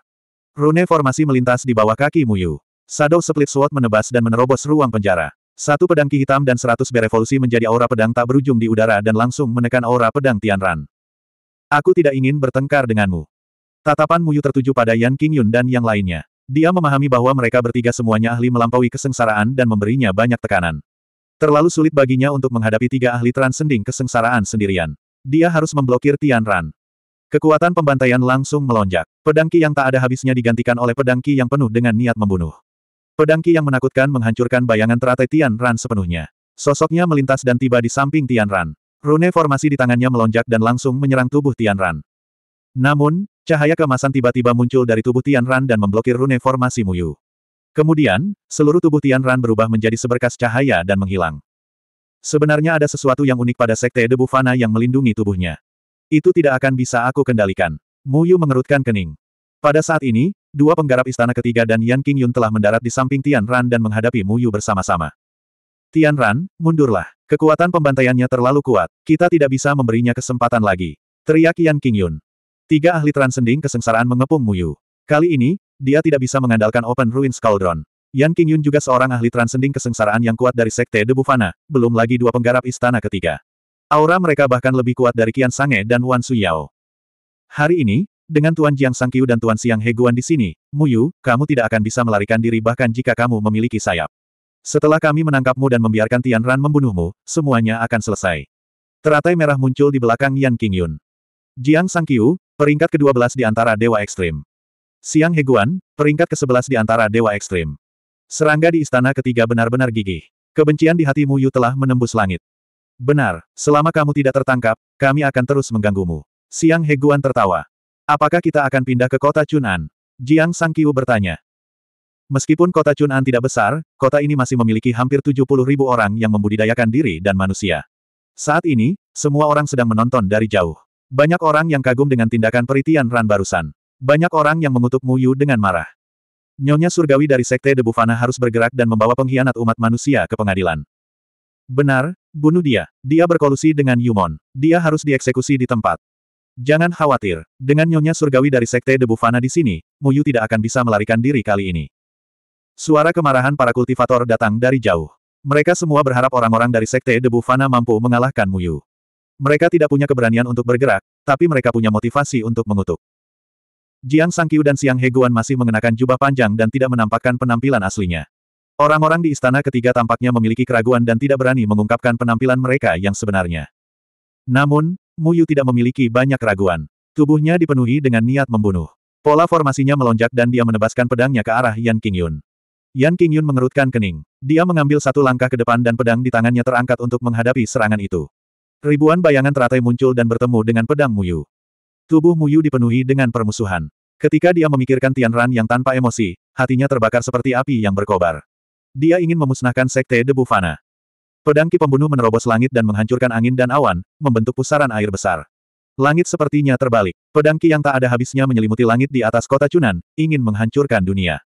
Rune formasi melintas di bawah kaki Muyu. Shadow Split Sword menebas dan menerobos ruang penjara. Satu pedang ki hitam dan seratus berevolusi menjadi aura pedang tak berujung di udara dan langsung menekan aura pedang Tianran. Aku tidak ingin bertengkar denganmu. Tatapan Muyu tertuju pada Yan Qingyun dan yang lainnya. Dia memahami bahwa mereka bertiga semuanya ahli melampaui kesengsaraan dan memberinya banyak tekanan. Terlalu sulit baginya untuk menghadapi tiga ahli transending kesengsaraan sendirian. Dia harus memblokir Tian Ran. Kekuatan pembantaian langsung melonjak. Pedang Ki yang tak ada habisnya digantikan oleh pedang Ki yang penuh dengan niat membunuh. Pedangki yang menakutkan menghancurkan bayangan teratai Tian Ran sepenuhnya. Sosoknya melintas dan tiba di samping Tian Ran. Rune formasi di tangannya melonjak dan langsung menyerang tubuh Tian Ran. Namun, cahaya kemasan tiba-tiba muncul dari tubuh Tian Ran dan memblokir rune formasi Muyu. Kemudian, seluruh tubuh Tian Ran berubah menjadi seberkas cahaya dan menghilang. Sebenarnya ada sesuatu yang unik pada Sekte Debu Fana yang melindungi tubuhnya. Itu tidak akan bisa aku kendalikan. Muyu mengerutkan kening. Pada saat ini, dua penggarap istana ketiga dan Yan King Yun telah mendarat di samping Tian Ran dan menghadapi Mu Yu bersama-sama. Tian Ran, mundurlah. Kekuatan pembantaiannya terlalu kuat. Kita tidak bisa memberinya kesempatan lagi. Teriak Yan King Yun. Tiga ahli transending kesengsaraan mengepung Mu Yu. Kali ini, dia tidak bisa mengandalkan Open Ruins Cauldron. Yan King Yun juga seorang ahli transending kesengsaraan yang kuat dari Sekte Debu Fana, belum lagi dua penggarap istana ketiga. Aura mereka bahkan lebih kuat dari Qian Sange dan Wan Suyao. Hari ini, dengan Tuan Jiang Sangkyu dan Tuan Siang Heguan di sini, Muyu, kamu tidak akan bisa melarikan diri bahkan jika kamu memiliki sayap. Setelah kami menangkapmu dan membiarkan Tian Ran membunuhmu, semuanya akan selesai. Teratai merah muncul di belakang Yan King Yun. Jiang Sangkyu, peringkat ke-12 di antara Dewa Ekstrim. Siang Heguan, peringkat ke-11 di antara Dewa Ekstrim. Serangga di istana ketiga benar-benar gigih. Kebencian di hati Muyu telah menembus langit. Benar, selama kamu tidak tertangkap, kami akan terus mengganggumu. Siang Heguan tertawa. Apakah kita akan pindah ke kota Chunan? Jiang Sangkiu bertanya. Meskipun kota Chunan tidak besar, kota ini masih memiliki hampir 70 ribu orang yang membudidayakan diri dan manusia. Saat ini, semua orang sedang menonton dari jauh. Banyak orang yang kagum dengan tindakan peritian Ran barusan. Banyak orang yang mengutuk Mu Yu dengan marah. Nyonya surgawi dari Sekte Debu Fana harus bergerak dan membawa pengkhianat umat manusia ke pengadilan. Benar, bunuh dia. Dia berkolusi dengan Yumon. Dia harus dieksekusi di tempat. Jangan khawatir, dengan Nyonya Surgawi dari Sekte Debu Fana di sini, Muyu tidak akan bisa melarikan diri kali ini. Suara kemarahan para kultivator datang dari jauh. Mereka semua berharap orang-orang dari Sekte Debu Fana mampu mengalahkan Muyu. Mereka tidak punya keberanian untuk bergerak, tapi mereka punya motivasi untuk mengutuk. Jiang Sangqiu dan Siang Heguan masih mengenakan jubah panjang dan tidak menampakkan penampilan aslinya. Orang-orang di istana ketiga tampaknya memiliki keraguan dan tidak berani mengungkapkan penampilan mereka yang sebenarnya. Namun, Muyu tidak memiliki banyak keraguan. Tubuhnya dipenuhi dengan niat membunuh. Pola formasinya melonjak dan dia menebaskan pedangnya ke arah Yan King Yun. Yan King Yun mengerutkan kening. Dia mengambil satu langkah ke depan dan pedang di tangannya terangkat untuk menghadapi serangan itu. Ribuan bayangan teratai muncul dan bertemu dengan pedang Muyu. Tubuh Muyu dipenuhi dengan permusuhan. Ketika dia memikirkan Tian Ran yang tanpa emosi, hatinya terbakar seperti api yang berkobar. Dia ingin memusnahkan Sekte Debu Fana. Pedang Ki Pembunuh menerobos langit dan menghancurkan angin dan awan, membentuk pusaran air besar. Langit sepertinya terbalik. Pedang Ki yang tak ada habisnya menyelimuti langit di atas kota Cunan, ingin menghancurkan dunia.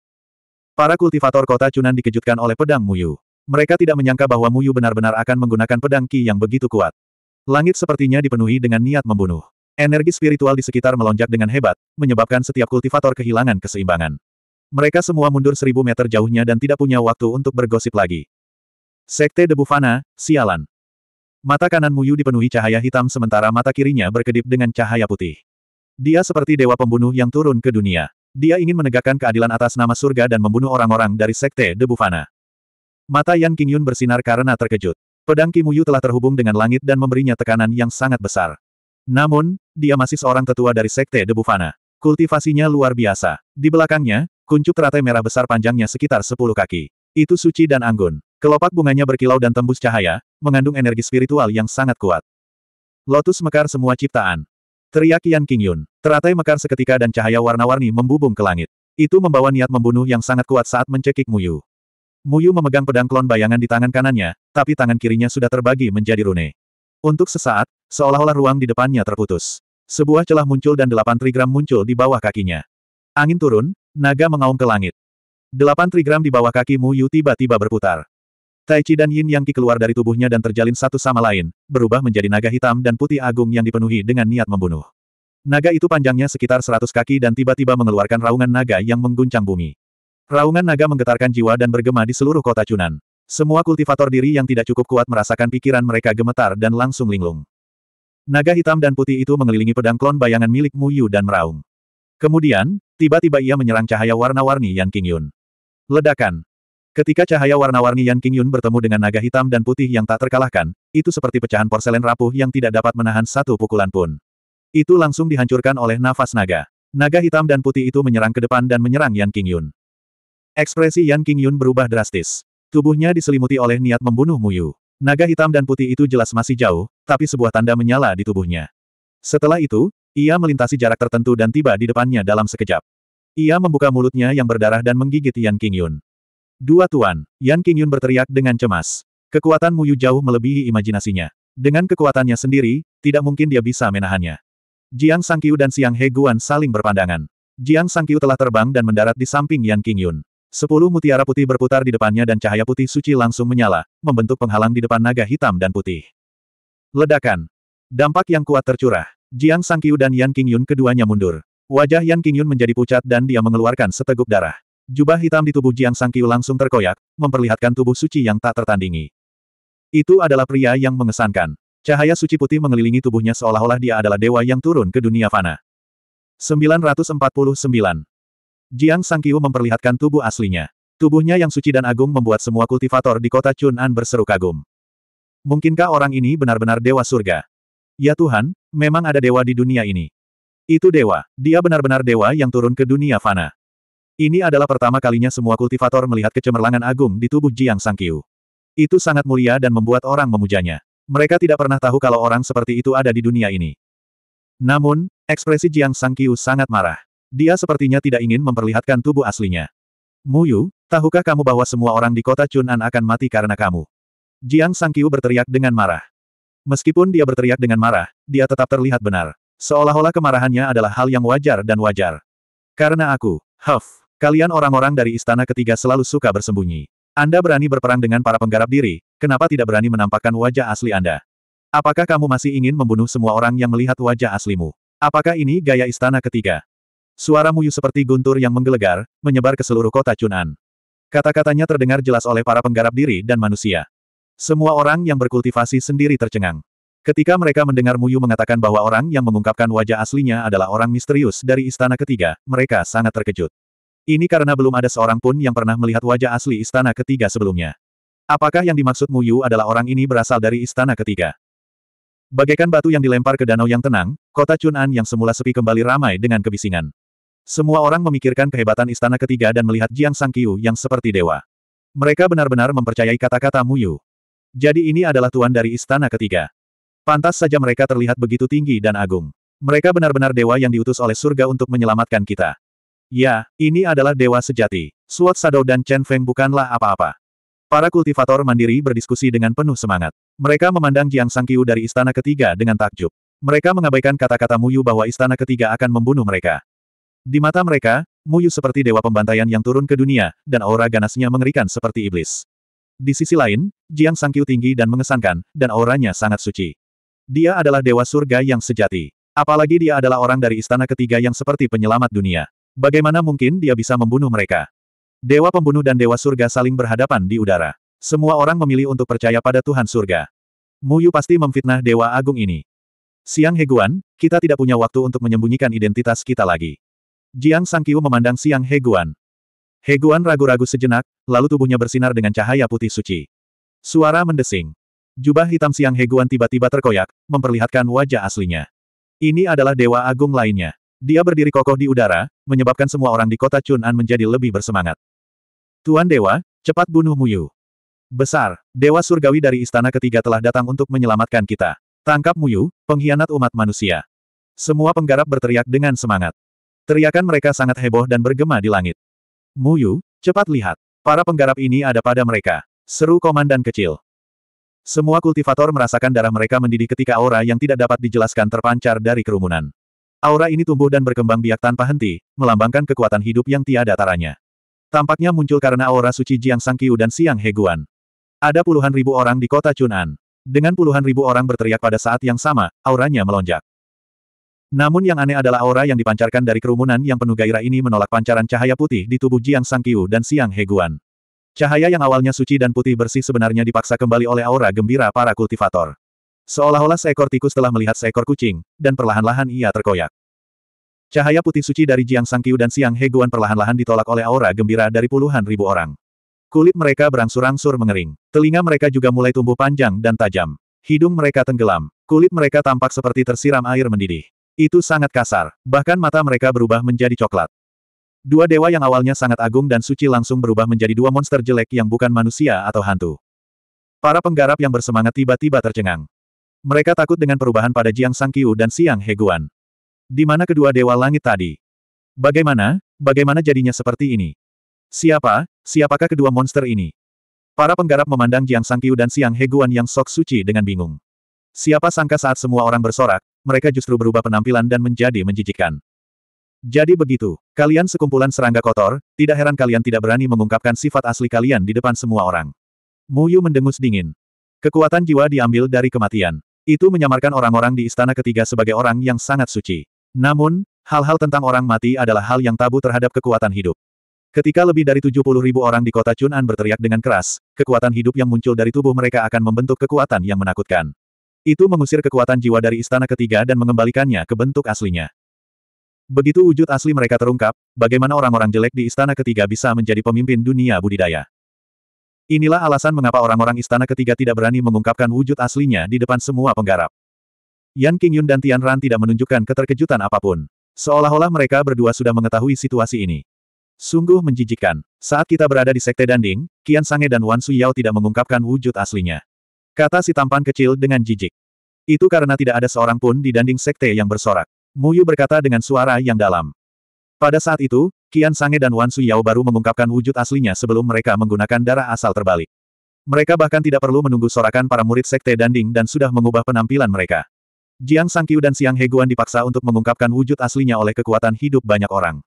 Para kultivator kota Cunan dikejutkan oleh pedang Muyu. Mereka tidak menyangka bahwa Muyu benar-benar akan menggunakan pedang Ki yang begitu kuat. Langit sepertinya dipenuhi dengan niat membunuh. Energi spiritual di sekitar melonjak dengan hebat, menyebabkan setiap kultivator kehilangan keseimbangan. Mereka semua mundur seribu meter jauhnya dan tidak punya waktu untuk bergosip lagi. Sekte Debu Fana, sialan. Mata kanan Muyu dipenuhi cahaya hitam sementara mata kirinya berkedip dengan cahaya putih. Dia seperti dewa pembunuh yang turun ke dunia. Dia ingin menegakkan keadilan atas nama surga dan membunuh orang-orang dari Sekte Debu Fana. Mata Yan Yun bersinar karena terkejut. Pedang Kimuyu telah terhubung dengan langit dan memberinya tekanan yang sangat besar. Namun, dia masih seorang tetua dari Sekte Debu Fana. Kultivasinya luar biasa. Di belakangnya, kuncup teratai merah besar panjangnya sekitar 10 kaki. Itu suci dan anggun. Kelopak bunganya berkilau dan tembus cahaya, mengandung energi spiritual yang sangat kuat. Lotus mekar semua ciptaan. Teriak Yan Yun. Teratai mekar seketika dan cahaya warna-warni membubung ke langit. Itu membawa niat membunuh yang sangat kuat saat mencekik Muyu. Muyu memegang pedang klon bayangan di tangan kanannya, tapi tangan kirinya sudah terbagi menjadi rune. Untuk sesaat, seolah-olah ruang di depannya terputus. Sebuah celah muncul dan delapan trigram muncul di bawah kakinya. Angin turun, naga mengaum ke langit. Delapan trigram di bawah kaki Muyu tiba-tiba berputar. Taichi dan Yin Yang Qi keluar dari tubuhnya dan terjalin satu sama lain, berubah menjadi naga hitam dan putih agung yang dipenuhi dengan niat membunuh. Naga itu panjangnya sekitar seratus kaki dan tiba-tiba mengeluarkan raungan naga yang mengguncang bumi. Raungan naga menggetarkan jiwa dan bergema di seluruh kota Chunan. Semua kultivator diri yang tidak cukup kuat merasakan pikiran mereka gemetar dan langsung linglung. Naga hitam dan putih itu mengelilingi pedang klon bayangan milik Mu Yu dan meraung. Kemudian, tiba-tiba ia menyerang cahaya warna-warni Yan King Yun. Ledakan. Ketika cahaya warna-warni Yan Qingyun bertemu dengan naga hitam dan putih yang tak terkalahkan, itu seperti pecahan porselen rapuh yang tidak dapat menahan satu pukulan pun. Itu langsung dihancurkan oleh nafas naga. Naga hitam dan putih itu menyerang ke depan dan menyerang Yan Qingyun. Ekspresi Yan Qingyun berubah drastis. Tubuhnya diselimuti oleh niat membunuh Muyu. Naga hitam dan putih itu jelas masih jauh, tapi sebuah tanda menyala di tubuhnya. Setelah itu, ia melintasi jarak tertentu dan tiba di depannya dalam sekejap. Ia membuka mulutnya yang berdarah dan menggigit Yan Qingyun. Dua tuan, Yan Qingyun berteriak dengan cemas. Kekuatan Mu Yu jauh melebihi imajinasinya. Dengan kekuatannya sendiri, tidak mungkin dia bisa menahannya. Jiang Sangqiu dan Siang He Guan saling berpandangan. Jiang Sangqiu telah terbang dan mendarat di samping Yan Qingyun. Sepuluh mutiara putih berputar di depannya dan cahaya putih suci langsung menyala, membentuk penghalang di depan naga hitam dan putih. Ledakan. Dampak yang kuat tercurah. Jiang Sangqiu dan Yan Qingyun keduanya mundur. Wajah Yan Qingyun menjadi pucat dan dia mengeluarkan seteguk darah. Jubah hitam di tubuh Jiang Sangkiu langsung terkoyak, memperlihatkan tubuh suci yang tak tertandingi. Itu adalah pria yang mengesankan. Cahaya suci putih mengelilingi tubuhnya seolah-olah dia adalah dewa yang turun ke dunia fana. 949. Jiang Sangkiu memperlihatkan tubuh aslinya. Tubuhnya yang suci dan agung membuat semua kultivator di kota Chun'an berseru kagum. Mungkinkah orang ini benar-benar dewa surga? Ya Tuhan, memang ada dewa di dunia ini. Itu dewa, dia benar-benar dewa yang turun ke dunia fana. Ini adalah pertama kalinya semua kultivator melihat kecemerlangan agung di tubuh Jiang Sangkiu. Itu sangat mulia dan membuat orang memujanya. Mereka tidak pernah tahu kalau orang seperti itu ada di dunia ini. Namun, ekspresi Jiang Sangkiu sangat marah. Dia sepertinya tidak ingin memperlihatkan tubuh aslinya. Muyu, tahukah kamu bahwa semua orang di kota Chunan akan mati karena kamu? Jiang Sangkiu berteriak dengan marah. Meskipun dia berteriak dengan marah, dia tetap terlihat benar. Seolah-olah kemarahannya adalah hal yang wajar dan wajar. Karena aku, Huff. Kalian orang-orang dari istana ketiga selalu suka bersembunyi. Anda berani berperang dengan para penggarap diri, kenapa tidak berani menampakkan wajah asli Anda? Apakah kamu masih ingin membunuh semua orang yang melihat wajah aslimu? Apakah ini gaya istana ketiga? Suara Muyu seperti guntur yang menggelegar, menyebar ke seluruh kota Chunan. Kata-katanya terdengar jelas oleh para penggarap diri dan manusia. Semua orang yang berkultivasi sendiri tercengang. Ketika mereka mendengar Muyu mengatakan bahwa orang yang mengungkapkan wajah aslinya adalah orang misterius dari istana ketiga, mereka sangat terkejut. Ini karena belum ada seorang pun yang pernah melihat wajah asli istana ketiga sebelumnya. Apakah yang dimaksud Mu Yu adalah orang ini berasal dari istana ketiga? Bagaikan batu yang dilempar ke danau yang tenang, kota Chun'an yang semula sepi kembali ramai dengan kebisingan. Semua orang memikirkan kehebatan istana ketiga dan melihat Jiang Sangqiu yang seperti dewa. Mereka benar-benar mempercayai kata-kata Mu Yu. Jadi ini adalah tuan dari istana ketiga. Pantas saja mereka terlihat begitu tinggi dan agung. Mereka benar-benar dewa yang diutus oleh surga untuk menyelamatkan kita. Ya, ini adalah dewa sejati. Suat Sado dan Chen Feng bukanlah apa-apa. Para kultivator mandiri berdiskusi dengan penuh semangat. Mereka memandang Jiang Sangkiu dari istana ketiga dengan takjub. Mereka mengabaikan kata-kata Muyu bahwa istana ketiga akan membunuh mereka. Di mata mereka, Muyu seperti dewa pembantaian yang turun ke dunia, dan aura ganasnya mengerikan seperti iblis. Di sisi lain, Jiang Sangkiu tinggi dan mengesankan, dan auranya sangat suci. Dia adalah dewa surga yang sejati. Apalagi dia adalah orang dari istana ketiga yang seperti penyelamat dunia. Bagaimana mungkin dia bisa membunuh mereka? Dewa pembunuh dan dewa surga saling berhadapan di udara. Semua orang memilih untuk percaya pada Tuhan surga. Muyu pasti memfitnah dewa agung ini. Siang Heguan, kita tidak punya waktu untuk menyembunyikan identitas kita lagi. Jiang Sangkiu memandang Siang Heguan. Heguan ragu-ragu sejenak, lalu tubuhnya bersinar dengan cahaya putih suci. Suara mendesing. Jubah hitam Siang Heguan tiba-tiba terkoyak, memperlihatkan wajah aslinya. Ini adalah dewa agung lainnya. Dia berdiri kokoh di udara, menyebabkan semua orang di kota Chun'an menjadi lebih bersemangat. Tuan Dewa, cepat bunuh Muyu. Besar, Dewa Surgawi dari Istana Ketiga telah datang untuk menyelamatkan kita. Tangkap Muyu, pengkhianat umat manusia. Semua penggarap berteriak dengan semangat. Teriakan mereka sangat heboh dan bergema di langit. Muyu, cepat lihat. Para penggarap ini ada pada mereka. Seru komandan kecil. Semua kultivator merasakan darah mereka mendidih ketika aura yang tidak dapat dijelaskan terpancar dari kerumunan. Aura ini tumbuh dan berkembang biak tanpa henti, melambangkan kekuatan hidup yang tiada taranya. Tampaknya muncul karena aura suci Jiang Sangkiu dan Siang Heguan. Ada puluhan ribu orang di kota Chunan. Dengan puluhan ribu orang berteriak pada saat yang sama, auranya melonjak. Namun yang aneh adalah aura yang dipancarkan dari kerumunan yang penuh gairah ini menolak pancaran cahaya putih di tubuh Jiang Sangkiu dan Siang Heguan. Cahaya yang awalnya suci dan putih bersih sebenarnya dipaksa kembali oleh aura gembira para kultivator. Seolah-olah seekor tikus telah melihat seekor kucing, dan perlahan-lahan ia terkoyak. Cahaya putih suci dari Jiang Sangqiu dan Siang Heguan perlahan-lahan ditolak oleh aura gembira dari puluhan ribu orang. Kulit mereka berangsur-angsur mengering. Telinga mereka juga mulai tumbuh panjang dan tajam. Hidung mereka tenggelam. Kulit mereka tampak seperti tersiram air mendidih. Itu sangat kasar. Bahkan mata mereka berubah menjadi coklat. Dua dewa yang awalnya sangat agung dan suci langsung berubah menjadi dua monster jelek yang bukan manusia atau hantu. Para penggarap yang bersemangat tiba-tiba tercengang. Mereka takut dengan perubahan pada Jiang Sangqiu dan Siang Heguan. Di mana kedua dewa langit tadi? Bagaimana, bagaimana jadinya seperti ini? Siapa, siapakah kedua monster ini? Para penggarap memandang Jiang Sangqiu dan Siang Heguan yang sok suci dengan bingung. Siapa sangka saat semua orang bersorak, mereka justru berubah penampilan dan menjadi menjijikkan. Jadi begitu, kalian sekumpulan serangga kotor, tidak heran kalian tidak berani mengungkapkan sifat asli kalian di depan semua orang. Muyu mendengus dingin. Kekuatan jiwa diambil dari kematian. Itu menyamarkan orang-orang di istana ketiga sebagai orang yang sangat suci. Namun, hal-hal tentang orang mati adalah hal yang tabu terhadap kekuatan hidup. Ketika lebih dari 70 ribu orang di kota Chun'an berteriak dengan keras, kekuatan hidup yang muncul dari tubuh mereka akan membentuk kekuatan yang menakutkan. Itu mengusir kekuatan jiwa dari istana ketiga dan mengembalikannya ke bentuk aslinya. Begitu wujud asli mereka terungkap, bagaimana orang-orang jelek di istana ketiga bisa menjadi pemimpin dunia budidaya. Inilah alasan mengapa orang-orang istana ketiga tidak berani mengungkapkan wujud aslinya di depan semua penggarap. Yan Qingyun dan Tian Ran tidak menunjukkan keterkejutan apapun. Seolah-olah mereka berdua sudah mengetahui situasi ini. Sungguh menjijikkan. Saat kita berada di Sekte Danding, Qian Sange dan Wan Suyao tidak mengungkapkan wujud aslinya. Kata si tampan kecil dengan jijik. Itu karena tidak ada seorang pun di Danding Sekte yang bersorak. Muyu berkata dengan suara yang dalam. Pada saat itu, Qian Sange dan Wan Suyao baru mengungkapkan wujud aslinya sebelum mereka menggunakan darah asal terbalik. Mereka bahkan tidak perlu menunggu sorakan para murid Sekte Danding dan sudah mengubah penampilan mereka. Jiang Sangqiu dan Siang Heguan dipaksa untuk mengungkapkan wujud aslinya oleh kekuatan hidup banyak orang.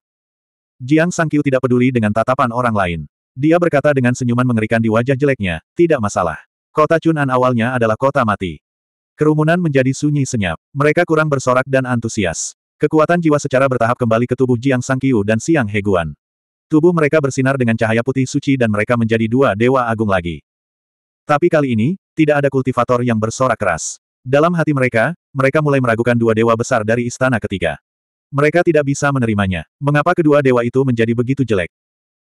Jiang Sangqiu tidak peduli dengan tatapan orang lain. Dia berkata dengan senyuman mengerikan di wajah jeleknya, tidak masalah. Kota Chunan awalnya adalah kota mati. Kerumunan menjadi sunyi senyap. Mereka kurang bersorak dan antusias. Kekuatan jiwa secara bertahap kembali ke tubuh Jiang Sangqiu dan Siang Heguan. Tubuh mereka bersinar dengan cahaya putih suci dan mereka menjadi dua dewa agung lagi. Tapi kali ini, tidak ada kultivator yang bersorak keras. Dalam hati mereka, mereka mulai meragukan dua dewa besar dari istana ketiga. Mereka tidak bisa menerimanya. Mengapa kedua dewa itu menjadi begitu jelek?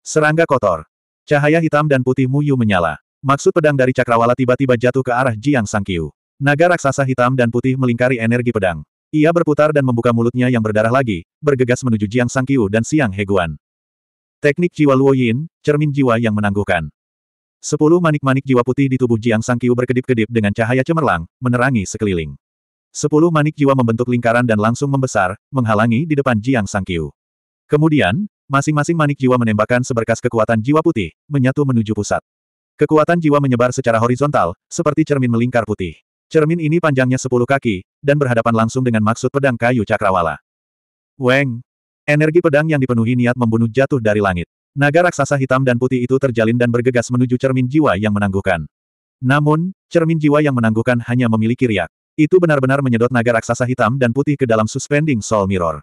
Serangga kotor. Cahaya hitam dan putih Muyu menyala. Maksud pedang dari Cakrawala tiba-tiba jatuh ke arah Jiang Sangqiu. Naga raksasa hitam dan putih melingkari energi pedang. Ia berputar dan membuka mulutnya yang berdarah lagi, bergegas menuju Jiang Sangkiu dan Siang Heguan. Teknik jiwa Luo Yin, cermin jiwa yang menangguhkan. Sepuluh manik-manik jiwa putih di tubuh Jiang Sangkiu berkedip-kedip dengan cahaya cemerlang, menerangi sekeliling. Sepuluh manik jiwa membentuk lingkaran dan langsung membesar, menghalangi di depan Jiang Sangkiu. Kemudian, masing-masing manik jiwa menembakkan seberkas kekuatan jiwa putih, menyatu menuju pusat. Kekuatan jiwa menyebar secara horizontal, seperti cermin melingkar putih. Cermin ini panjangnya sepuluh kaki, dan berhadapan langsung dengan maksud pedang kayu cakrawala. Weng! Energi pedang yang dipenuhi niat membunuh jatuh dari langit. Naga raksasa hitam dan putih itu terjalin dan bergegas menuju cermin jiwa yang menangguhkan. Namun, cermin jiwa yang menangguhkan hanya memiliki riak. Itu benar-benar menyedot naga raksasa hitam dan putih ke dalam suspending soul mirror.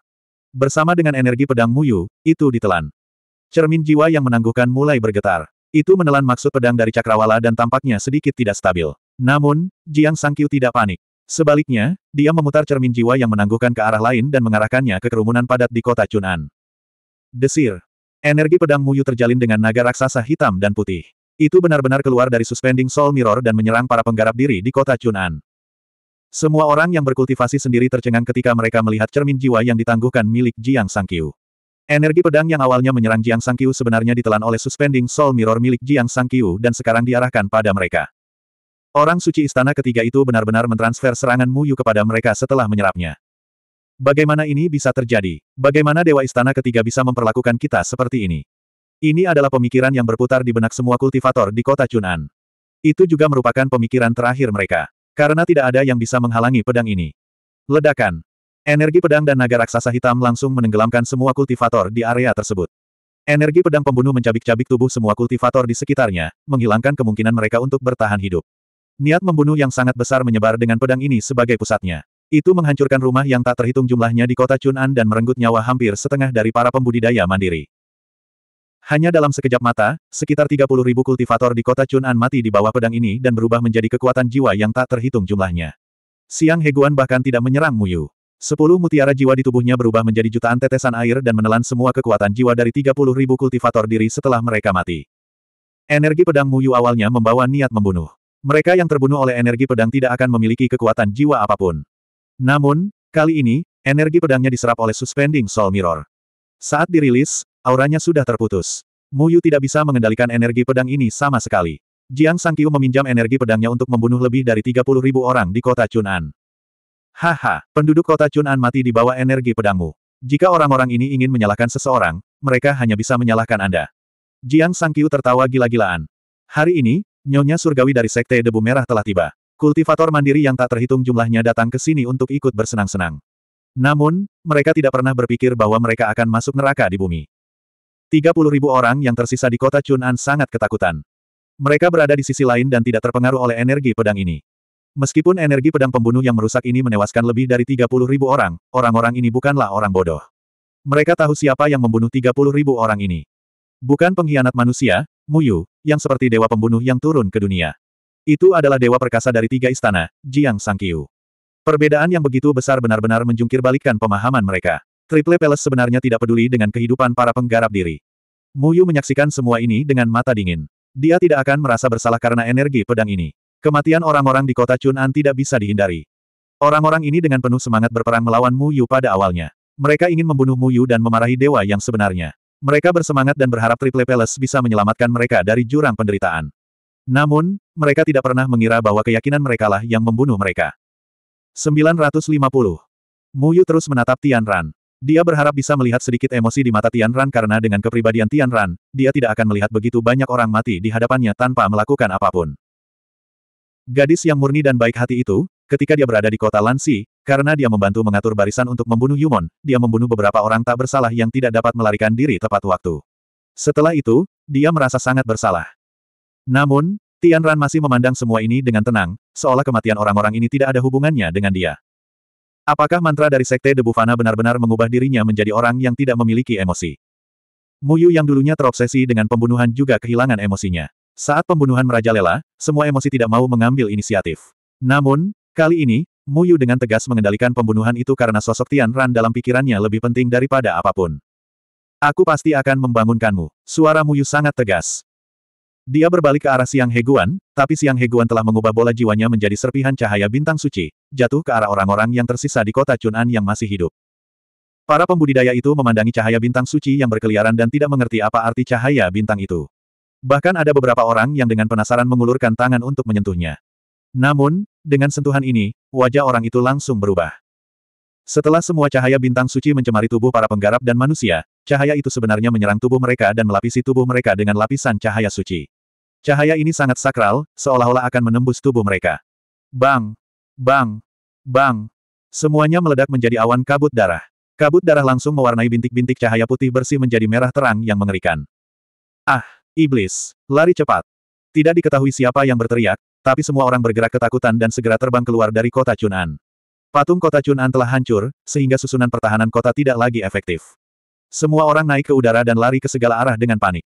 Bersama dengan energi pedang Muyu, itu ditelan. Cermin jiwa yang menangguhkan mulai bergetar. Itu menelan maksud pedang dari cakrawala dan tampaknya sedikit tidak stabil. Namun, Jiang Sangqiu tidak panik. Sebaliknya, dia memutar cermin jiwa yang menangguhkan ke arah lain dan mengarahkannya ke kerumunan padat di kota Chunan. Desir. Energi pedang Muyu terjalin dengan naga raksasa hitam dan putih. Itu benar-benar keluar dari suspending soul mirror dan menyerang para penggarap diri di kota Chunan. Semua orang yang berkultivasi sendiri tercengang ketika mereka melihat cermin jiwa yang ditangguhkan milik Jiang Sangqiu. Energi pedang yang awalnya menyerang Jiang Sangqiu sebenarnya ditelan oleh suspending soul mirror milik Jiang Sangqiu dan sekarang diarahkan pada mereka. Orang suci istana ketiga itu benar-benar mentransfer serangan Muyu kepada mereka setelah menyerapnya. Bagaimana ini bisa terjadi? Bagaimana Dewa Istana ketiga bisa memperlakukan kita seperti ini? Ini adalah pemikiran yang berputar di benak semua kultivator di kota Chunan. Itu juga merupakan pemikiran terakhir mereka. Karena tidak ada yang bisa menghalangi pedang ini. Ledakan. Energi pedang dan naga raksasa hitam langsung menenggelamkan semua kultivator di area tersebut. Energi pedang pembunuh mencabik-cabik tubuh semua kultivator di sekitarnya, menghilangkan kemungkinan mereka untuk bertahan hidup. Niat membunuh yang sangat besar menyebar dengan pedang ini sebagai pusatnya. Itu menghancurkan rumah yang tak terhitung jumlahnya di kota Chun'an dan merenggut nyawa hampir setengah dari para pembudidaya mandiri. Hanya dalam sekejap mata, sekitar 30 ribu kultivator di kota Chun'an mati di bawah pedang ini dan berubah menjadi kekuatan jiwa yang tak terhitung jumlahnya. Siang Heguan bahkan tidak menyerang Muyu. Sepuluh mutiara jiwa di tubuhnya berubah menjadi jutaan tetesan air dan menelan semua kekuatan jiwa dari 30 ribu kultivator diri setelah mereka mati. Energi pedang Muyu awalnya membawa niat membunuh. Mereka yang terbunuh oleh energi pedang tidak akan memiliki kekuatan jiwa apapun. Namun, kali ini, energi pedangnya diserap oleh Suspending Soul Mirror. Saat dirilis, auranya sudah terputus. Muyu tidak bisa mengendalikan energi pedang ini sama sekali. Jiang Sangkiu meminjam energi pedangnya untuk membunuh lebih dari 30 ribu orang di kota Chun An. Haha, penduduk kota Chun An mati di bawah energi pedangmu. Jika orang-orang ini ingin menyalahkan seseorang, mereka hanya bisa menyalahkan Anda. Jiang Sangkiu tertawa gila-gilaan. Hari ini, Nyonya surgawi dari Sekte Debu Merah telah tiba. Kultivator mandiri yang tak terhitung jumlahnya datang ke sini untuk ikut bersenang-senang. Namun, mereka tidak pernah berpikir bahwa mereka akan masuk neraka di bumi. 30 ribu orang yang tersisa di kota Chun'an sangat ketakutan. Mereka berada di sisi lain dan tidak terpengaruh oleh energi pedang ini. Meskipun energi pedang pembunuh yang merusak ini menewaskan lebih dari 30 ribu orang, orang-orang ini bukanlah orang bodoh. Mereka tahu siapa yang membunuh 30 ribu orang ini. Bukan pengkhianat manusia, Muyu, yang seperti dewa pembunuh yang turun ke dunia. Itu adalah dewa perkasa dari tiga istana, Jiang Sangqiu. Perbedaan yang begitu besar benar-benar menjungkir balikkan pemahaman mereka. Triple Palace sebenarnya tidak peduli dengan kehidupan para penggarap diri. Mu Yu menyaksikan semua ini dengan mata dingin. Dia tidak akan merasa bersalah karena energi pedang ini. Kematian orang-orang di kota Chun'an tidak bisa dihindari. Orang-orang ini dengan penuh semangat berperang melawan Mu Yu pada awalnya. Mereka ingin membunuh Mu Yu dan memarahi dewa yang sebenarnya. Mereka bersemangat dan berharap Triple Palace bisa menyelamatkan mereka dari jurang penderitaan. Namun, mereka tidak pernah mengira bahwa keyakinan merekalah yang membunuh mereka. 950. Yu terus menatap Tian Ran. Dia berharap bisa melihat sedikit emosi di mata Tian Ran karena dengan kepribadian Tian Ran, dia tidak akan melihat begitu banyak orang mati di hadapannya tanpa melakukan apapun. Gadis yang murni dan baik hati itu, Ketika dia berada di kota Lansi, karena dia membantu mengatur barisan untuk membunuh Yumon, dia membunuh beberapa orang tak bersalah yang tidak dapat melarikan diri tepat waktu. Setelah itu, dia merasa sangat bersalah. Namun, Tian Ran masih memandang semua ini dengan tenang, seolah kematian orang-orang ini tidak ada hubungannya dengan dia. Apakah mantra dari Sekte Debu Fana benar-benar mengubah dirinya menjadi orang yang tidak memiliki emosi? Muyu yang dulunya terobsesi dengan pembunuhan juga kehilangan emosinya. Saat pembunuhan merajalela, semua emosi tidak mau mengambil inisiatif. Namun, Kali ini, Mu Yu dengan tegas mengendalikan pembunuhan itu karena sosok Tian Ran dalam pikirannya lebih penting daripada apapun. Aku pasti akan membangunkanmu. Suara Mu Yu sangat tegas. Dia berbalik ke arah Siang Heguan, tapi Siang Heguan telah mengubah bola jiwanya menjadi serpihan cahaya bintang suci, jatuh ke arah orang-orang yang tersisa di kota Chun'an yang masih hidup. Para pembudidaya itu memandangi cahaya bintang suci yang berkeliaran dan tidak mengerti apa arti cahaya bintang itu. Bahkan ada beberapa orang yang dengan penasaran mengulurkan tangan untuk menyentuhnya. Namun, dengan sentuhan ini, wajah orang itu langsung berubah. Setelah semua cahaya bintang suci mencemari tubuh para penggarap dan manusia, cahaya itu sebenarnya menyerang tubuh mereka dan melapisi tubuh mereka dengan lapisan cahaya suci. Cahaya ini sangat sakral, seolah-olah akan menembus tubuh mereka. Bang! Bang! Bang! Semuanya meledak menjadi awan kabut darah. Kabut darah langsung mewarnai bintik-bintik cahaya putih bersih menjadi merah terang yang mengerikan. Ah, iblis, lari cepat. Tidak diketahui siapa yang berteriak, tapi semua orang bergerak ketakutan dan segera terbang keluar dari kota Chun'an. Patung kota Chun'an telah hancur, sehingga susunan pertahanan kota tidak lagi efektif. Semua orang naik ke udara dan lari ke segala arah dengan panik.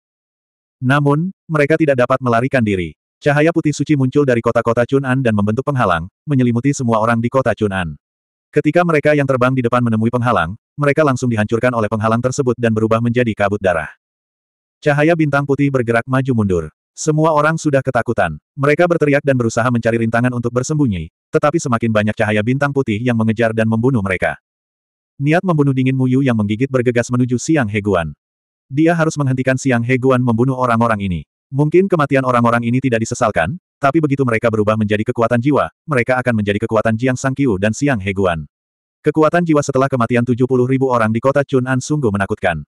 Namun, mereka tidak dapat melarikan diri. Cahaya putih suci muncul dari kota-kota Chun'an dan membentuk penghalang, menyelimuti semua orang di kota Chun'an. Ketika mereka yang terbang di depan menemui penghalang, mereka langsung dihancurkan oleh penghalang tersebut dan berubah menjadi kabut darah. Cahaya bintang putih bergerak maju mundur. Semua orang sudah ketakutan. Mereka berteriak dan berusaha mencari rintangan untuk bersembunyi, tetapi semakin banyak cahaya bintang putih yang mengejar dan membunuh mereka. Niat membunuh dingin Muyu yang menggigit bergegas menuju Siang Heguan. Dia harus menghentikan Siang Heguan membunuh orang-orang ini. Mungkin kematian orang-orang ini tidak disesalkan, tapi begitu mereka berubah menjadi kekuatan jiwa, mereka akan menjadi kekuatan Jiang Sangqiu dan Siang Heguan. Kekuatan jiwa setelah kematian 70.000 ribu orang di kota Chun'an sungguh menakutkan.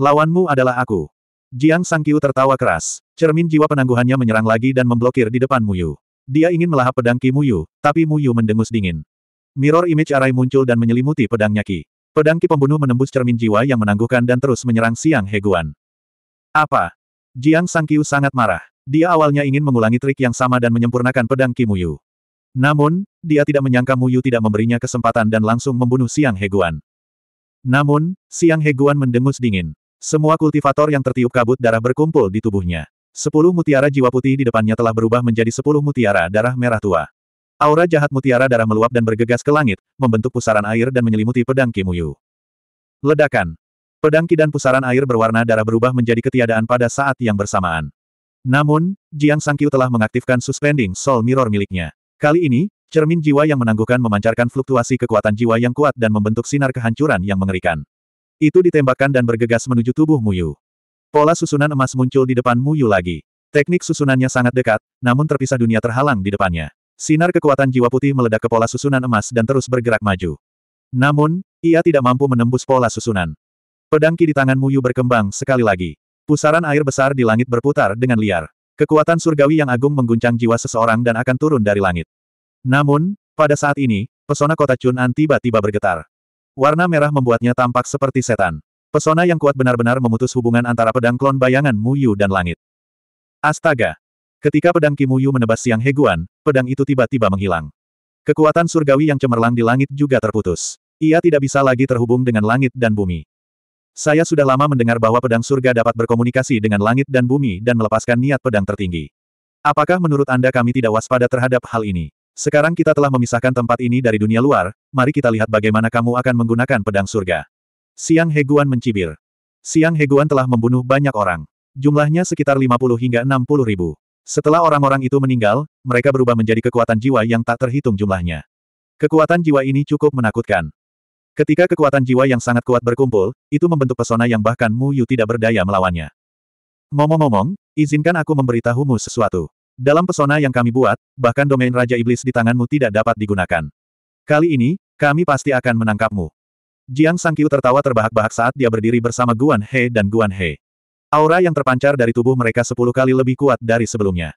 Lawanmu adalah aku. Jiang Sangkyu tertawa keras. Cermin jiwa penangguhannya menyerang lagi dan memblokir di depan Muyu. Dia ingin melahap pedang Ki Muyu, tapi Muyu mendengus dingin. Mirror image arai muncul dan menyelimuti pedangnya Ki. Pedang Ki pembunuh menembus cermin jiwa yang menangguhkan dan terus menyerang Siang Heguan. Apa? Jiang Sangkyu sangat marah. Dia awalnya ingin mengulangi trik yang sama dan menyempurnakan pedang Ki Muyu. Namun, dia tidak menyangka Muyu tidak memberinya kesempatan dan langsung membunuh Siang Heguan. Namun, Siang Heguan mendengus dingin. Semua kultivator yang tertiup kabut darah berkumpul di tubuhnya. Sepuluh mutiara jiwa putih di depannya telah berubah menjadi sepuluh mutiara darah merah tua. Aura jahat mutiara darah meluap dan bergegas ke langit, membentuk pusaran air dan menyelimuti pedang Kimuyu. Ledakan. Pedang Ki dan pusaran air berwarna darah berubah menjadi ketiadaan pada saat yang bersamaan. Namun, Jiang Sangqiu telah mengaktifkan suspending soul mirror miliknya. Kali ini, cermin jiwa yang menangguhkan memancarkan fluktuasi kekuatan jiwa yang kuat dan membentuk sinar kehancuran yang mengerikan. Itu ditembakkan dan bergegas menuju tubuh Muyu. Pola susunan emas muncul di depan Muyu lagi. Teknik susunannya sangat dekat, namun terpisah dunia terhalang di depannya. Sinar kekuatan jiwa putih meledak ke pola susunan emas dan terus bergerak maju. Namun, ia tidak mampu menembus pola susunan. Pedang ki di tangan Muyu berkembang sekali lagi. Pusaran air besar di langit berputar dengan liar. Kekuatan surgawi yang agung mengguncang jiwa seseorang dan akan turun dari langit. Namun, pada saat ini, pesona kota Chun'an tiba-tiba bergetar. Warna merah membuatnya tampak seperti setan. Pesona yang kuat benar-benar memutus hubungan antara pedang klon bayangan Mu Yu dan langit. Astaga! Ketika pedang Ki Mu Yu menebas siang Heguan, pedang itu tiba-tiba menghilang. Kekuatan surgawi yang cemerlang di langit juga terputus. Ia tidak bisa lagi terhubung dengan langit dan bumi. Saya sudah lama mendengar bahwa pedang surga dapat berkomunikasi dengan langit dan bumi dan melepaskan niat pedang tertinggi. Apakah menurut Anda kami tidak waspada terhadap hal ini? Sekarang kita telah memisahkan tempat ini dari dunia luar, mari kita lihat bagaimana kamu akan menggunakan pedang surga. Siang Heguan mencibir. Siang Heguan telah membunuh banyak orang. Jumlahnya sekitar 50 hingga 60 ribu. Setelah orang-orang itu meninggal, mereka berubah menjadi kekuatan jiwa yang tak terhitung jumlahnya. Kekuatan jiwa ini cukup menakutkan. Ketika kekuatan jiwa yang sangat kuat berkumpul, itu membentuk pesona yang bahkan Mu Yu tidak berdaya melawannya. Ngomong-ngomong, izinkan aku memberitahumu sesuatu. Dalam pesona yang kami buat, bahkan domain Raja Iblis di tanganmu tidak dapat digunakan. Kali ini, kami pasti akan menangkapmu. Jiang Sangqiu tertawa terbahak-bahak saat dia berdiri bersama Guan He dan Guan He. Aura yang terpancar dari tubuh mereka sepuluh kali lebih kuat dari sebelumnya.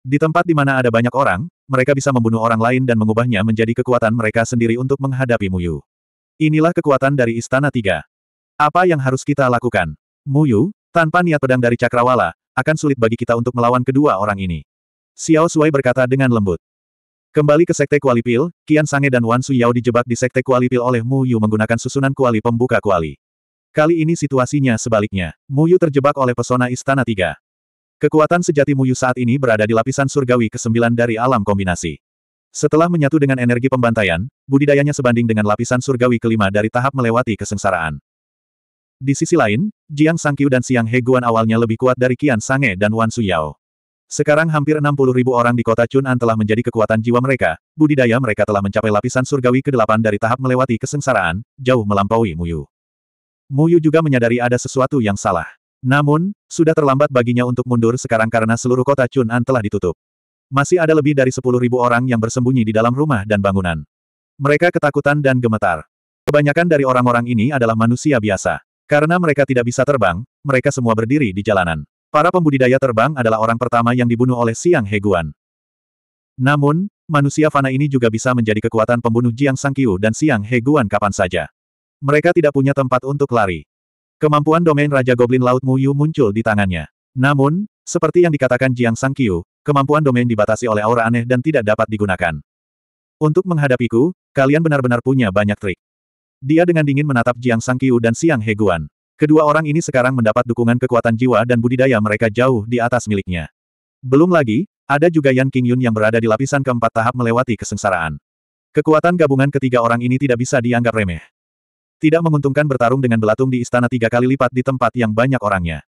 Di tempat di mana ada banyak orang, mereka bisa membunuh orang lain dan mengubahnya menjadi kekuatan mereka sendiri untuk menghadapi Muyu. Inilah kekuatan dari Istana Tiga. Apa yang harus kita lakukan? Muyu, tanpa niat pedang dari Cakrawala, akan sulit bagi kita untuk melawan kedua orang ini. Xiao Shuai berkata dengan lembut. Kembali ke Sekte Kualipil, Qian Sange dan Wan Suyao dijebak di Sekte Kualipil oleh Mu Yu menggunakan susunan kuali pembuka kuali. Kali ini situasinya sebaliknya. Mu Yu terjebak oleh pesona Istana Tiga. Kekuatan sejati Mu Yu saat ini berada di lapisan surgawi ke-9 dari alam kombinasi. Setelah menyatu dengan energi pembantaian, budidayanya sebanding dengan lapisan surgawi kelima dari tahap melewati kesengsaraan. Di sisi lain, Jiang Sangqiu dan Siang Heguan awalnya lebih kuat dari Qian Sange dan Wan Suyao. Sekarang hampir 60 ribu orang di kota Chunan telah menjadi kekuatan jiwa mereka, budidaya mereka telah mencapai lapisan surgawi ke-8 dari tahap melewati kesengsaraan, jauh melampaui Muyu. Muyu juga menyadari ada sesuatu yang salah. Namun, sudah terlambat baginya untuk mundur sekarang karena seluruh kota Chunan telah ditutup. Masih ada lebih dari 10 ribu orang yang bersembunyi di dalam rumah dan bangunan. Mereka ketakutan dan gemetar. Kebanyakan dari orang-orang ini adalah manusia biasa. Karena mereka tidak bisa terbang, mereka semua berdiri di jalanan. Para pembudidaya terbang adalah orang pertama yang dibunuh oleh Siang Heguan. Namun, manusia fana ini juga bisa menjadi kekuatan pembunuh Jiang Sangqiu dan Siang Heguan kapan saja. Mereka tidak punya tempat untuk lari. Kemampuan domain Raja Goblin Laut Muyu muncul di tangannya. Namun, seperti yang dikatakan Jiang Sangqiu, kemampuan domain dibatasi oleh aura aneh dan tidak dapat digunakan. Untuk menghadapiku, kalian benar-benar punya banyak trik. Dia dengan dingin menatap Jiang Sangkiu dan Siang Heguan. Kedua orang ini sekarang mendapat dukungan kekuatan jiwa dan budidaya mereka jauh di atas miliknya. Belum lagi, ada juga Yan King Yun yang berada di lapisan keempat tahap melewati kesengsaraan. Kekuatan gabungan ketiga orang ini tidak bisa dianggap remeh. Tidak menguntungkan bertarung dengan belatung di istana tiga kali lipat di tempat yang banyak orangnya.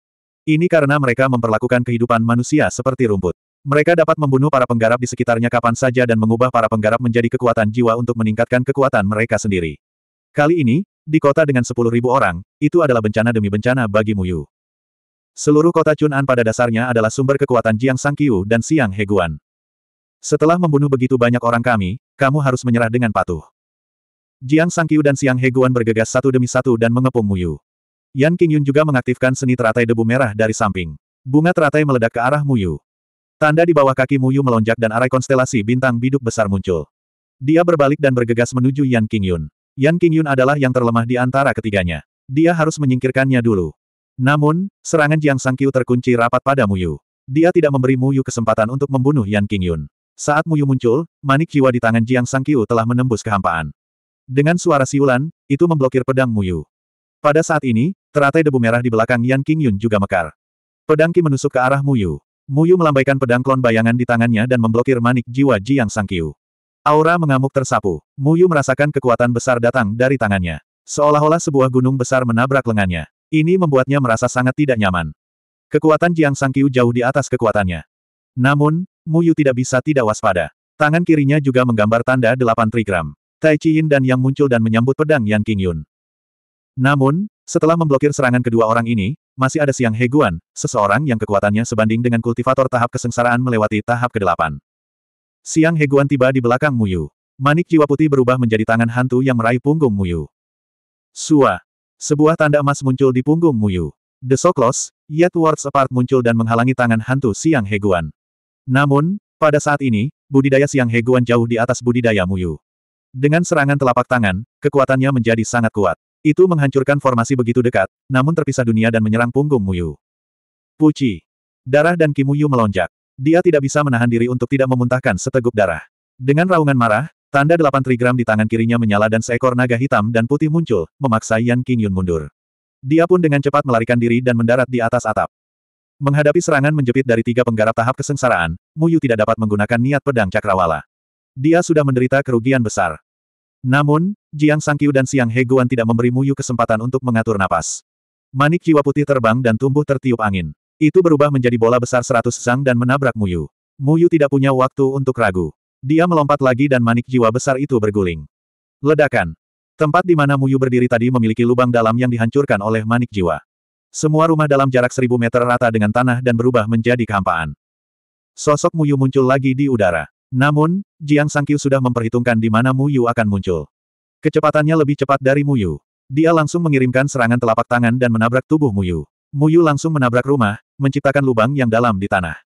Ini karena mereka memperlakukan kehidupan manusia seperti rumput. Mereka dapat membunuh para penggarap di sekitarnya kapan saja dan mengubah para penggarap menjadi kekuatan jiwa untuk meningkatkan kekuatan mereka sendiri. Kali ini, di kota dengan 10.000 orang, itu adalah bencana demi bencana bagi Muyu. Seluruh kota Chun'an pada dasarnya adalah sumber kekuatan Jiang Sangqiu dan Siang Heguan. Setelah membunuh begitu banyak orang kami, kamu harus menyerah dengan patuh. Jiang Sangqiu dan Siang Heguan bergegas satu demi satu dan mengepung Muyu. Yan Qingyun juga mengaktifkan seni teratai debu merah dari samping. Bunga teratai meledak ke arah Muyu. Tanda di bawah kaki Muyu melonjak dan arai konstelasi bintang biduk besar muncul. Dia berbalik dan bergegas menuju Yan Qingyun. Yan Qingyun adalah yang terlemah di antara ketiganya. Dia harus menyingkirkannya dulu. Namun, serangan Jiang Sangqiu terkunci rapat pada Muyu. Dia tidak memberi Muyu kesempatan untuk membunuh Yan Qingyun. Saat Muyu muncul, manik jiwa di tangan Jiang Sangqiu telah menembus kehampaan. Dengan suara siulan, itu memblokir pedang Muyu. Pada saat ini, teratai debu merah di belakang Yan Qingyun juga mekar. Pedang Qi menusuk ke arah Muyu. Muyu melambaikan pedang klon bayangan di tangannya dan memblokir manik jiwa Jiang Sangqiu. Aura mengamuk tersapu. Muyu merasakan kekuatan besar datang dari tangannya. Seolah-olah sebuah gunung besar menabrak lengannya. Ini membuatnya merasa sangat tidak nyaman. Kekuatan Jiang Sangkiu jauh di atas kekuatannya. Namun, Muyu tidak bisa tidak waspada. Tangan kirinya juga menggambar tanda delapan trigram. Tai Chi Yin dan Yang muncul dan menyambut pedang Yang King Yun. Namun, setelah memblokir serangan kedua orang ini, masih ada Siang Heguan, seseorang yang kekuatannya sebanding dengan kultivator tahap kesengsaraan melewati tahap ke-8. Siang Heguan tiba di belakang Muyu. Manik jiwa putih berubah menjadi tangan hantu yang meraih punggung Muyu. Sua. Sebuah tanda emas muncul di punggung Muyu. The Soklos, yet words apart muncul dan menghalangi tangan hantu Siang Heguan. Namun, pada saat ini, budidaya Siang Heguan jauh di atas budidaya Muyu. Dengan serangan telapak tangan, kekuatannya menjadi sangat kuat. Itu menghancurkan formasi begitu dekat, namun terpisah dunia dan menyerang punggung Muyu. Puci. Darah dan Kimuyu melonjak. Dia tidak bisa menahan diri untuk tidak memuntahkan seteguk darah. Dengan raungan marah, tanda delapan trigram di tangan kirinya menyala dan seekor naga hitam dan putih muncul, memaksa Yan King Yun mundur. Dia pun dengan cepat melarikan diri dan mendarat di atas atap. Menghadapi serangan menjepit dari tiga penggarap tahap kesengsaraan, Muyu tidak dapat menggunakan niat pedang cakrawala. Dia sudah menderita kerugian besar. Namun, Jiang Sangqiu dan Siang Heguan tidak memberi Yu kesempatan untuk mengatur napas. Manik jiwa putih terbang dan tumbuh tertiup angin. Itu berubah menjadi bola besar seratus zang dan menabrak Muyu. Muyu tidak punya waktu untuk ragu. Dia melompat lagi dan manik jiwa besar itu berguling. Ledakan. Tempat di mana Muyu berdiri tadi memiliki lubang dalam yang dihancurkan oleh manik jiwa. Semua rumah dalam jarak seribu meter rata dengan tanah dan berubah menjadi kehampaan. Sosok Muyu muncul lagi di udara. Namun, Jiang Sangqiu sudah memperhitungkan di mana Muyu akan muncul. Kecepatannya lebih cepat dari Muyu. Dia langsung mengirimkan serangan telapak tangan dan menabrak tubuh Muyu. Muyu langsung menabrak rumah, menciptakan lubang yang dalam di tanah.